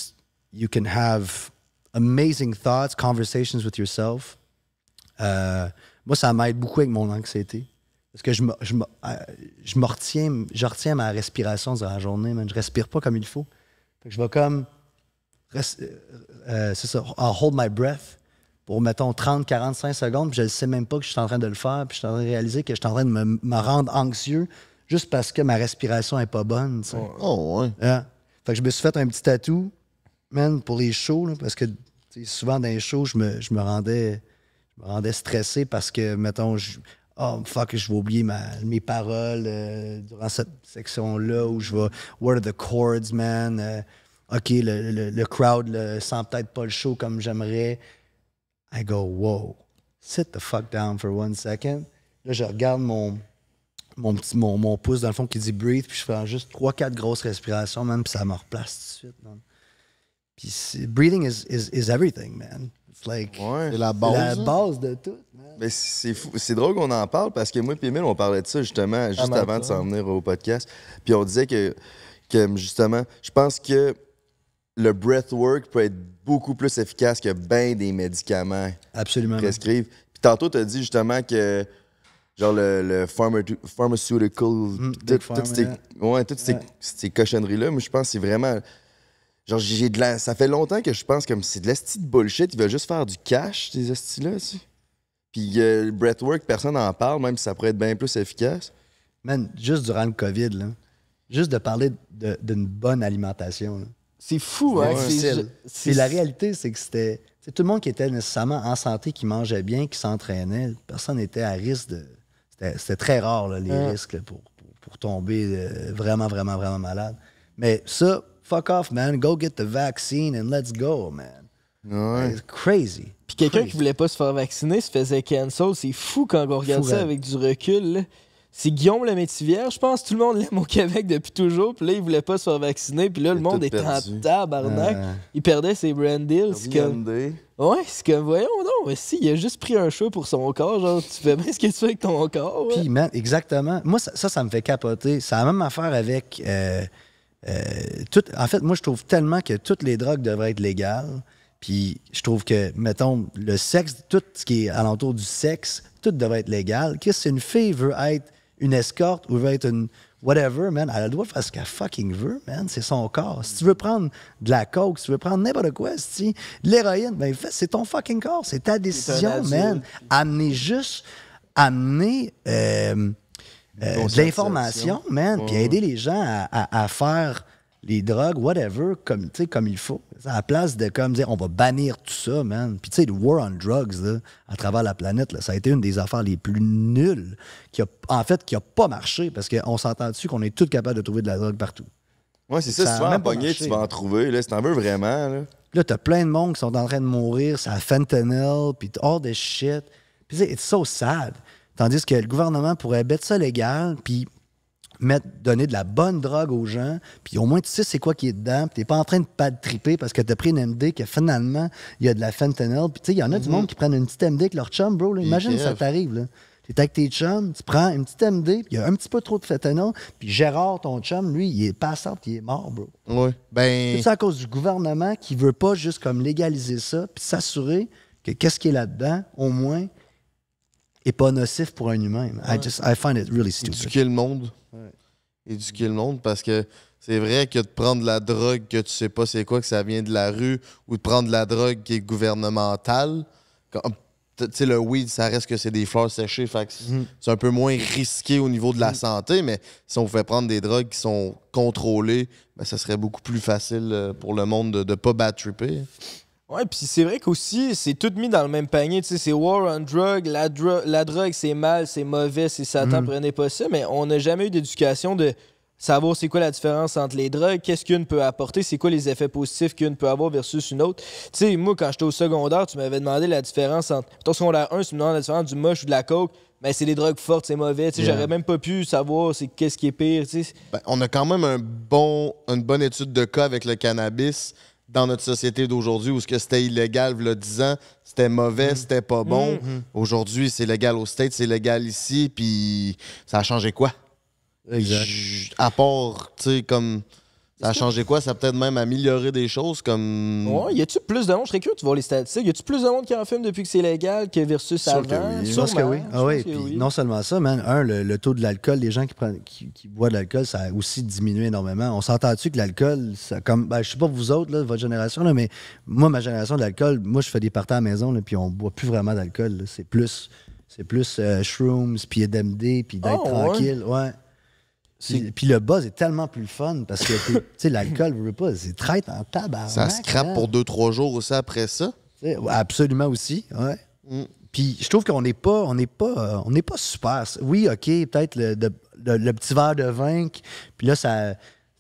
you can have amazing thoughts, conversations with yourself. Euh, moi, ça m'aide beaucoup avec mon anxiété. Parce que je je euh, retiens, je retiens ma respiration durant la journée, man. Je respire pas comme il faut. je vais comme. Euh, euh, c'est ça, hold my breath pour, mettons, 30, 45 secondes, puis je ne sais même pas que je suis en train de le faire, puis je suis en train de réaliser que je suis en train de me, rendre anxieux juste parce que ma respiration n'est pas bonne. Oh, ouais. Hein? Fait que je me suis fait un petit atout man, pour les shows, parce que souvent dans les shows, je me, je me rendais je me rendais stressé parce que, mettons, je, oh fuck, je vais oublier mes paroles euh, durant cette section-là où je vais What are the chords, man? Euh, OK, le, le, le crowd le, sent peut-être pas le show comme j'aimerais. I go, Whoa, sit the fuck down for one second. Là, je regarde mon, mon, petit, mon, mon pouce dans le fond qui dit breathe, puis je fais juste trois, quatre grosses respirations, man, puis ça me replace tout de suite, Puis breathing is, is, is everything, man. It's like la base, la hein? base de tout. Mais c'est C'est drôle qu'on en parle parce que moi et Pimille, on parlait de ça justement juste avant de s'en venir au podcast. Puis on disait que, justement, je pense que le breathwork peut être beaucoup plus efficace que bien des médicaments Absolument. prescrivent. Puis tantôt, tu as dit justement que genre le, pharmaceutical, hmm, hein. toutes ces, ces, cochonneries-là, mais je pense que c'est vraiment. Genre, j'ai de la, ça fait longtemps que je pense comme c'est de l'esti de bullshit, ils veulent juste faire du cash, ces estis-là, puis euh, le breathwork, personne n'en parle, même si ça pourrait être bien plus efficace. Man, juste durant le COVID, là, juste de parler d'une bonne alimentation. C'est fou, hein? C'est la réalité, c'est que c'était. tout le monde qui était nécessairement en santé, qui mangeait bien, qui s'entraînait. Personne n'était à risque de. C'était très rare, les risques pour, tomber euh, vraiment, vraiment, vraiment malade. Mais ça, fuck off, man. Go get the vaccine and let's go, man crazy. Puis quelqu'un qui voulait pas se faire vacciner se faisait cancel. C'est fou quand on regarde ça avec du recul. C'est Guillaume le Je pense tout le monde l'aime au Québec depuis toujours. Puis là, il voulait pas se faire vacciner. Puis là, le monde est en tabarnak. Ah. Il perdait ses brand deals. C'est comme... Ouais, c'est comme, voyons mais si, il a juste pris un show pour son corps. Genre, tu fais bien ce que tu fais avec ton corps. Puis, man, exactement. Moi, ça, ça, me fait capoter. Ça a même affaire avec. Euh, euh, tout... En fait, moi, je trouve tellement que toutes les drogues devraient être légales. Puis je trouve que, mettons, le sexe, tout ce qui est alentour du sexe, tout devrait être légal. Qu'est-ce qu'une fille veut être une escorte ou veut être une whatever, man, elle doit faire ce qu'elle fucking veut, man. C'est son corps. Si tu veux prendre de la coke, si tu veux prendre n'importe quoi, si l'héroïne, ben, c'est ton fucking corps. C'est ta décision, man. Amener juste, amener. Euh, euh, de l'information, man, puis aider les gens à faire les drogues, whatever, comme, comme il faut. À la place de comme dire on va bannir tout ça, man. Puis tu sais, le war on drugs à travers la planète, ça a été une des affaires les plus nulles qui a, en fait qui a pas marché parce qu'on s'entend dessus qu'on est tous capables de trouver de la drogue partout. Oui, c'est ça, c'est si tu vas en pogner, tu vas en trouver, là, si en veux vraiment. Là, tu t'as plein de monde qui sont en train de mourir, ça fentanyl, puis hors this shit. Puis it's so sad. Tandis que le gouvernement pourrait mettre ça légal, puis donner de la bonne drogue aux gens, puis au moins tu sais c'est quoi qui est dedans, tu n'es pas en train de pas de triper parce que tu pris une MD que finalement, il y a de la fentanyl. Puis tu sais, il y en a du mhm. monde qui prennent une petite MD avec leur chum, bro. Imagine ça t'arrive. Tu es avec tes chums, tu prends une petite MD, il y a un petit peu trop de fentanyl, puis Gérard, ton chum, lui, il est passant, il est mort, bro. Oui. Ben... C'est ça à cause du gouvernement qui veut pas juste comme légaliser ça, puis s'assurer que qu'est-ce qui est là-dedans, au moins, est pas nocif pour un humain. I just I find it really stupid. Éduquer le monde. Éduquer le monde parce que c'est vrai que de prendre la drogue que tu sais pas c'est quoi, que ça vient de la rue, ou de prendre la drogue qui est gouvernementale, comme, le weed, ça reste que c'est des fleurs séchées, fait mhm. c'est un peu moins risqué au niveau de la mhm. santé, mais si on fait prendre des drogues qui sont contrôlées, ben, ça serait beaucoup plus facile euh, pour le monde de ne pas bad tripper. Ouais, puis c'est vrai qu'aussi, c'est tout mis dans le même panier. Tu sais, c'est war on drug, la, la drogue, c'est mal, c'est mauvais, c'est ça. mm. pas ça. Mais on n'a jamais eu d'éducation de savoir c'est quoi la différence entre les drogues, qu'est-ce qu'une peut apporter, c'est quoi les effets positifs qu'une peut avoir versus une autre. Tu sais, moi, quand j'étais au secondaire, tu m'avais demandé la différence entre. Ton secondaire 1, tu me demandais la différence du moche ou de la coke. mais c'est des drogues fortes, c'est mauvais. Tu J'aurais même pas pu savoir c'est qu'est-ce qui est pire. Ben, on a quand même un bon, une bonne étude de cas avec le cannabis dans notre société d'aujourd'hui où ce que c'était illégal le 10 ans, c'était mauvais, mhm. c'était pas bon. Mhm. Aujourd'hui, c'est légal au state, c'est légal ici, puis ça a changé quoi? Exact. à part, tu sais, comme ça a changé quoi? Ça a peut-être même amélioré des choses comme. Ouais, y a-tu plus de monde? Je serais curieux, tu vois les statistiques. Y a-tu plus de monde qui en filme depuis que c'est légal que versus Je pense que oui. Ah oui. Puis non seulement ça, man, un, le, taux de l'alcool, les gens qui, prennent, qui, boivent de l'alcool, ça a aussi diminué énormément. On s'entend-tu que l'alcool, ça comme. Ben, je sais pas vous autres, là, votre génération, mais moi, ma génération de l'alcool, moi, je fais des parties à la maison, là, puis on boit plus vraiment d'alcool. C'est plus. C'est plus euh, shrooms, puis EDMD, puis d'être ah, tranquille. ouais. Puis le buzz est tellement plus fun parce que, tu sais, l'alcool, veux pas, c'est traite en tabac. Ça se crame hein. pour deux, trois jours aussi après ça. absolument aussi, ouais. Mm. Puis je trouve qu'on n'est pas, on n'est pas, euh, pas super. Oui, ok, peut-être le, petit verre de vin, puis là ça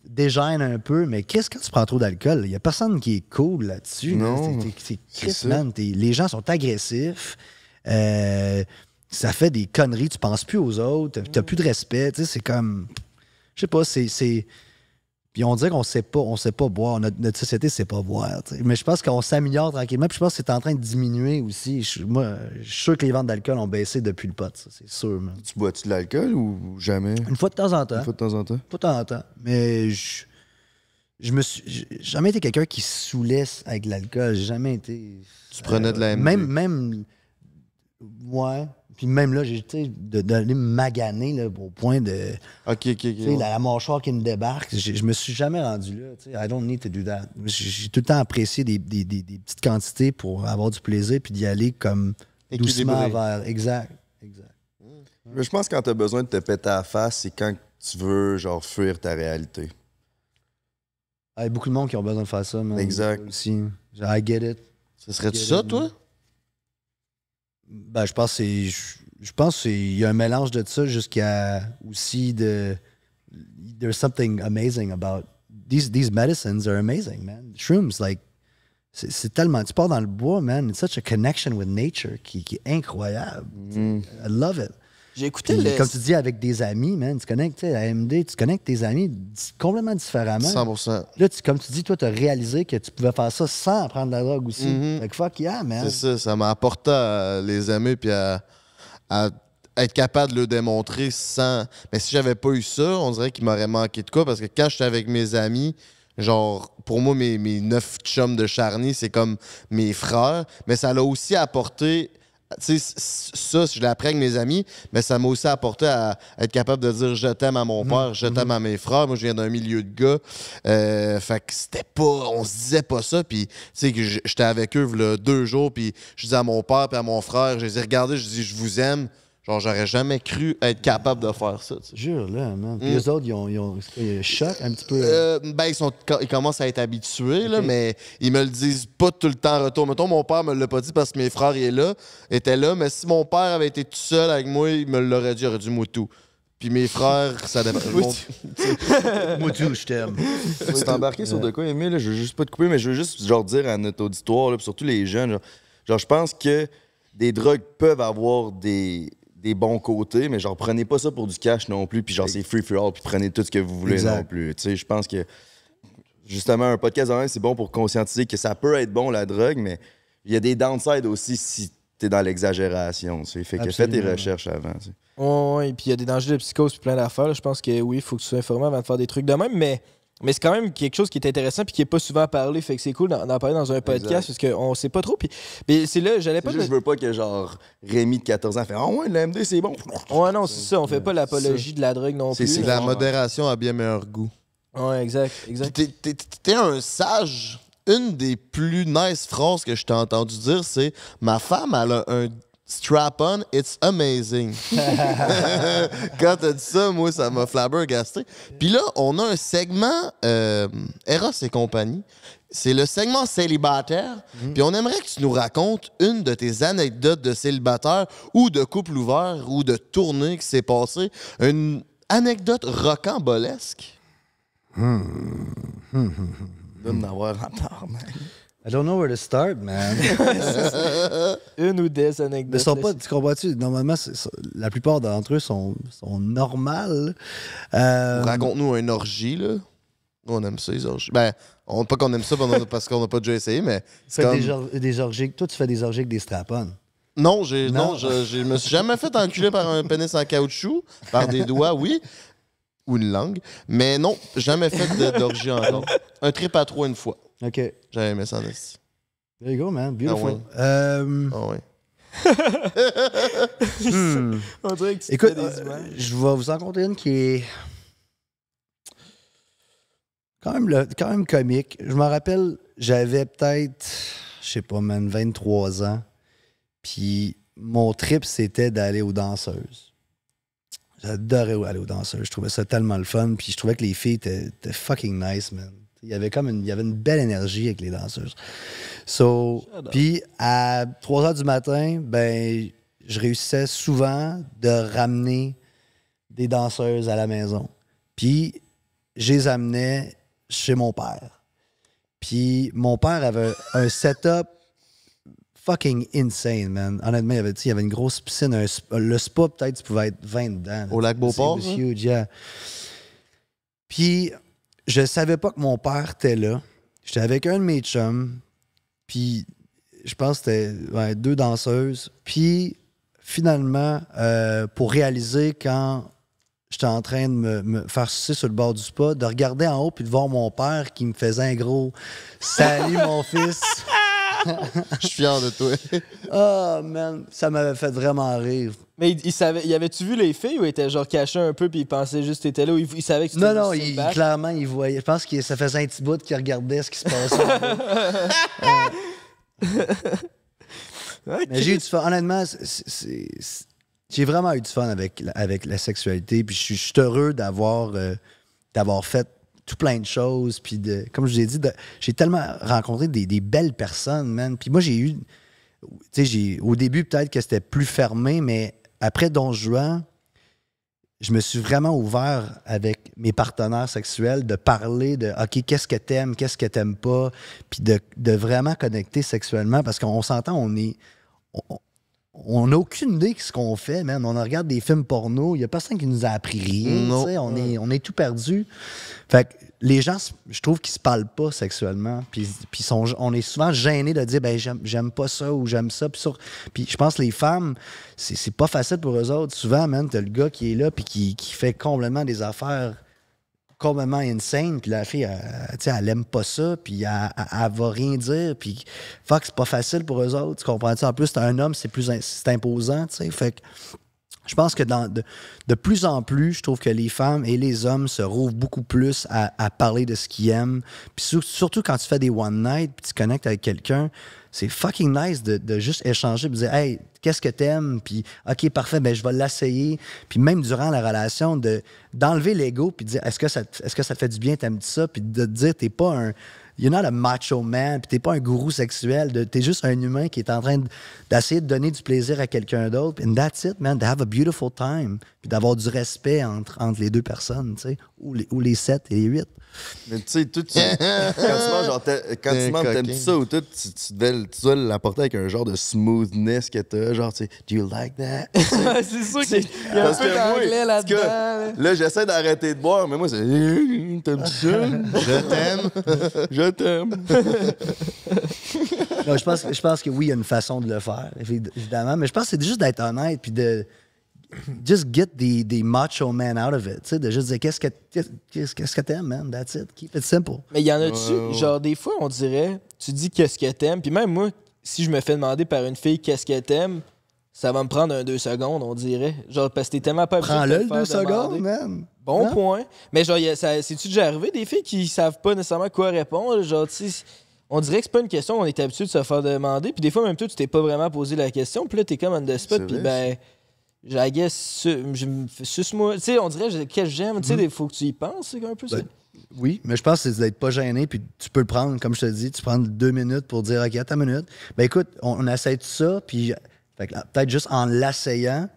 dégène un peu, mais qu'est-ce que tu prends trop d'alcool Il y a personne qui est cool là-dessus. Non, c'est Les gens sont agressifs. Euh, ça fait des conneries, tu penses plus aux autres, t'as plus de respect, c'est comme je sais pas, c'est. Puis on dirait qu'on sait pas, on sait pas boire. Notre, société sait pas boire. Mais je pense qu'on s'améliore tranquillement. Puis je pense que c'est en train de diminuer aussi. moi, je suis sûr que les ventes d'alcool ont baissé depuis le pot. C'est sûr. Tu bois-tu de l'alcool ou jamais? Une fois de temps en temps. Une fois de temps en temps. Une de temps en temps. Mais je, je me suis jamais été quelqu'un qui saoulait avec l'alcool. J'ai jamais été. Tu prenais de la euh, Même, même. Ouais. Puis même là, j'ai, tu sais, d'aller me maganer au point de. OK, OK, OK. la, mâchoire qui me débarque, je me suis jamais rendu là. I don't need to do that. J'ai tout le temps apprécié des, petites quantités pour avoir du plaisir puis d'y aller comme doucement vers. Exact, exact. Mmh. Mais je pense que quand tu as besoin de te péter à la face, c'est quand tu veux, genre, fuir ta réalité. Ah, il y a beaucoup de monde qui ont besoin de faire ça, man. Exact. Aussi. I get it. Ce serait-tu ça, toi? Ben, je pense c'est je pense qu'il y a un mélange de ça jusqu'à aussi de there's something amazing about these these medicines are amazing, man. Shrooms like c'est tellement tu pars dans le bois, man, it's such a connection with nature qui, est incroyable. Mm. I love it. J'ai écouté Comme tu dis, avec des amis, man, tu connectes à MD, tu connectes tes amis complètement différemment. 100 Là, comme tu dis, toi, tu as réalisé que tu pouvais faire ça sans prendre la drogue aussi. Mm-hmm. Fait que fuck yeah, man. C'est ça, ça m'a apporté à les amis, puis à, à être capable de le démontrer sans. Mais si j'avais pas eu ça, on dirait qu'il m'aurait manqué de quoi parce que quand j'étais avec mes amis, genre, pour moi, mes, mes neuf chums de Charny, c'est comme mes frères. Mais ça l'a aussi apporté ça, je l'apprends avec mes amis, mais ça m'a aussi apporté à être capable de dire je t'aime à mon mm-hmm. père, je t'aime à mm-hmm. mes frères. Moi, je viens d'un milieu de gars. Euh, fait que c'était pas, on se disait pas ça. Puis, tu sais, que j'étais avec eux deux jours, puis je disais à mon père puis à mon frère, je les ai je dis je vous aime. Genre, j'aurais jamais cru être capable de faire ça. Jure, là, man. les mm. autres, ils ont, ils un petit peu. Euh, ben, ils, sont, ils commencent à être habitués, là, mais ils me le disent pas tout le temps en retour. Mettons, mon père me l'a pas dit parce que mes frères là, étaient là, mais si mon père avait été tout seul avec moi, il me l'aurait dit, il aurait dit tout. Puis mes frères, ça dépend. Moutou, je t'aime. Tu t'es embarqué sur de quoi, aimer. Là, je veux juste pas te couper, mais je veux juste genre dire à notre auditoire, là, surtout les jeunes, genre, genre je pense que des drogues peuvent avoir des bons côtés, mais genre, prenez pas ça pour du cash non plus, puis genre, c'est free for all, puis prenez tout ce que vous voulez non plus. Tu sais, je pense que, justement, un podcast en c'est bon pour conscientiser que ça peut être bon, la drogue, mais il y a des downsides aussi si t'es dans l'exagération, tu Fait que fais tes recherches avant, et puis il y a des dangers de psychose, plein d'affaires. Je pense que, oui, il faut que tu sois informé avant de faire des trucs de même, mais mais c'est quand même quelque chose qui est intéressant puis qui est pas souvent parlé. Fait que c'est cool d'en parler dans un podcast parce qu'on sait pas trop. Puis, mais c'est là, j'allais pas. Je veux pas que genre Rémi de 14 ans fait Ah oh, ouais, l'AMD c'est bon. Ouais, non, c'est ça. On fait pas l'apologie de la drogue non plus. C'est la modération a bien meilleur goût. Ouais, exact. exact. T'es un sage. Une des plus nice phrases que je t'ai entendu dire, c'est Ma femme, elle a un Strap on, it's amazing. Quand t'as dit ça, moi, ça m'a flabbergasté. Puis là, on a un segment euh, Eros et compagnie. C'est le segment célibataire. Mhm. Puis on aimerait que tu nous racontes une de tes anecdotes de célibataire ou de couple ouvert ou de tournée qui s'est passée. Une anecdote rocambolesque. Hum. Hum, hum, man. I don't know where to start, man. Une ou deux anecdotes. Mais sont pas, tu comprends-tu? Normalement, la plupart d'entre eux sont, sont normales. Euh, Raconte-nous une orgie, là. on aime ça, les orgies. Ben, pas qu'on aime ça parce qu'on n'a pas déjà essayé, mais. Tu des, Toi, tu fais des orgies avec des strapons. Non, non, non je, je me suis jamais fait enculer par un pénis en caoutchouc, par des doigts, oui ou une langue. Mais non, jamais fait d'orgie encore. Un trip à trois une fois. OK. J'avais aimé ça There you go, man. Beautiful. Ah ouais. Euh, ah ouais. Hmm. On dirait que tu Écoute, euh, je vais vous en compter une qui est quand même, quand même comique. Je me rappelle, j'avais peut-être, je sais pas, man, 23 ans. Puis mon trip, c'était d'aller aux danseuses. J'adorais aller aux danseuses. Je trouvais ça tellement le fun. Puis je trouvais que les filles étaient fucking nice, man il y avait comme une, il y avait une belle énergie avec les danseuses. So, puis à 3 heures du matin, ben, je réussissais souvent de ramener des danseuses à la maison. Puis, je les amenais chez mon père. Puis, mon père avait un setup fucking insane, man. Honnêtement, il y avait, avait une grosse piscine. le spa, peut-être, tu être 20 dedans. Au lac Beauport? Hein? Puis, je savais pas que mon père était là. J'étais avec un de mes chums, puis je pense que c'était deux danseuses. Puis finalement, euh, pour réaliser quand j'étais en train de me, faire sucer sur le bord du spa, de regarder en haut puis de voir mon père qui me faisait un gros « Salut mon fils !» Je suis fier de toi. oh, man, ça m'avait fait vraiment rire. Mais il, savait, il avait-tu vu les filles ou il était genre caché un peu puis il pensait juste que t'étais là ou il, savait que tu Non, non, clairement, il voyait. Je pense que ça faisait un petit bout qu'il regardait ce qui se passait. Mais j'ai eu du fun. Honnêtement, j'ai vraiment eu du fun avec, avec la sexualité. Puis je suis heureux d'avoir euh, d'avoir fait tout plein de choses. Puis, de, comme je vous ai dit, j'ai tellement rencontré des, belles personnes, man. Puis moi, j'ai eu. Tu sais, au début, peut-être que c'était plus fermé, mais après Don Juan, je me suis vraiment ouvert avec mes partenaires sexuels de parler de OK, qu'est-ce que t'aimes, qu'est-ce que t'aimes pas, puis de, de, vraiment connecter sexuellement parce qu'on s'entend, on est on n'a aucune idée de ce qu'on fait, man. On regarde des films porno. Il n'y a personne qui nous a appris rien. On, est, on est tout perdu. les gens, je trouve qu'ils se parlent pas sexuellement. Puis, on est souvent gêné de dire, ben j'aime pas ça ou j'aime ça. Puis, je pense que les femmes, c'est pas facile pour eux autres. Souvent, man, t'as le gars qui est là puis qui, qui fait complètement des affaires complètement insane, puis la fille, elle, elle, aime pas ça, puis elle, elle va rien dire, puis fuck, c'est pas facile pour eux autres, tu comprends-tu? En plus, un homme, c'est plus c'est imposant, tu sais, fait que je pense que de, plus en plus, je trouve que les femmes et les hommes se rouvent beaucoup plus à, parler de ce qu'ils aiment. Puis surtout quand tu fais des one night, puis tu connectes avec quelqu'un, c'est fucking nice de, juste échanger, de dire hey, qu'est-ce que t'aimes, puis ok parfait, ben je vais l'essayer, puis même durant la relation de d'enlever l'ego, puis de dire est-ce que ça est-ce que ça fait du bien, t'aimes ça, puis de te dire t'es pas un you're not a macho man, puis t'es pas un gourou sexuel, t'es juste un humain qui est en train d'essayer de donner du plaisir à quelqu'un d'autre. And that's it, man, to have a beautiful time, puis d'avoir du respect entre, les deux personnes, tu sais, ou les sept et les huit. Mais tu sais, tout. quand tu manges, t'aimes ça ou tout, tu, tu dois l'apporter avec un genre de smoothness que t'as. Genre, tu sais, do you like that? c'est sûr qu'il y a un peu d'anglais là-dedans. Là, j'essaie d'arrêter de boire, mais moi, c'est. T'aimes ça? Je t'aime. je t'aime. je, pense, je pense que oui, il y a une façon de le faire, évidemment. Mais je pense que c'est juste d'être honnête puis de just get the, the macho man out of it. Tu sais, de juste dire qu'est-ce que qu'est-ce que t'aimes, man. That's it. Keep it simple. Mais il y en a-tu, genre, des fois, on dirait, tu dis qu'est-ce que t'aimes. Puis même moi, si je me fais demander par une fille qu'est-ce que t'aimes, ça va me prendre un deux secondes, on dirait. Genre, parce que t'es tellement pas Prends-le deux secondes, man. Bon point. Mais genre, c'est-tu déjà arrivé des filles qui savent pas nécessairement quoi répondre? Genre, tu on dirait que c'est pas une question, qu'on est habitué de se faire demander. Puis des fois, même toi, tu t'es pas vraiment posé la question. Puis là, t'es comme on the spot. Puis ben, j'ai je, suce-moi. Tu sais, on dirait, que j'aime. Tu sais, il mm-hmm. faut que tu y penses, un peu. Ben, oui, mais je pense que c'est d'être pas gêné, puis tu peux le prendre, comme je te dis, tu prends deux minutes pour dire, OK, attends une minute. Ben écoute, on, essaie tout ça, puis peut-être juste en l'assayant,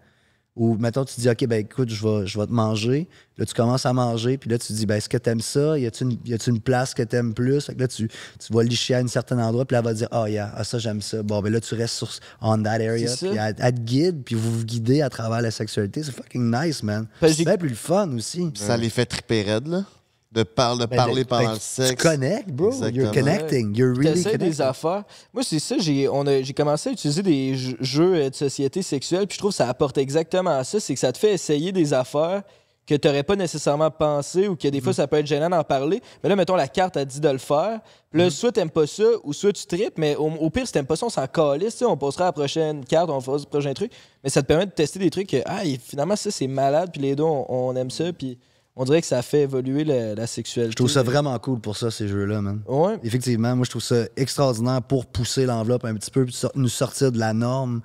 ou mettons, tu dis, OK, ben écoute, je vais, je vais te manger. Là, tu commences à manger, puis là, tu dis, ben est-ce que t'aimes ça? Y a-tu une, une, place que t'aimes plus? là, tu, tu vas licher à un certain endroit, puis là, elle va dire, oh, yeah, ah, ça, j'aime ça. Bon, ben là, tu restes sur, on that area, puis elle, te guide, puis vous vous guidez à travers la sexualité. C'est fucking nice, man. C'est bien plus le fun aussi. ça les fait triper raide, là? de, de ben, parler ben, par pendant le sexe. Tu connectes, bro. You're connecting. You're really connecting. des affaires. Moi, c'est ça. J'ai, commencé à utiliser des jeux euh, de société sexuelle. Puis je trouve que ça apporte exactement ça. C'est que ça te fait essayer des affaires que tu n'aurais pas nécessairement pensé ou que des fois, mm. ça peut être gênant d'en parler. Mais là, mettons, la carte a dit de le faire. Puis là, mm. soit t'aimes pas ça ou soit tu tripes, mais au, pire, si t'aimes pas ça, on s'en calisse. On passera à la prochaine carte, on fera le prochain truc. Mais ça te permet de tester des trucs que, finalement, ça, c'est malade. Puis les deux, on, on aime ça. Puis on dirait que ça fait évoluer la, sexualité. Je trouve ça vraiment cool pour ça, ces jeux-là, man. Ouais. Effectivement, moi, je trouve ça extraordinaire pour pousser l'enveloppe un petit peu, nous sortir de la norme.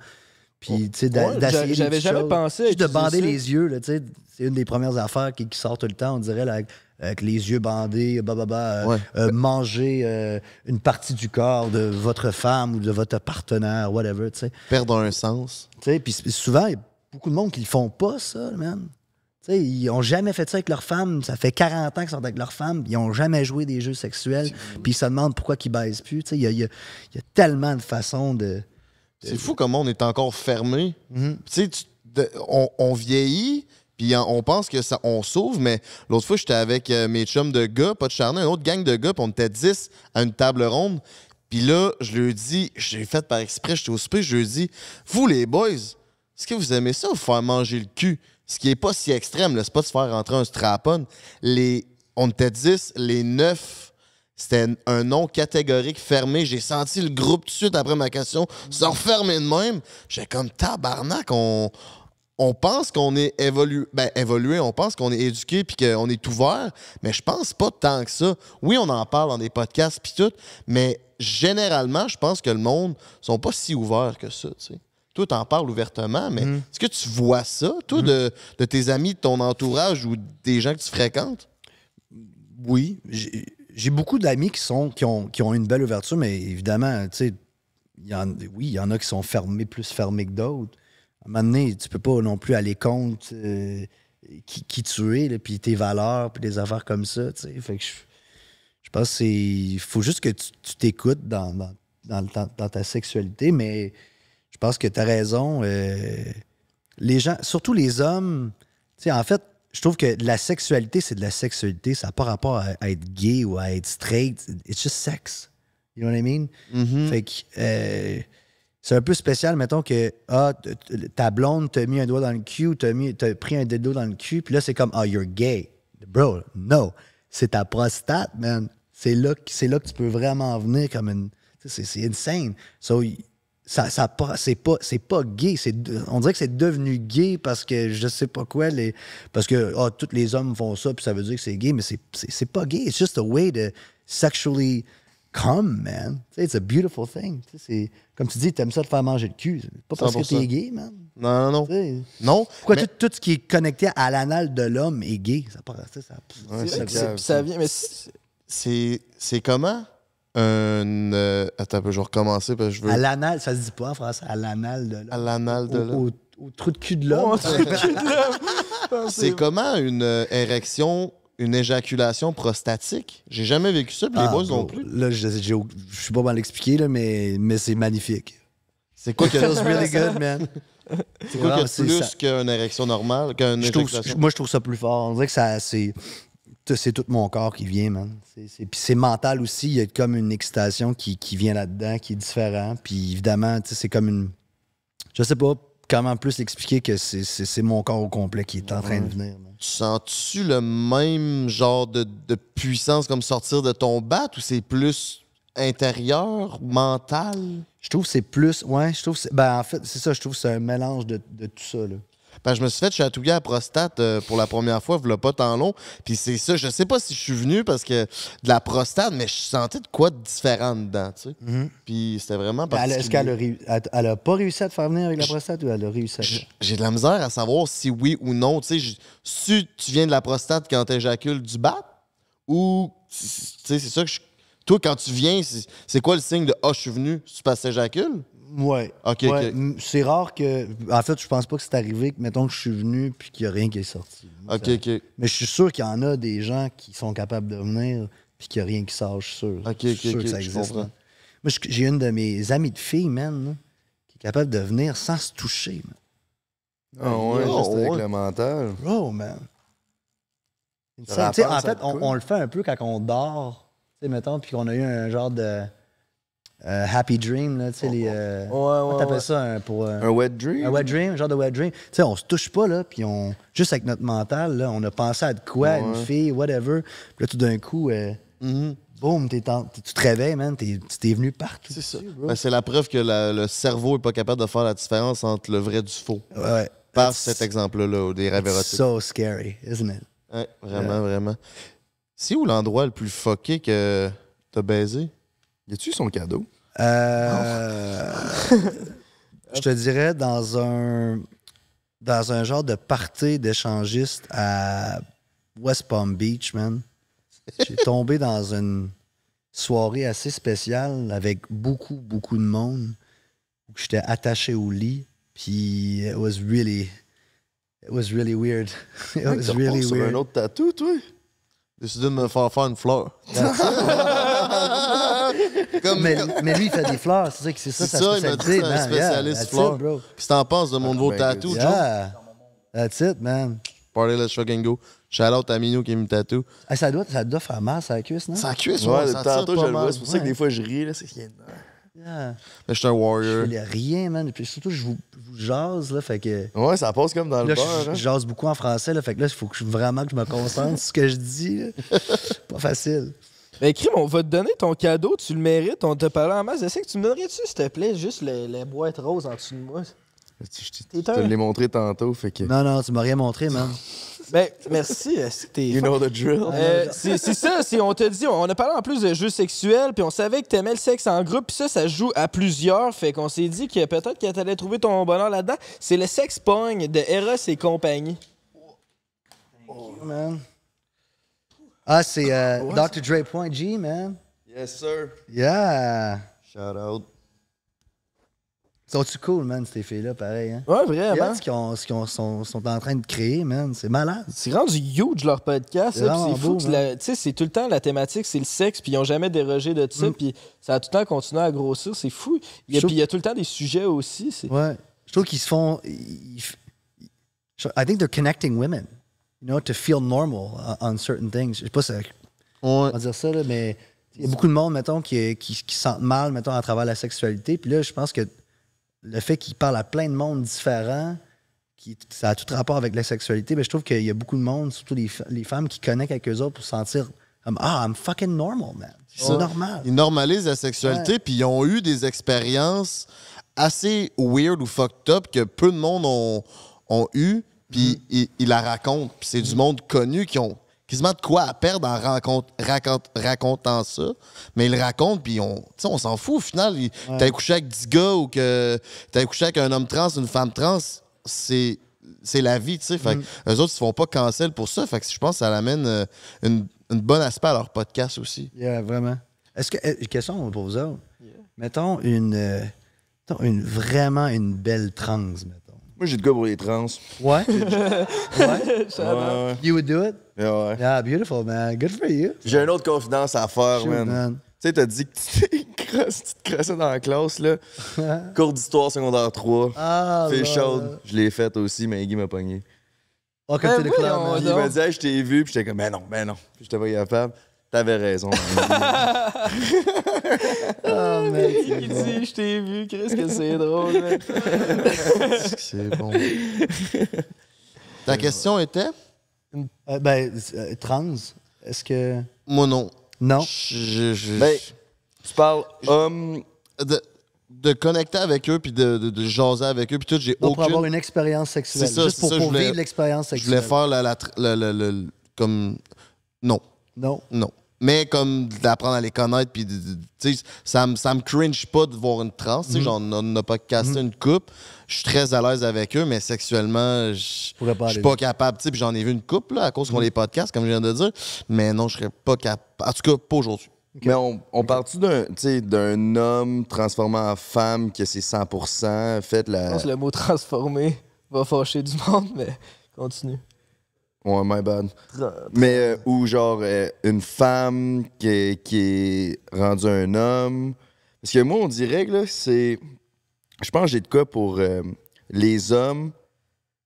Puis, oh, tu sais, d'essayer. J'avais jamais pensé. Juste de bander les yeux, là, tu sais. C'est une des premières affaires qui, qui sort tout le temps, on dirait, avec les yeux bandés, euh, bababab. Euh, euh, manger une partie du corps de votre femme ou de votre partenaire, whatever, tu sais. Perdre un sens. Tu sais, puis souvent, il y a beaucoup de monde qui le font pas, ça, man ils ont jamais fait ça avec leurs femmes, Ça fait 40 ans qu'ils sortent avec leur femme. Ils ont jamais joué des jeux sexuels. Puis ils se demandent pourquoi ils baissent plus. Il y a, tellement de façons de. C'est fou comment on est encore fermé. Mhm. on, vieillit. Puis on pense que ça, on sauve, mais l'autre fois, j'étais avec euh, mes chums de gars, pas de une autre gang de gars, puis on était 10 à une table ronde. Puis là, je lui dis, j'ai fait par exprès, j'étais au souper, je lui dis, vous les boys, est-ce que vous aimez ça, vous faire manger le cul? Ce qui n'est pas si extrême, c'est pas de se faire rentrer un strapon. Les, on était 10, les 9, c'était un nom catégorique fermé. J'ai senti le groupe tout de suite après ma question se refermer de même. J'ai comme tabarnak, on, on pense qu'on est ben, évolué, on pense qu'on est éduqué puis qu'on est ouvert, mais je pense pas tant que ça. Oui, on en parle dans des podcasts puis tout, mais généralement, je pense que le monde sont pas si ouverts que ça, tu sais. Toi, t'en parles ouvertement, mais mm. est-ce que tu vois ça, toi, mm. de, tes amis, de ton entourage ou des gens que tu fréquentes? Oui. J'ai beaucoup d'amis qui, sont, qui, ont, qui ont une belle ouverture, mais évidemment, tu sais, oui, il y en a qui sont fermés, plus fermés que d'autres. À un moment donné, tu peux pas non plus aller contre euh, qui, tu es, puis tes valeurs, puis des affaires comme ça, tu sais. Fait que je, je pense que c'est. faut juste que tu t'écoutes dans, dans, dans ta sexualité, mais je pense que tu as raison. Euh, les gens, surtout les hommes, en fait, je trouve que la sexualité, c'est de la sexualité. Ça n'a pas rapport à, être gay ou à être straight. It's just sex. You know what I mean? Mm-hmm. Fait que euh, c'est un peu spécial, mettons que ah, ta blonde t'a mis un doigt dans le cul, t'as pris un doigt dans le cul, puis là, c'est comme, ah, you're gay. Bro, no. C'est ta prostate, man. C'est là, là que tu peux vraiment venir comme une. C'est insane. So, ça, ça c'est pas c'est pas gay c'est on dirait que c'est devenu gay parce que je sais pas quoi les parce que ah, tous les hommes font ça puis ça veut dire que c'est gay mais c'est c'est pas gay it's just a way to sexually come man it's a beautiful thing c'est comme tu dis t'aimes ça de faire manger le cul pas parce que t'es gay man non non non non pourquoi tout, ce qui est connecté à l'anal de l'homme est gay ça ça, ça, vient mais c'est c'est comment un. Euh, attends, je vais recommencer parce que je veux. À l'anal, ça se dit pas en français. À l'anal de là. À l'anal de là. Au, trou de cul de l'homme. C'est comment une euh, érection, une éjaculation prostatique? J'ai jamais vécu ça, puis les ah, boys non plus. Là, je, je, suis pas mal expliqué, mais, mais c'est magnifique. C'est quoi que Feels really good, man. C'est quoi que plus qu'une érection normale, qu'une éjaculation? moi, je trouve ça plus fort. On dirait que ça, c'est c'est tout mon corps qui vient, man. Puis c'est mental aussi. Il y a comme une excitation qui, vient là-dedans, qui est différente. Puis évidemment, c'est comme une. Je sais pas comment plus expliquer que c'est mon corps au complet qui est en train de venir. sens-tu le même genre de, puissance comme sortir de ton bat ou c'est plus intérieur, mental? Je trouve que c'est plus. Ouais, je trouve. Ben, en fait, c'est ça, je trouve que c'est un mélange de, de tout ça. Là je me suis fait chatouiller à la prostate euh, pour la première fois, il pas tant long. Puis c'est ça, je sais pas si je suis venu parce que de la prostate, mais je sentais de quoi de différent dedans, tu sais. Mhm. Puis c'était vraiment parce Est-ce qu'elle a, pas réussi à te faire venir avec la prostate ou elle a réussi à... J'ai de la misère à savoir si oui ou non. Tu sais, si tu viens de la prostate quand éjacules du bas ou, tu sais, c'est ça que je... Toi, quand tu viens, c'est quoi le signe de « Ah, je suis venu », tu passes éjacule? Ouais. OK, C'est rare que. En fait, je pense pas que c'est arrivé que, mettons, que je suis venu puis qu'il n'y a rien qui est sorti. OK, OK. Mais je suis sûr qu'il y en a des gens qui sont capables de venir puis qu'il n'y a rien qui sort, je suis sûr. OK, je suis que ça existe. Moi, j'ai une de mes amies de filles, man, qui est capable de venir sans se toucher, Ah ouais, oh, avec ouais. mental. man. en fait, on, le fait un peu quand on dort, tu mettons, puis qu'on a eu un genre de euh, happy Dream, tu sais, les. Oh, oh. Euh, ouais, ouais, ça un, pour. Euh, un wet dream. Un wet dream, un genre de wet dream. Tu sais, on se touche pas, là, puis on. Juste avec notre mental, là, on a pensé à de quoi, une fille, whatever. Puis là, tout d'un coup, mm boum, tu te réveilles, man, t'es venu partout. C'est ça. Ben, c'est la preuve que le cerveau est pas capable de faire la différence entre le vrai du faux. Ouais. Par cet exemple-là, des rêves so scary, isn't it? Ouais, vraiment, vraiment. C'est où l'endroit le plus fucké que t'as baisé? Y a-tu son cadeau? Euh, oh. je te dirais dans un dans un genre de party d'échangiste à West Palm Beach, man. J'ai tombé dans une soirée assez spéciale avec beaucoup, beaucoup de monde j'étais attaché au lit. Puis it was really, it was really weird. It was really weird. un autre tatou, toi? Décidé de me faire faire une fleur. mais, lui, il fait des fleurs, c'est ça que c'est ça. C'est ça, il m'a dit c'est un spécialiste fleurs. Qu'est-ce que t'en penses de mon nouveau ah, ben, tatou, Joe? That's it, man. Party le go. Shout out à Minou qui me tatoue. Hey, ça, doit, ça doit faire mal, ça cuisse, non? Ça cuisse, ouais. ouais ça tantôt, je le vois. C'est pour ça que des fois, je ris, là. C'est Yeah. Mais je suis un warrior. Je rien, man. Puis surtout, je vous, je vous, jase, là, fait que... Ouais, ça passe comme dans le bar, je, hein. jase beaucoup en français, là, fait que là, il faut que je, vraiment que je me concentre sur ce que je dis, Pas facile. Ben, on va te donner ton cadeau, tu le mérites, on te parle en masse. Est-ce que tu me donnerais-tu, s'il te plaît, juste les, les boîtes roses en dessous de moi? Je te l'ai montré tantôt, fait que... Non, non, tu m'as rien montré, man. Ben, merci. C'était. You know the drill. Euh, c'est ça, si on te dit, on a parlé en plus de jeux sexuels, puis on savait que t'aimais le sexe en groupe, puis ça, ça joue à plusieurs, fait qu'on s'est dit que peut-être que allais trouver ton bonheur là-dedans. C'est le sex pong de Eros et compagnie. Oh, man. Ah, c'est euh, oh, Dre Point G man. Yes, sir. Yeah. Shout out. Sont-tu cool, man, ces filles-là, pareil? Hein? Ouais, vraiment. ce qu'ils sont, sont, en train de créer, man, c'est malade. C'est rendu huge leur podcast. C'est fou. Tu sais, C'est tout le temps la thématique, c'est le sexe, puis ils n'ont jamais dérogé de ça, mm. puis ça a tout le temps continué à grossir. C'est fou. Puis il y a tout le temps des sujets aussi. Ouais. Je trouve qu'ils se font. I think they're connecting women to feel normal uh, on certain things. Je sais pas si on dire ça, mais il y a beaucoup de monde, mettons, qui, qui, qui sentent mal, mettons, à travers la sexualité. Puis là, je pense que le fait qu'ils parlent à plein de monde différents, qui, ça a tout rapport avec la sexualité, mais je trouve qu'il y a beaucoup de monde, surtout les, femmes, qui connectent avec eux autres pour sentir comme Ah, I'm fucking normal, man. C'est normal. Ils normalisent la sexualité, puis ils ont eu des expériences assez weird ou fucked up que peu de monde ont, ont eu. Puis mhm. il, la raconte. Puis c'est du mhm. monde connu qui ont quasiment de quoi à perdre en racontant ça. Mais ils le racontent, puis on, on s'en fout au final. T'as couché avec 10 gars ou que t'as couché avec un homme trans, une femme trans, c'est. C'est la vie, tu sais. Mhm. Eux autres, ils se font pas cancel pour ça. Fait que je pense que ça amène un euh, une, une, bonne aspect à leur podcast aussi. Yeah, vraiment. Est-ce que. Eh, question pour vous autres. Mettons une. Euh, mettons une vraiment une belle trans, mettons moi, j'ai de gars pour les trans. Ouais? ouais? You would do it? Yeah, ouais. Yeah, beautiful, man. Good for you. J'ai une autre confidence à faire, man. Tu sais, t'as dit que tu te crassais dans la classe, là. Cours d'histoire secondaire 3. Ah, C'est chaud. Je l'ai faite aussi, mais Guy m'a pogné. Oh, comme ben t'es oui, Il m'a dit, hey, je t'ai vu, puis j'étais comme, mais ben non, mais ben non. Puis j'étais pas capable. T'avais raison. oh, mec. Il dit, je t'ai vu, qu'est-ce que c'est drôle, c'est bon. Ta question était? Euh, ben, euh, trans. Est-ce que. Moi, non. Non. Je, je, ben, tu parles um, De, de, connecter avec eux, puis de, de, jaser avec eux, puis tout, j'ai aucune... Pour avoir une expérience sexuelle. Ça, Juste pour, pour vivre l'expérience sexuelle. Je voulais faire la, la, la, la comme... Non. Non. Non mais comme d'apprendre à les connaître, puis ça me ça me cringe pas de voir une trans. Mm -hmm. J'en pas cassé mhm. une coupe. Je suis très à l'aise avec eux, mais sexuellement, je suis pas capable. Puis j'en ai vu une coupe à cause qu'on mhm. les podcasts, comme je viens de dire. Mais non, je serais pas capable. En tout cas, pas aujourd'hui. Mais on, on parle-tu d'un homme transformé en femme que c'est 100 fait la... Je pense que le mot transformé va fâcher du monde, mais continue. Ouais, my bad. Mais euh, ou genre euh, une femme qui est, qui rendue un homme. Parce que moi, on dirait que c'est. Je pense que j'ai de cas pour euh, les hommes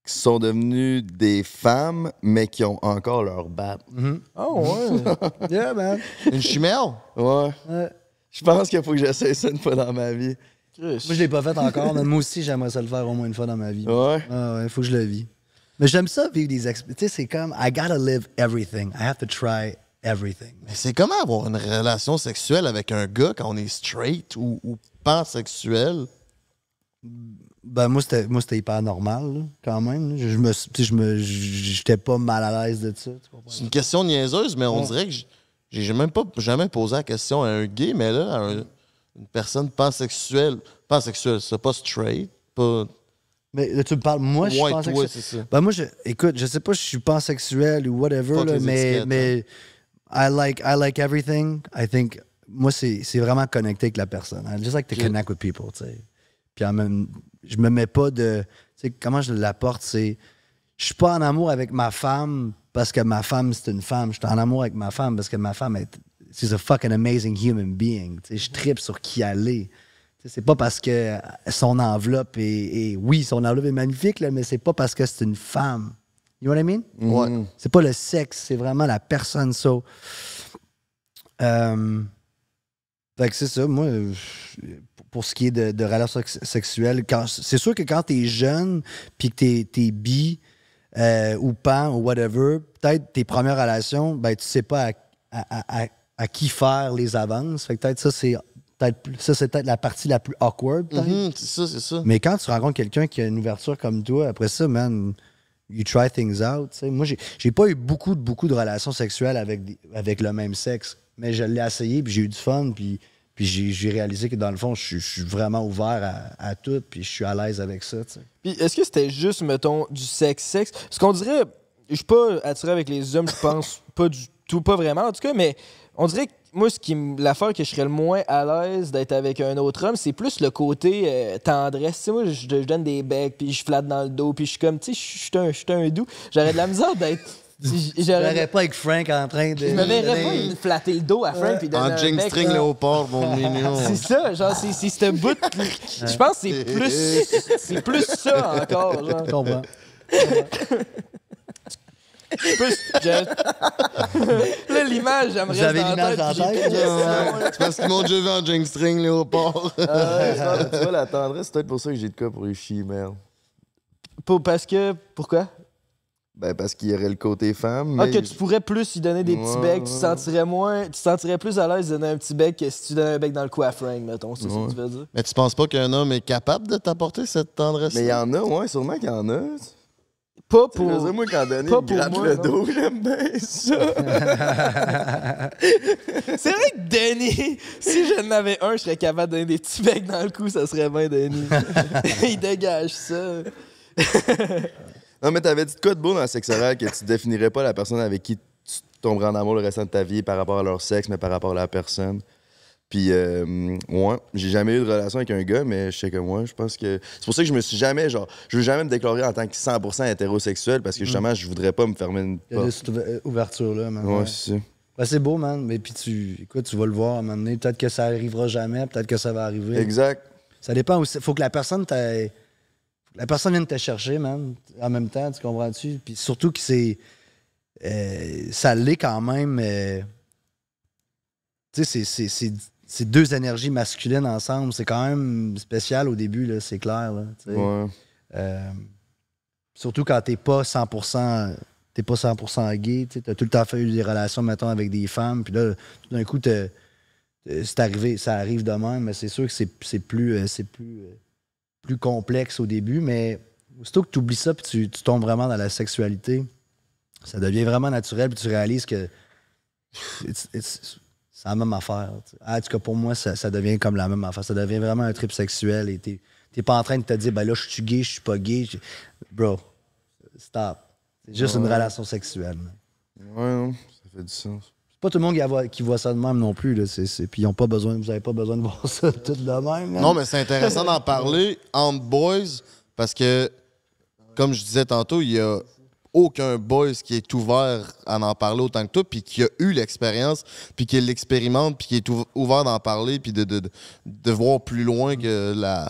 qui sont devenus des femmes, mais qui ont encore leur bab. Oh, mm-hmm. ah, ouais. yeah, man. Une chimère? Ouais. Je pense qu'il faut que j'essaie ça une fois dans ma vie. Moi, je l'ai pas fait encore, mais moi aussi, j'aimerais ça le faire au moins une fois dans ma vie. Ouais. Ah ouais, faut que je le vis. Mais j'aime ça vivre des expériences. Tu sais, c'est comme, I gotta live everything. I have to try everything. Mais c'est comment avoir une relation sexuelle avec un gars quand on est straight ou, pansexuel? Ben, moi, c'était, hyper normal, quand même. Je, je je me, j'étais pas mal à l'aise de ça. C'est une question niaiseuse, mais on dirait que j'ai même pas jamais posé la question à un gay, mais là, à une personne pansexuelle, pansexuelle, c'est pas straight, pas mais tu me parles, moi, je suis pansexuel. Ben, moi, je, écoute, je sais pas si je suis pansexuel ou whatever, mais, mais hein. I, like, I like everything. I think, moi, c'est vraiment connecté avec la personne. I hein. just like to connect with people, tu sais. Puis en même, je me mets pas de. Tu sais, comment je l'apporte, c'est. Je suis pas en amour avec ma femme parce que ma femme, c'est une femme. Je suis en amour avec ma femme parce que ma femme est. She's a fucking amazing human being. Tu sais, je tripe sur qui aller c'est pas parce que son enveloppe est, Oui, son enveloppe est magnifique, là, mais c'est pas parce que c'est une femme. You know what I mean? Mm-hmm. C'est pas le sexe, c'est vraiment la personne. ça. Euh, fait que c'est ça. Moi, pour ce qui est de, relations sexuelles, c'est sûr que quand t'es jeune puis que t'es bi euh, ou pan ou whatever, peut-être tes premières relations, ben, tu sais pas à, à qui faire les avances. Fait peut-être ça, c'est ça, c'est peut-être la partie la plus awkward. Mm-hmm, ça, c'est ça. Mais quand tu rencontres quelqu'un qui a une ouverture comme toi, après ça, man, you try things out. Moi, j'ai pas eu beaucoup, beaucoup de relations sexuelles avec, le même sexe, mais je l'ai essayé, puis j'ai eu du fun, puis, puis j'ai réalisé que dans le fond, je, suis vraiment ouvert à, tout, puis je suis à l'aise avec ça. est-ce que c'était juste, mettons, du sexe-sexe? Ce qu'on dirait, je suis pas attiré avec les hommes, je pense, pas du tout, pas vraiment en tout cas, mais on dirait que moi, ce qui l'affaire que je serais le moins à l'aise d'être avec un autre homme, c'est plus le côté euh, tendresse. moi, je, donne des becs, puis je flatte dans le dos, puis je suis comme, tu sais, je suis un, un doux. J'aurais de la misère d'être. Je verrais pas avec Frank en train de. Je me verrais pas flatter le dos à Frank. puis En jing string léopard, mon mignon. C'est ça, genre, c'est ce bout. Je pense que c'est plus, plus ça encore. Je comprends. là, l'image, j'aimerais pas J'avais l'image tête. parce que mon jeu un Jing String, Léopard. Ah, tu vois, la tendresse, c'est peut-être pour ça que j'ai de quoi pour les chier, Parce que, pourquoi? Ben, parce qu'il y aurait le côté femme. Ah, que tu pourrais plus lui donner des petits becs, tu te sentirais moins, tu te sentirais plus à l'aise de donner un petit bec que si tu donnais un bec dans le coiffring, mettons, c'est ce que tu veux dire. Mais tu penses pas qu'un homme est capable de t'apporter cette tendresse? Mais il y en a, ouais, sûrement qu'il y en a. Pas pour. moi, quand Denis le dos, j'aime bien ça. c'est vrai que Denis, si je n'avais un, je serais capable de donner des petits becs dans le cou, ça serait bien Denis. Il dégage ça. non, mais t'avais dit de quoi de beau dans le sexe que tu définirais pas la personne avec qui tu tomberais en amour le restant de ta vie par rapport à leur sexe, mais par rapport à la personne. Puis, euh, ouais, j'ai jamais eu de relation avec un gars, mais je sais que moi, je pense que. C'est pour ça que je me suis jamais, genre, je veux jamais me déclarer en tant que 100% hétérosexuel parce que mm. justement, je voudrais pas me fermer une porte. Il y a cette euh, ouverture-là, man. Ouais, c'est ben, c'est beau, man. Mais puis, tu, écoute, tu vas le voir à un moment donné. Peut-être que ça arrivera jamais, peut-être que ça va arriver. Exact. Ça dépend aussi. Faut que la personne La personne vienne te chercher, man, en même temps, tu comprends-tu? Puis surtout que c'est. Euh, ça l'est quand même. Euh, tu sais, c'est ces deux énergies masculines ensemble, c'est quand même spécial au début, c'est clair. Euh, surtout quand t'es pas 100%, t'es pas 100% gay, t'as tout le temps fait eu des relations, mettons, avec des femmes, puis là, tout d'un coup, c'est arrivé, ça arrive de même, mais c'est sûr que c'est plus, euh, c'est euh, plus, complexe au début, mais aussitôt que tu oublies ça, puis tu, tombes vraiment dans la sexualité, ça devient vraiment naturel, puis tu réalises que c'est la même affaire. En tout cas, pour moi, ça, devient comme la même affaire. Ça devient vraiment un trip sexuel et t'es, pas en train de te dire, ben là, je suis gay, je suis pas gay. Bro, stop. C'est juste une relation sexuelle. Ouais, ça fait du sens. C'est pas tout le monde qui voit, ça de même non plus. Là. C'est, Puis pas besoin, vous avez pas besoin de voir ça tout de même. Non, mais c'est intéressant d'en parler entre boys parce que, comme je disais tantôt, il y a aucun boys qui est ouvert à en parler autant que toi, puis qui a eu l'expérience, puis qui l'expérimente, puis qui est ouvert d'en parler, puis de, de, voir plus loin que la,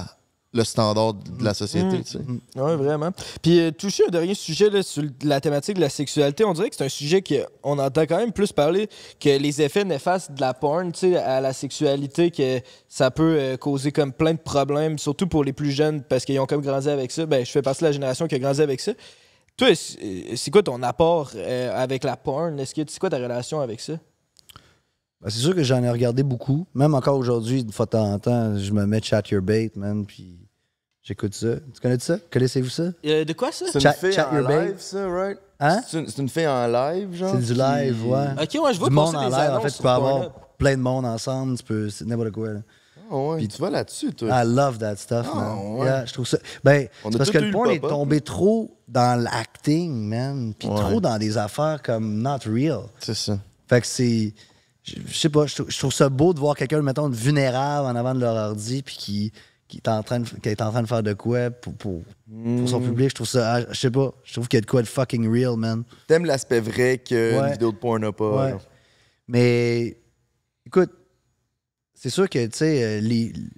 le standard de la société. Mm. Tu mm. Oui, vraiment. Puis euh, toucher un dernier sujet sur la thématique de la sexualité, on dirait que c'est un sujet qu'on entend quand même plus parler que les effets néfastes de la porn à la sexualité, que ça peut euh, causer comme plein de problèmes, surtout pour les plus jeunes, parce qu'ils ont comme grandi avec ça. Ben, je fais partie de la génération qui a grandi avec ça. Toi, c'est quoi ton apport euh, avec la porn? Est-ce que c'est quoi ta relation avec ça? Ben, c'est sûr que j'en ai regardé beaucoup. Même encore aujourd'hui, de temps en temps, je me mets chat your bait, man, puis j'écoute ça. Tu connais ça? Connaissez-vous ça? Euh, de quoi ça? C'est une chat, en your live, ça, right? Hein? C'est une, une, fille en live, genre? C'est du live, ouais. Ok, moi, je vois que c'est en live. En fait, tu peux avoir plein de monde ensemble, tu peux. C'est n'importe quoi, là. Ah tu vas là-dessus, toi. I love that stuff, ah man. je trouve ça. Ben, parce que le porn est tombé trop dans l'acting, man. Puis trop dans des affaires comme not real. C'est ça. Fait que c'est. Je sais pas, je trouve ça beau de voir quelqu'un, mettons, vulnérable en avant de leur ordi, puis qui, qui, est, en train de, qui est en train de faire de quoi pour, son mm. public. Je trouve ça, ah, je sais pas, je trouve qu'il y a de quoi de fucking real, man. T'aimes l'aspect vrai que les vidéo de porn Mais écoute, c'est sûr que, tu sais, euh,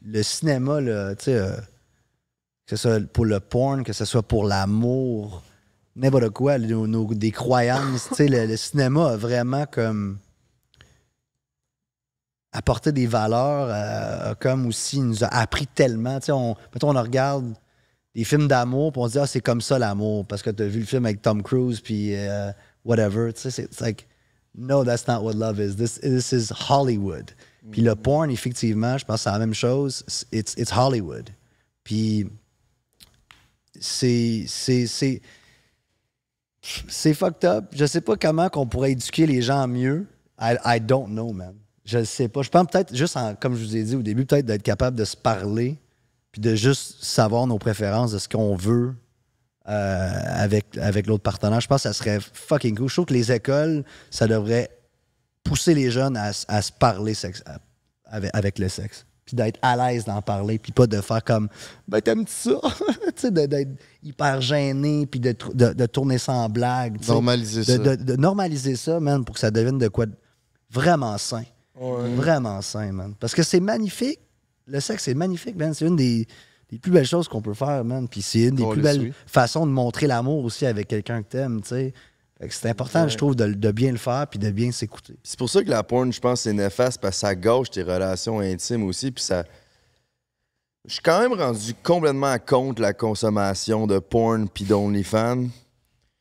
le cinéma, tu sais, euh, que ce soit pour le porn, que ce soit pour l'amour, n'importe quoi, nos, des croyances, tu le, cinéma a vraiment comme apporté des valeurs, euh, comme aussi, nous a appris tellement, tu sais, on, regarde des films d'amour, puis on se dit, ah, c'est comme ça l'amour, parce que tu as vu le film avec Tom Cruise, puis whatever, tu c'est like, no, that's not what love is, this, this is Hollywood. Puis le porn, effectivement, je pense que c'est la même chose. It's, Hollywood. Puis c'est. C'est fucked up. Je sais pas comment qu'on pourrait éduquer les gens mieux. I, I don't know, man. Je ne sais pas. Je pense peut-être, juste en, comme je vous ai dit au début, peut-être d'être capable de se parler puis de juste savoir nos préférences de ce qu'on veut euh, avec, avec l'autre partenaire. Je pense que ça serait fucking cool. Je trouve que les écoles, ça devrait pousser les jeunes à, se parler avec, le sexe. Puis d'être à l'aise d'en parler, puis pas de faire comme Ben, t'aimes-tu ça? tu sais, d'être hyper gêné, puis de, de, de, tourner blague. Normaliser ça. De, normaliser ça, man, pour que ça devienne de quoi vraiment sain. Vraiment sain, man. Parce que c'est magnifique. Le sexe, c'est magnifique, man. C'est une des, plus belles choses qu'on peut faire, man. Puis c'est une des plus belles façons de montrer l'amour aussi avec quelqu'un que t'aimes, tu sais. C'est important, je trouve, de, bien le faire puis de bien s'écouter. C'est pour ça que la porn, je pense, c'est néfaste parce que ça gâche tes relations intimes aussi. Puis ça. Je suis quand même rendu complètement contre la consommation de porn puis d'OnlyFans.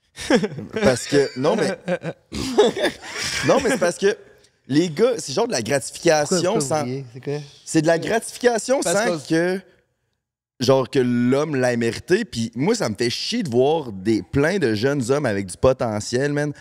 parce que. Non, mais. non, mais c'est parce que. Les gars, c'est genre de la gratification C'est de la gratification sans que genre que l'homme l'a mérité. Puis moi, ça me fait chier de voir des, plein de jeunes hommes avec du potentiel, man,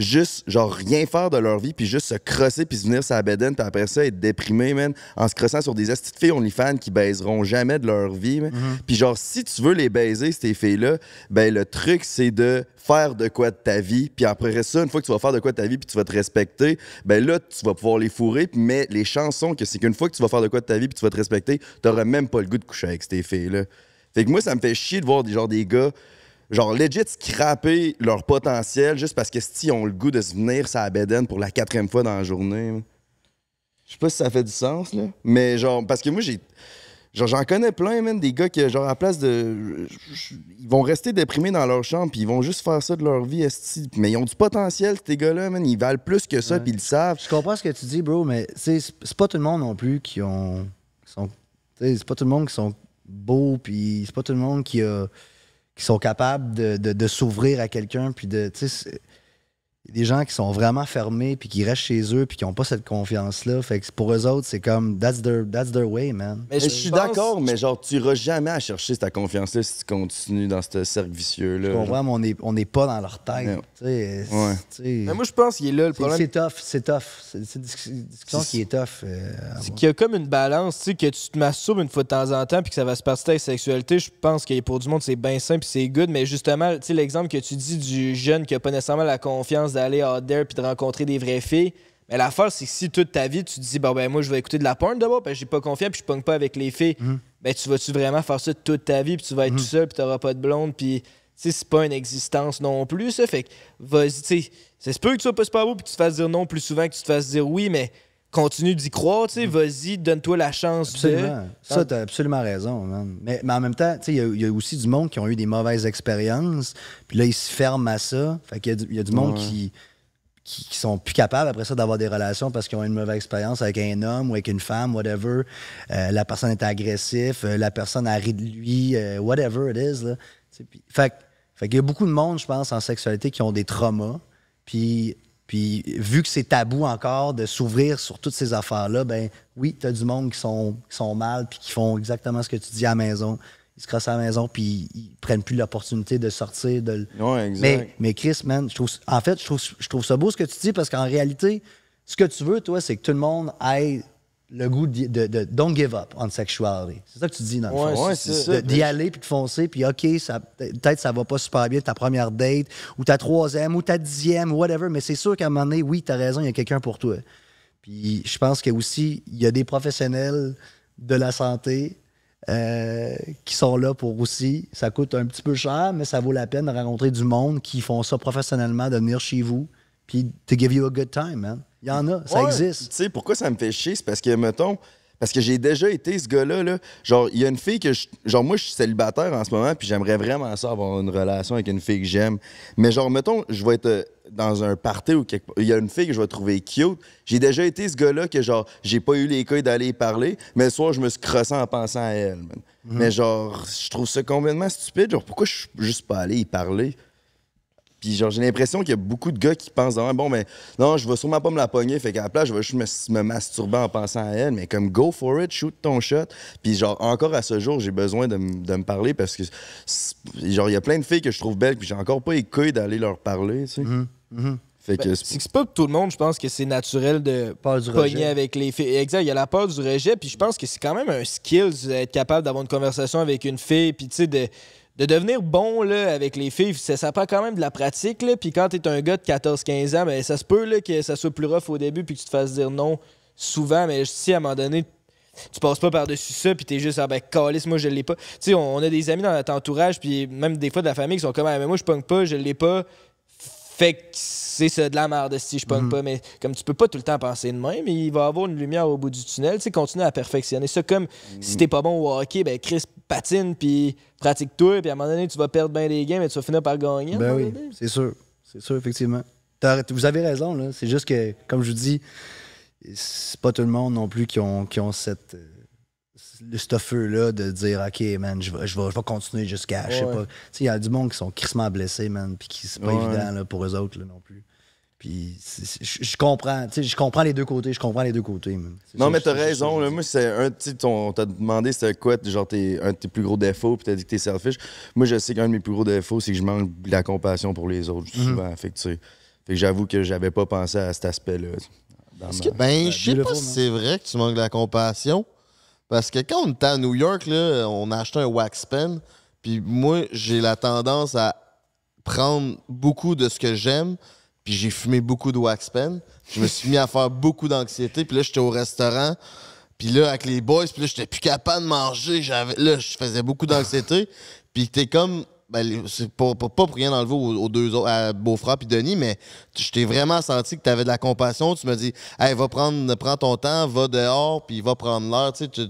juste, genre, rien faire de leur vie, puis juste se crosser, puis se venir sa bedden puis après ça, être déprimé, man, en se crossant sur des astuces de filles OnlyFans qui baiseront jamais de leur vie, mhm. Puis genre, si tu veux les baiser, ces filles-là, ben le truc, c'est de faire de quoi de ta vie, puis après ça, une fois que tu vas faire de quoi de ta vie, puis tu vas te respecter, ben là, tu vas pouvoir les fourrer, mais les chansons que c'est qu'une fois que tu vas faire de quoi de ta vie, puis tu vas te respecter, t'auras même pas le goût de coucher avec ces filles-là. Fait que moi, ça me fait chier de voir des, genre, des gars genre legit scraper leur potentiel juste parce que si ont le goût de se venir ça à Beden pour la quatrième fois dans la journée. Je sais pas si ça fait du sens, là. Mais genre, parce que moi, j'ai. Genre, j'en connais plein, même des gars qui, genre, à place de. Ils vont rester déprimés dans leur chambre, puis ils vont juste faire ça de leur vie, esti. Mais ils ont du potentiel, ces gars-là, man. Ils valent plus que ça, puis ils le savent. Je comprends ce que tu dis, bro, mais c'est pas tout le monde non plus qui ont. sont... C'est pas tout le monde qui sont beaux, puis c'est pas tout le monde qui a. Ils sont capables de, s'ouvrir à quelqu'un. Puis de des gens qui sont vraiment fermés, puis qui restent chez eux, puis qui n'ont pas cette confiance-là. Fait que pour eux autres, c'est comme, that's their, way, man. Mais je, suis d'accord, mais genre, tu iras jamais à chercher cette confiance-là si tu continues dans ce cercle vicieux-là. on n'est pas dans leur tête. Mais moi, je pense qu'il est là, le problème. C'est tough, c'est tough. C'est une discussion qui est tough. Euh, qu'il y a comme une balance, tu que tu te masturbes une fois de temps en temps, puis que ça va se passer avec sexualité. Je pense que pour du monde, c'est bien simple, c'est good, mais justement, tu l'exemple que tu dis du jeune qui n'a pas nécessairement la confiance d'aller out there puis de rencontrer des vraies filles. Mais la force c'est que si toute ta vie, tu te dis, bon, ben moi, je vais écouter de la porn d'abord, parce que j'ai pas confiance, puis je pogne pas avec les filles, mhm. ben tu vas-tu vraiment faire ça toute ta vie, puis tu vas être mhm. tout seul, puis t'auras pas de blonde, puis tu sais, c'est pas une existence non plus, ça. Fait que, vas-y, tu sais, ça se peut que tu sois pas super beau, puis tu te fasses dire non plus souvent que tu te fasses dire oui, mais continue d'y croire, tu sais, mm. vas-y, donne-toi la chance. Absolument. De... Ah. Ça, t'as absolument raison, Mais, en même temps, tu sais, il y, a aussi du monde qui ont eu des mauvaises expériences, puis là, ils se ferment à ça. Fait qu'il y, a du monde qui, qui, sont plus capables après ça d'avoir des relations parce qu'ils ont eu une mauvaise expérience avec un homme ou avec une femme, whatever. Euh, la personne est agressive, euh, la personne a ri de lui, euh, whatever it is, là. fait qu'il y a beaucoup de monde, je pense, en sexualité qui ont des traumas, puis puis vu que c'est tabou encore de s'ouvrir sur toutes ces affaires-là, ben oui, tu as du monde qui sont, sont mal puis qui font exactement ce que tu dis à la maison. Ils se crossent à la maison puis ils prennent plus l'opportunité de sortir. De... exact. Mais, Chris, man, en fait, je trouve ça beau ce que tu dis parce qu'en réalité, ce que tu veux, toi, c'est que tout le monde aille le goût de, don't give up on sexuality. C'est ça que tu dis dans le c'est ça. D'y aller puis de foncer, puis OK, peut-être ça va pas super bien ta première date, ou ta troisième, ou ta dixième, whatever, mais c'est sûr qu'à un moment donné, oui, t'as raison, il y a quelqu'un pour toi. Puis je pense que aussi, il y a des professionnels de la santé euh, qui sont là pour aussi. Ça coûte un petit peu cher, mais ça vaut la peine de rencontrer du monde qui font ça professionnellement, de venir chez vous, puis to give you a good time, man. Il y en a, ça existe. Tu sais, pourquoi ça me fait chier? C'est parce que, mettons, parce que j'ai déjà été ce gars-là. Là. Genre, il y a une fille que je. Genre, moi, je suis célibataire en ce moment, puis j'aimerais vraiment ça, avoir une relation avec une fille que j'aime. Mais, genre, mettons, je vais être euh, dans un party ou quelque Il y a une fille que je vais trouver cute. J'ai déjà été ce gars-là que, genre, j'ai pas eu les couilles d'aller y parler, mais soit je me suis crossé en pensant à elle. Mhm. Mais, genre, je trouve ça complètement stupide. Genre, pourquoi je suis juste pas allé y parler? Puis genre, j'ai l'impression qu'il y a beaucoup de gars qui pensent bon, mais non, je vais sûrement pas me la pogner, fait qu'à la place, je vais juste me, masturber en pensant à elle, mais comme go for it, shoot ton shot. Puis genre, encore à ce jour, j'ai besoin de, me parler parce que genre, il y a plein de filles que je trouve belles, puis j'ai encore pas les d'aller leur parler, tu sais. Mm-hmm. Mm-hmm. Fait ben, que c'est pas tout le monde, je pense que c'est naturel de pogner avec les filles. Exact, il y a la peur du rejet, puis je pense que c'est quand même un skill d'être capable d'avoir une conversation avec une fille, puis tu sais, de de devenir bon là, avec les filles, ça, ça prend quand même de la pratique. Là. Puis quand tu es un gars de 14-15 ans, ben, ça se peut là, que ça soit plus rough au début puis que tu te fasses dire non souvent. Mais si à un moment donné, tu passes pas par-dessus ça, puis t'es juste, ah ben, moi, je l'ai pas. Tu sais, on, a des amis dans notre entourage, puis même des fois de la famille qui sont comme, ah, mais ben, moi, je punk pas, je l'ai pas, fait que c'est ça, de la merde si je pogne mhm. pas, mais comme tu peux pas tout le temps penser de même, il va avoir une lumière au bout du tunnel, tu sais, continue à perfectionner ça. Comme si t'es pas bon au hockey, ben Chris patine, puis pratique-toi, puis à un moment donné, tu vas perdre bien des games mais tu vas finir par gagner. Ben oui, c'est sûr, c'est sûr, effectivement. Vous avez raison, là. C'est juste que, comme je vous dis, c'est pas tout le monde non plus qui ont, qui ont cette, euh, le feu-là de dire, OK, man, je vais, continuer jusqu'à, Il y a du monde qui sont crissement blessés, man, puis qui c'est pas évident pour eux autres non plus. Puis je comprends, je comprends les deux côtés, je comprends les deux côtés. Non, mais t'as raison. Là, moi, c'est un, on t'a demandé c'était quoi, genre t'es, un de tes plus gros défauts, puis t'as dit que t'es selfish. Moi, je sais qu'un de mes plus gros défauts, c'est que je manque de la compassion pour les autres, mhm. souvent. Fait que, fait que j'avoue que j'avais pas pensé à cet aspect-là. ben, je sais pas si c'est vrai que tu manques de la compassion. Parce que quand on était à New York, là, on a acheté un wax pen. Puis moi, j'ai la tendance à prendre beaucoup de ce que j'aime. Puis j'ai fumé beaucoup de wax pen. Je me suis mis à faire beaucoup d'anxiété. Puis là, j'étais au restaurant. Puis là, avec les boys, puis là, j'étais plus capable de manger. là, je faisais beaucoup d'anxiété. Puis t'es comme. Ben, c'est pas, pour rien enlever aux, deux autres, à Beaufort et Denis, mais je t'ai vraiment senti que tu avais de la compassion. Tu me dis, hey, va prendre, prends ton temps, va dehors, puis va prendre l'heure. Tu sais,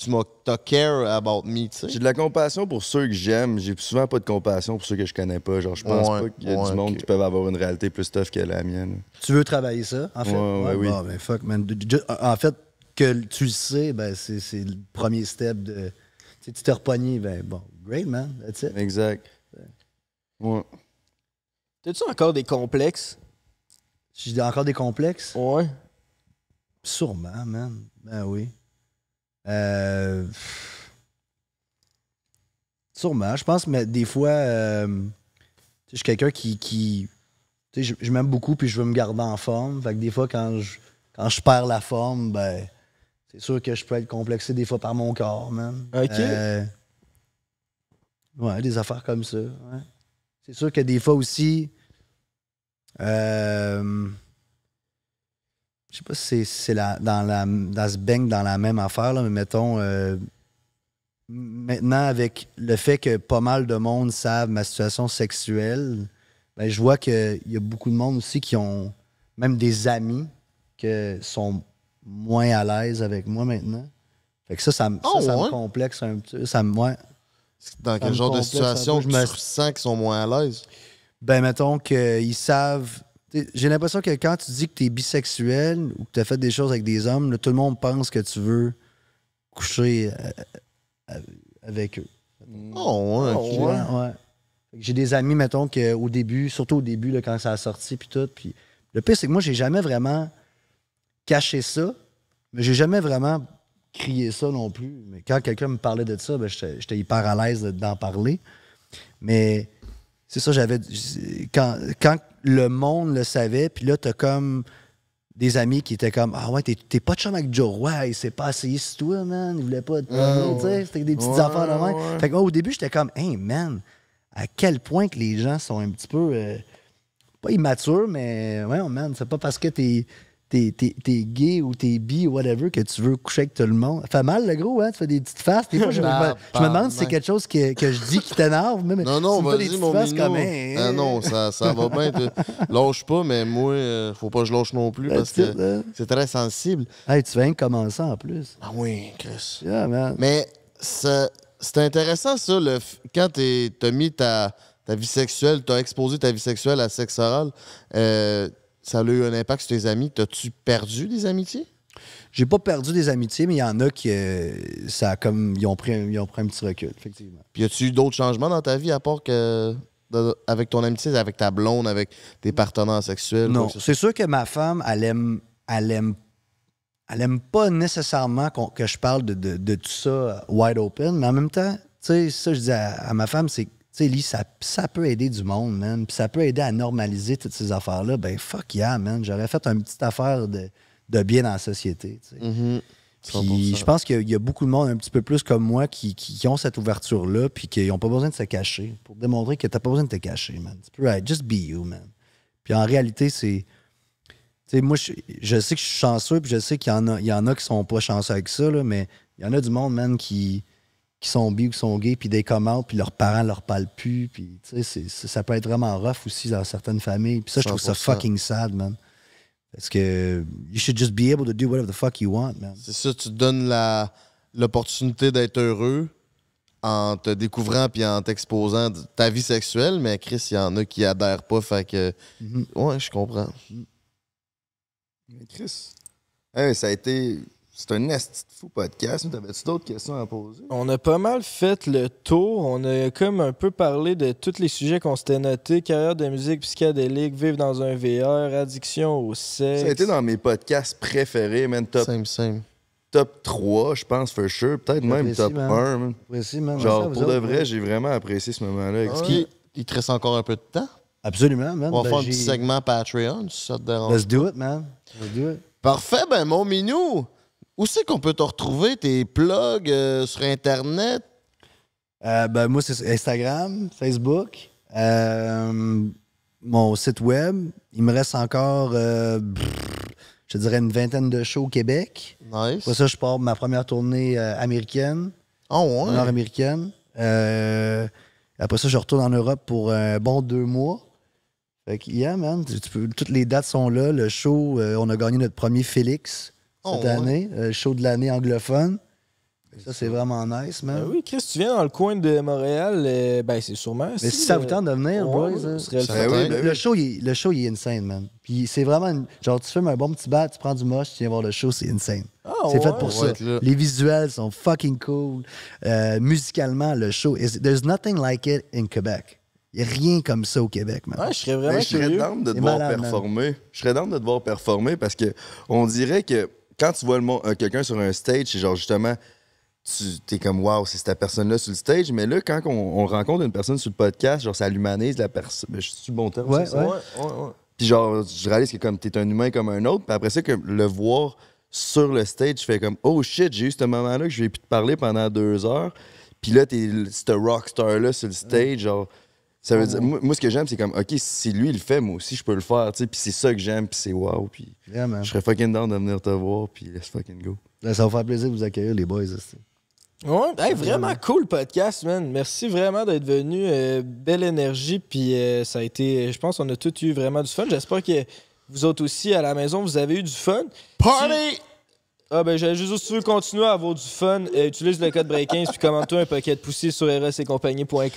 tu m'as care about me, tu sais. J'ai de la compassion pour ceux que j'aime. J'ai souvent pas de compassion pour ceux que je connais pas. Genre, je pense pas qu'il y a du monde qui peuvent avoir une réalité plus tough que la mienne. Tu veux travailler ça, en fait? Ouais, oui. Ben, fuck, man. En fait, que tu le sais, ben, c'est le premier step de. Tu te repognes, ben, bon, great, man. That's it. Exact. Ouais. T'as-tu encore des complexes? J'ai encore des complexes? Ouais. Sûrement, man. Ben oui. Euh, sûrement. Je pense, mais des fois, euh, je suis quelqu'un qui. qui je, je m'aime beaucoup puis je veux me garder en forme. Fait que des fois, quand je, quand je perds la forme, ben, c'est sûr que je peux être complexé des fois par mon corps, même. OK. Euh, ouais, des affaires comme ça. C'est sûr que des fois aussi. Euh, je sais pas si c'est dans la dans ce bang dans la même affaire, mais mettons euh, maintenant avec le fait que pas mal de monde savent ma situation sexuelle, ben, je vois qu'il y a beaucoup de monde aussi qui ont même des amis qui sont moins à l'aise avec moi maintenant. Fait que ça, ça, me ah complexe un petit ça Dans quel genre de situation je me sens qu'ils sont moins à l'aise? Ben mettons qu'ils savent j'ai l'impression que quand tu dis que tu es bisexuel ou que tu as fait des choses avec des hommes, tout le monde pense que tu veux coucher euh, euh, avec eux. Mm. Oh, ouais, ouais. J'ai des amis, mettons, au début, surtout au début, quand ça a sorti, puis tout. le pire, c'est que moi, j'ai jamais vraiment caché ça, mais j'ai jamais vraiment crié ça non plus. Mais quand quelqu'un me parlait de ça, ben, j'étais hyper à l'aise d'en parler. Mais c'est ça, j'avais. Quand, quand le monde le savait, puis là, t'as comme des amis qui étaient comme Ah ouais, t'es pas de chum avec Joe Roy, ouais, il s'est pas essayé sur toi, man, il voulait pas te euh, tu sais, c'était des petites affaires de même. Fait que moi, au début, j'étais comme Hey man, à quel point que les gens sont un petit peu euh, pas immatures, mais ouais, man, c'est pas parce que t'es t'es, gay ou t'es bi ou whatever, que tu veux coucher avec tout le monde. Fait mal, le gros, hein? Tu fais des petites faces. je, me, demande bah, si c'est bah, quelque chose que, que je dis qui t'énerve. Même, non, non, vas-y, mon faces hein, hein. Ah non, ça, ça va bien. Lâche pas, mais moi, euh, faut pas que je lâche non plus parce que hein. c'est très sensible. Hey, tu viens de commencer en plus. Ah oui, Chris. Yeah, Mais c'est intéressant, ça, le, quand t'as mis ta, ta vie sexuelle, t'as exposé ta vie sexuelle à sexe oral. Euh, ça a eu un impact sur tes amis. T'as-tu perdu des amitiés? J'ai pas perdu des amitiés, mais il y en a qui euh, ça comme ils ont pris un, pris un petit recul, effectivement. Puis as tu eu d'autres changements dans ta vie à part que avec ton amitié, avec ta blonde, avec tes partenaires sexuels Non, c'est sûr que ma femme, elle aime, elle aime, elle aime pas nécessairement que je parle de, tout ça wide open, mais en même temps, tu sais, ça je dis à ma femme, c'est tu sais, ça, peut aider du monde, man. Puis ça peut aider à normaliser toutes ces affaires-là. Ben, fuck yeah, man. J'aurais fait une petite affaire de, bien dans la société. Mm-hmm. Puis je pense qu'il y, a beaucoup de monde un petit peu plus comme moi qui, ont cette ouverture-là, puis qui n'ont pas besoin de se cacher pour démontrer que tu n'as pas besoin de te cacher, man. Right, just be you, man. Puis en réalité, c'est. Tu sais, moi, je, sais que je suis chanceux, puis je sais qu'il y, en a, il y en a qui sont pas chanceux avec ça, mais il y en a du monde, man, qui qui sont bi ou qui sont gays, puis des commandes, puis leurs parents leur parlent plus, puis ça peut être vraiment rough aussi dans certaines familles. Puis ça, je trouve ça fucking sad, man. Parce que you should just be able to do whatever the fuck you want, man. C'est ça, tu te donnes l'opportunité d'être heureux en te découvrant puis en t'exposant ta vie sexuelle, mais Chris, il y en a qui adhèrent pas, fait que... Mm-hmm. Ouais, je comprends. Mm-hmm. Chris, hey, ça a été c'est un esti fou podcast. T'avais-tu d'autres questions à poser? On a pas mal fait le tour. On a comme un peu parlé de tous les sujets qu'on s'était notés. Carrière de musique psychédélique, vivre dans un VR, addiction au sexe. Ça a été dans mes podcasts préférés, man. Top, top 3, je pense, for sure. Peut-être même top 1. Man. Genre, pour de vrai, j'ai vraiment apprécié ce moment-là. Ah Est-ce il te reste encore un peu de temps? Absolument, man. On va ben, faire un petit segment Patreon, ça te Let's do it, man. Let's do it. Parfait, ben mon minou! Où c'est qu'on peut te retrouver, tes plugs euh, sur Internet? Euh, ben, moi, c'est Instagram, Facebook, euh, mon site web. Il me reste encore, je dirais, une vingtaine de shows au Québec. Nice. Après ça, je pars ma première tournée américaine, oh, ouais. nord-américaine. après ça, je retourne en Europe pour un bon deux mois. Fait que, yeah, man, toutes les dates sont là. Le show, on a gagné notre premier Félix. Oh, cette année, euh, show de l'année anglophone. Ben, ça, c'est vraiment nice, man. Ben oui, Chris, tu viens dans le coin de Montréal, euh, ben c'est sûrement. Mais si ça vous tente de venir, boys, euh, serait ben le, show, il, le show, est insane, man. Puis c'est vraiment. Genre, tu fumes un bon petit bat, tu prends du moche, tu viens voir le show, c'est insane. Ah, c'est fait pour ça. Les visuels sont fucking cool. Euh, musicalement, le show, there's nothing like it in Quebec. Il n'y a rien comme ça au Québec, man. je serais vraiment. je serais d'âme de devoir performer. Je serais d'âme de devoir performer parce que on dirait que quand tu vois euh, quelqu'un sur un stage, c'est genre justement, tu es comme waouh, c'est cette personne-là sur le stage. Mais là, quand on, rencontre une personne sur le podcast, genre ça l'humanise la personne. Ben, je suis bon terme, ouais, ça? Puis genre, je réalise que comme es un humain comme un autre. Puis après ça, que le voir sur le stage, je fais comme oh shit, j'ai eu ce moment-là que je vais plus te parler pendant deux heures. Puis là, t'es ce rockstar-là sur le stage, genre. Ça veut ah dire, moi, ce que j'aime, c'est comme, OK, si lui, il le fait, moi aussi, je peux le faire, tu puis c'est ça que j'aime, puis c'est wow, puis je serais fucking down de venir te voir, puis let's fucking go. Ben, ça va faire plaisir de vous accueillir, les boys, aussi. Ouais, vraiment, cool podcast, man. Merci vraiment d'être venu. Euh, belle énergie, puis euh, ça a été, je pense, on a tous eu vraiment du fun. J'espère que vous autres aussi, à la maison, vous avez eu du fun. Party! Ah ben, j'avais juste si tu continuer à avoir du fun, et euh, utilise le code break puis commente toi un paquet de poussiers sur rscompagnie.com.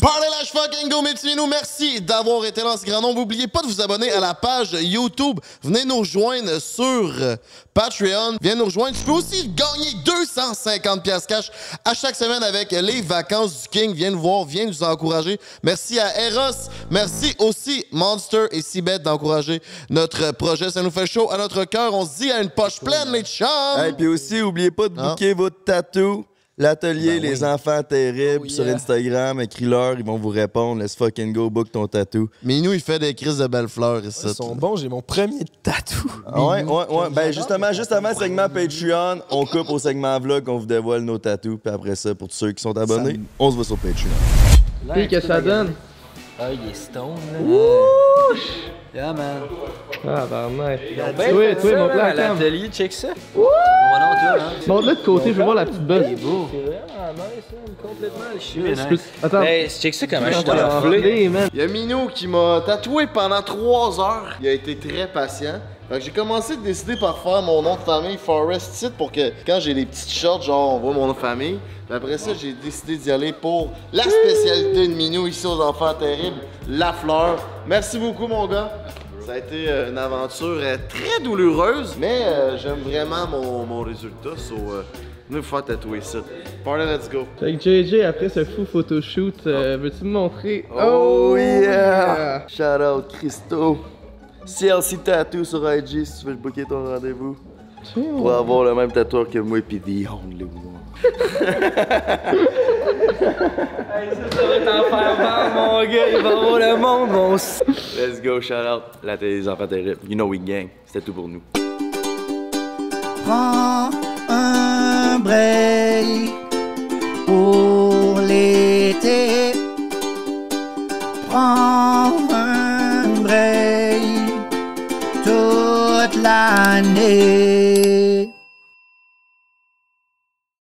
Parlez la fucking go, nous merci d'avoir été dans ce grand nombre. N'oubliez pas de vous abonner à la page YouTube. Venez nous rejoindre sur euh, Patreon. Viens nous rejoindre. Tu peux aussi gagner 250 pièces cash à chaque semaine avec les vacances du King. Viens nous voir, viens nous encourager. Merci à Eros. Merci aussi Monster et Sibeth d'encourager notre projet. Ça nous fait chaud à notre cœur. On se dit à une poche pleine, les chats. Ah, Et puis aussi, oubliez pas de ah. booker votre tatou. L'atelier ben Les Enfants Terribles oh, sur Instagram, écris-leur, ils vont vous répondre. Let's fucking go, book ton tatou. Minou, il fait des crises de belles fleurs ici. Ils sont bons, j'ai mon premier tatou. Ah ouais, ouais, ouais. Ben justement, juste avant segment Patreon, on coupe au segment vlog, on vous dévoile nos tatous. Puis après ça, pour tous ceux qui sont abonnés, on se voit sur Patreon. Puis que ça donne? Ah, il est stone, là. Ouh! Yeah, man. Ah, bah, mec. Oui, toi, mon plan. L'atelier, check ça. Ouh! Hein. Montre-le de côté, je veux voir la petite buzz. C'est vraiment ah, nice, complètement le nice. Attends. Hey, check ça comment je suis man. Il y a Minou qui m'a tatoué pendant 3 heures. Il a été très patient j'ai commencé de décider par faire mon nom de famille Forest Site pour que quand j'ai les petites shorts, genre on voit mon nom de famille. après ça, j'ai décidé d'y aller pour la spécialité de Minou ici aux Enfants Terribles, la fleur. Merci beaucoup mon gars. Ça a été euh, une aventure euh, très douloureuse, mais euh, j'aime vraiment mon, mon résultat. So, euh, venez vous faire tatouer ça. Party, let's go. Fait JJ, après ce fou photo shoot. veux-tu me montrer? Oh, oh yeah! yeah! Shout Christo! Si CLC tatoue sur IG si tu veux booker ton rendez-vous. Pour avoir le même tatouage que moi et puis The Only One. hey, ça, va t'en faire mal, mon gars. Il va avoir le monde, mon Let's go, shout out. La télé des enfants terribles. You know we gang. C'était tout pour nous. Prends un break pour l'été. Prends un break. blinded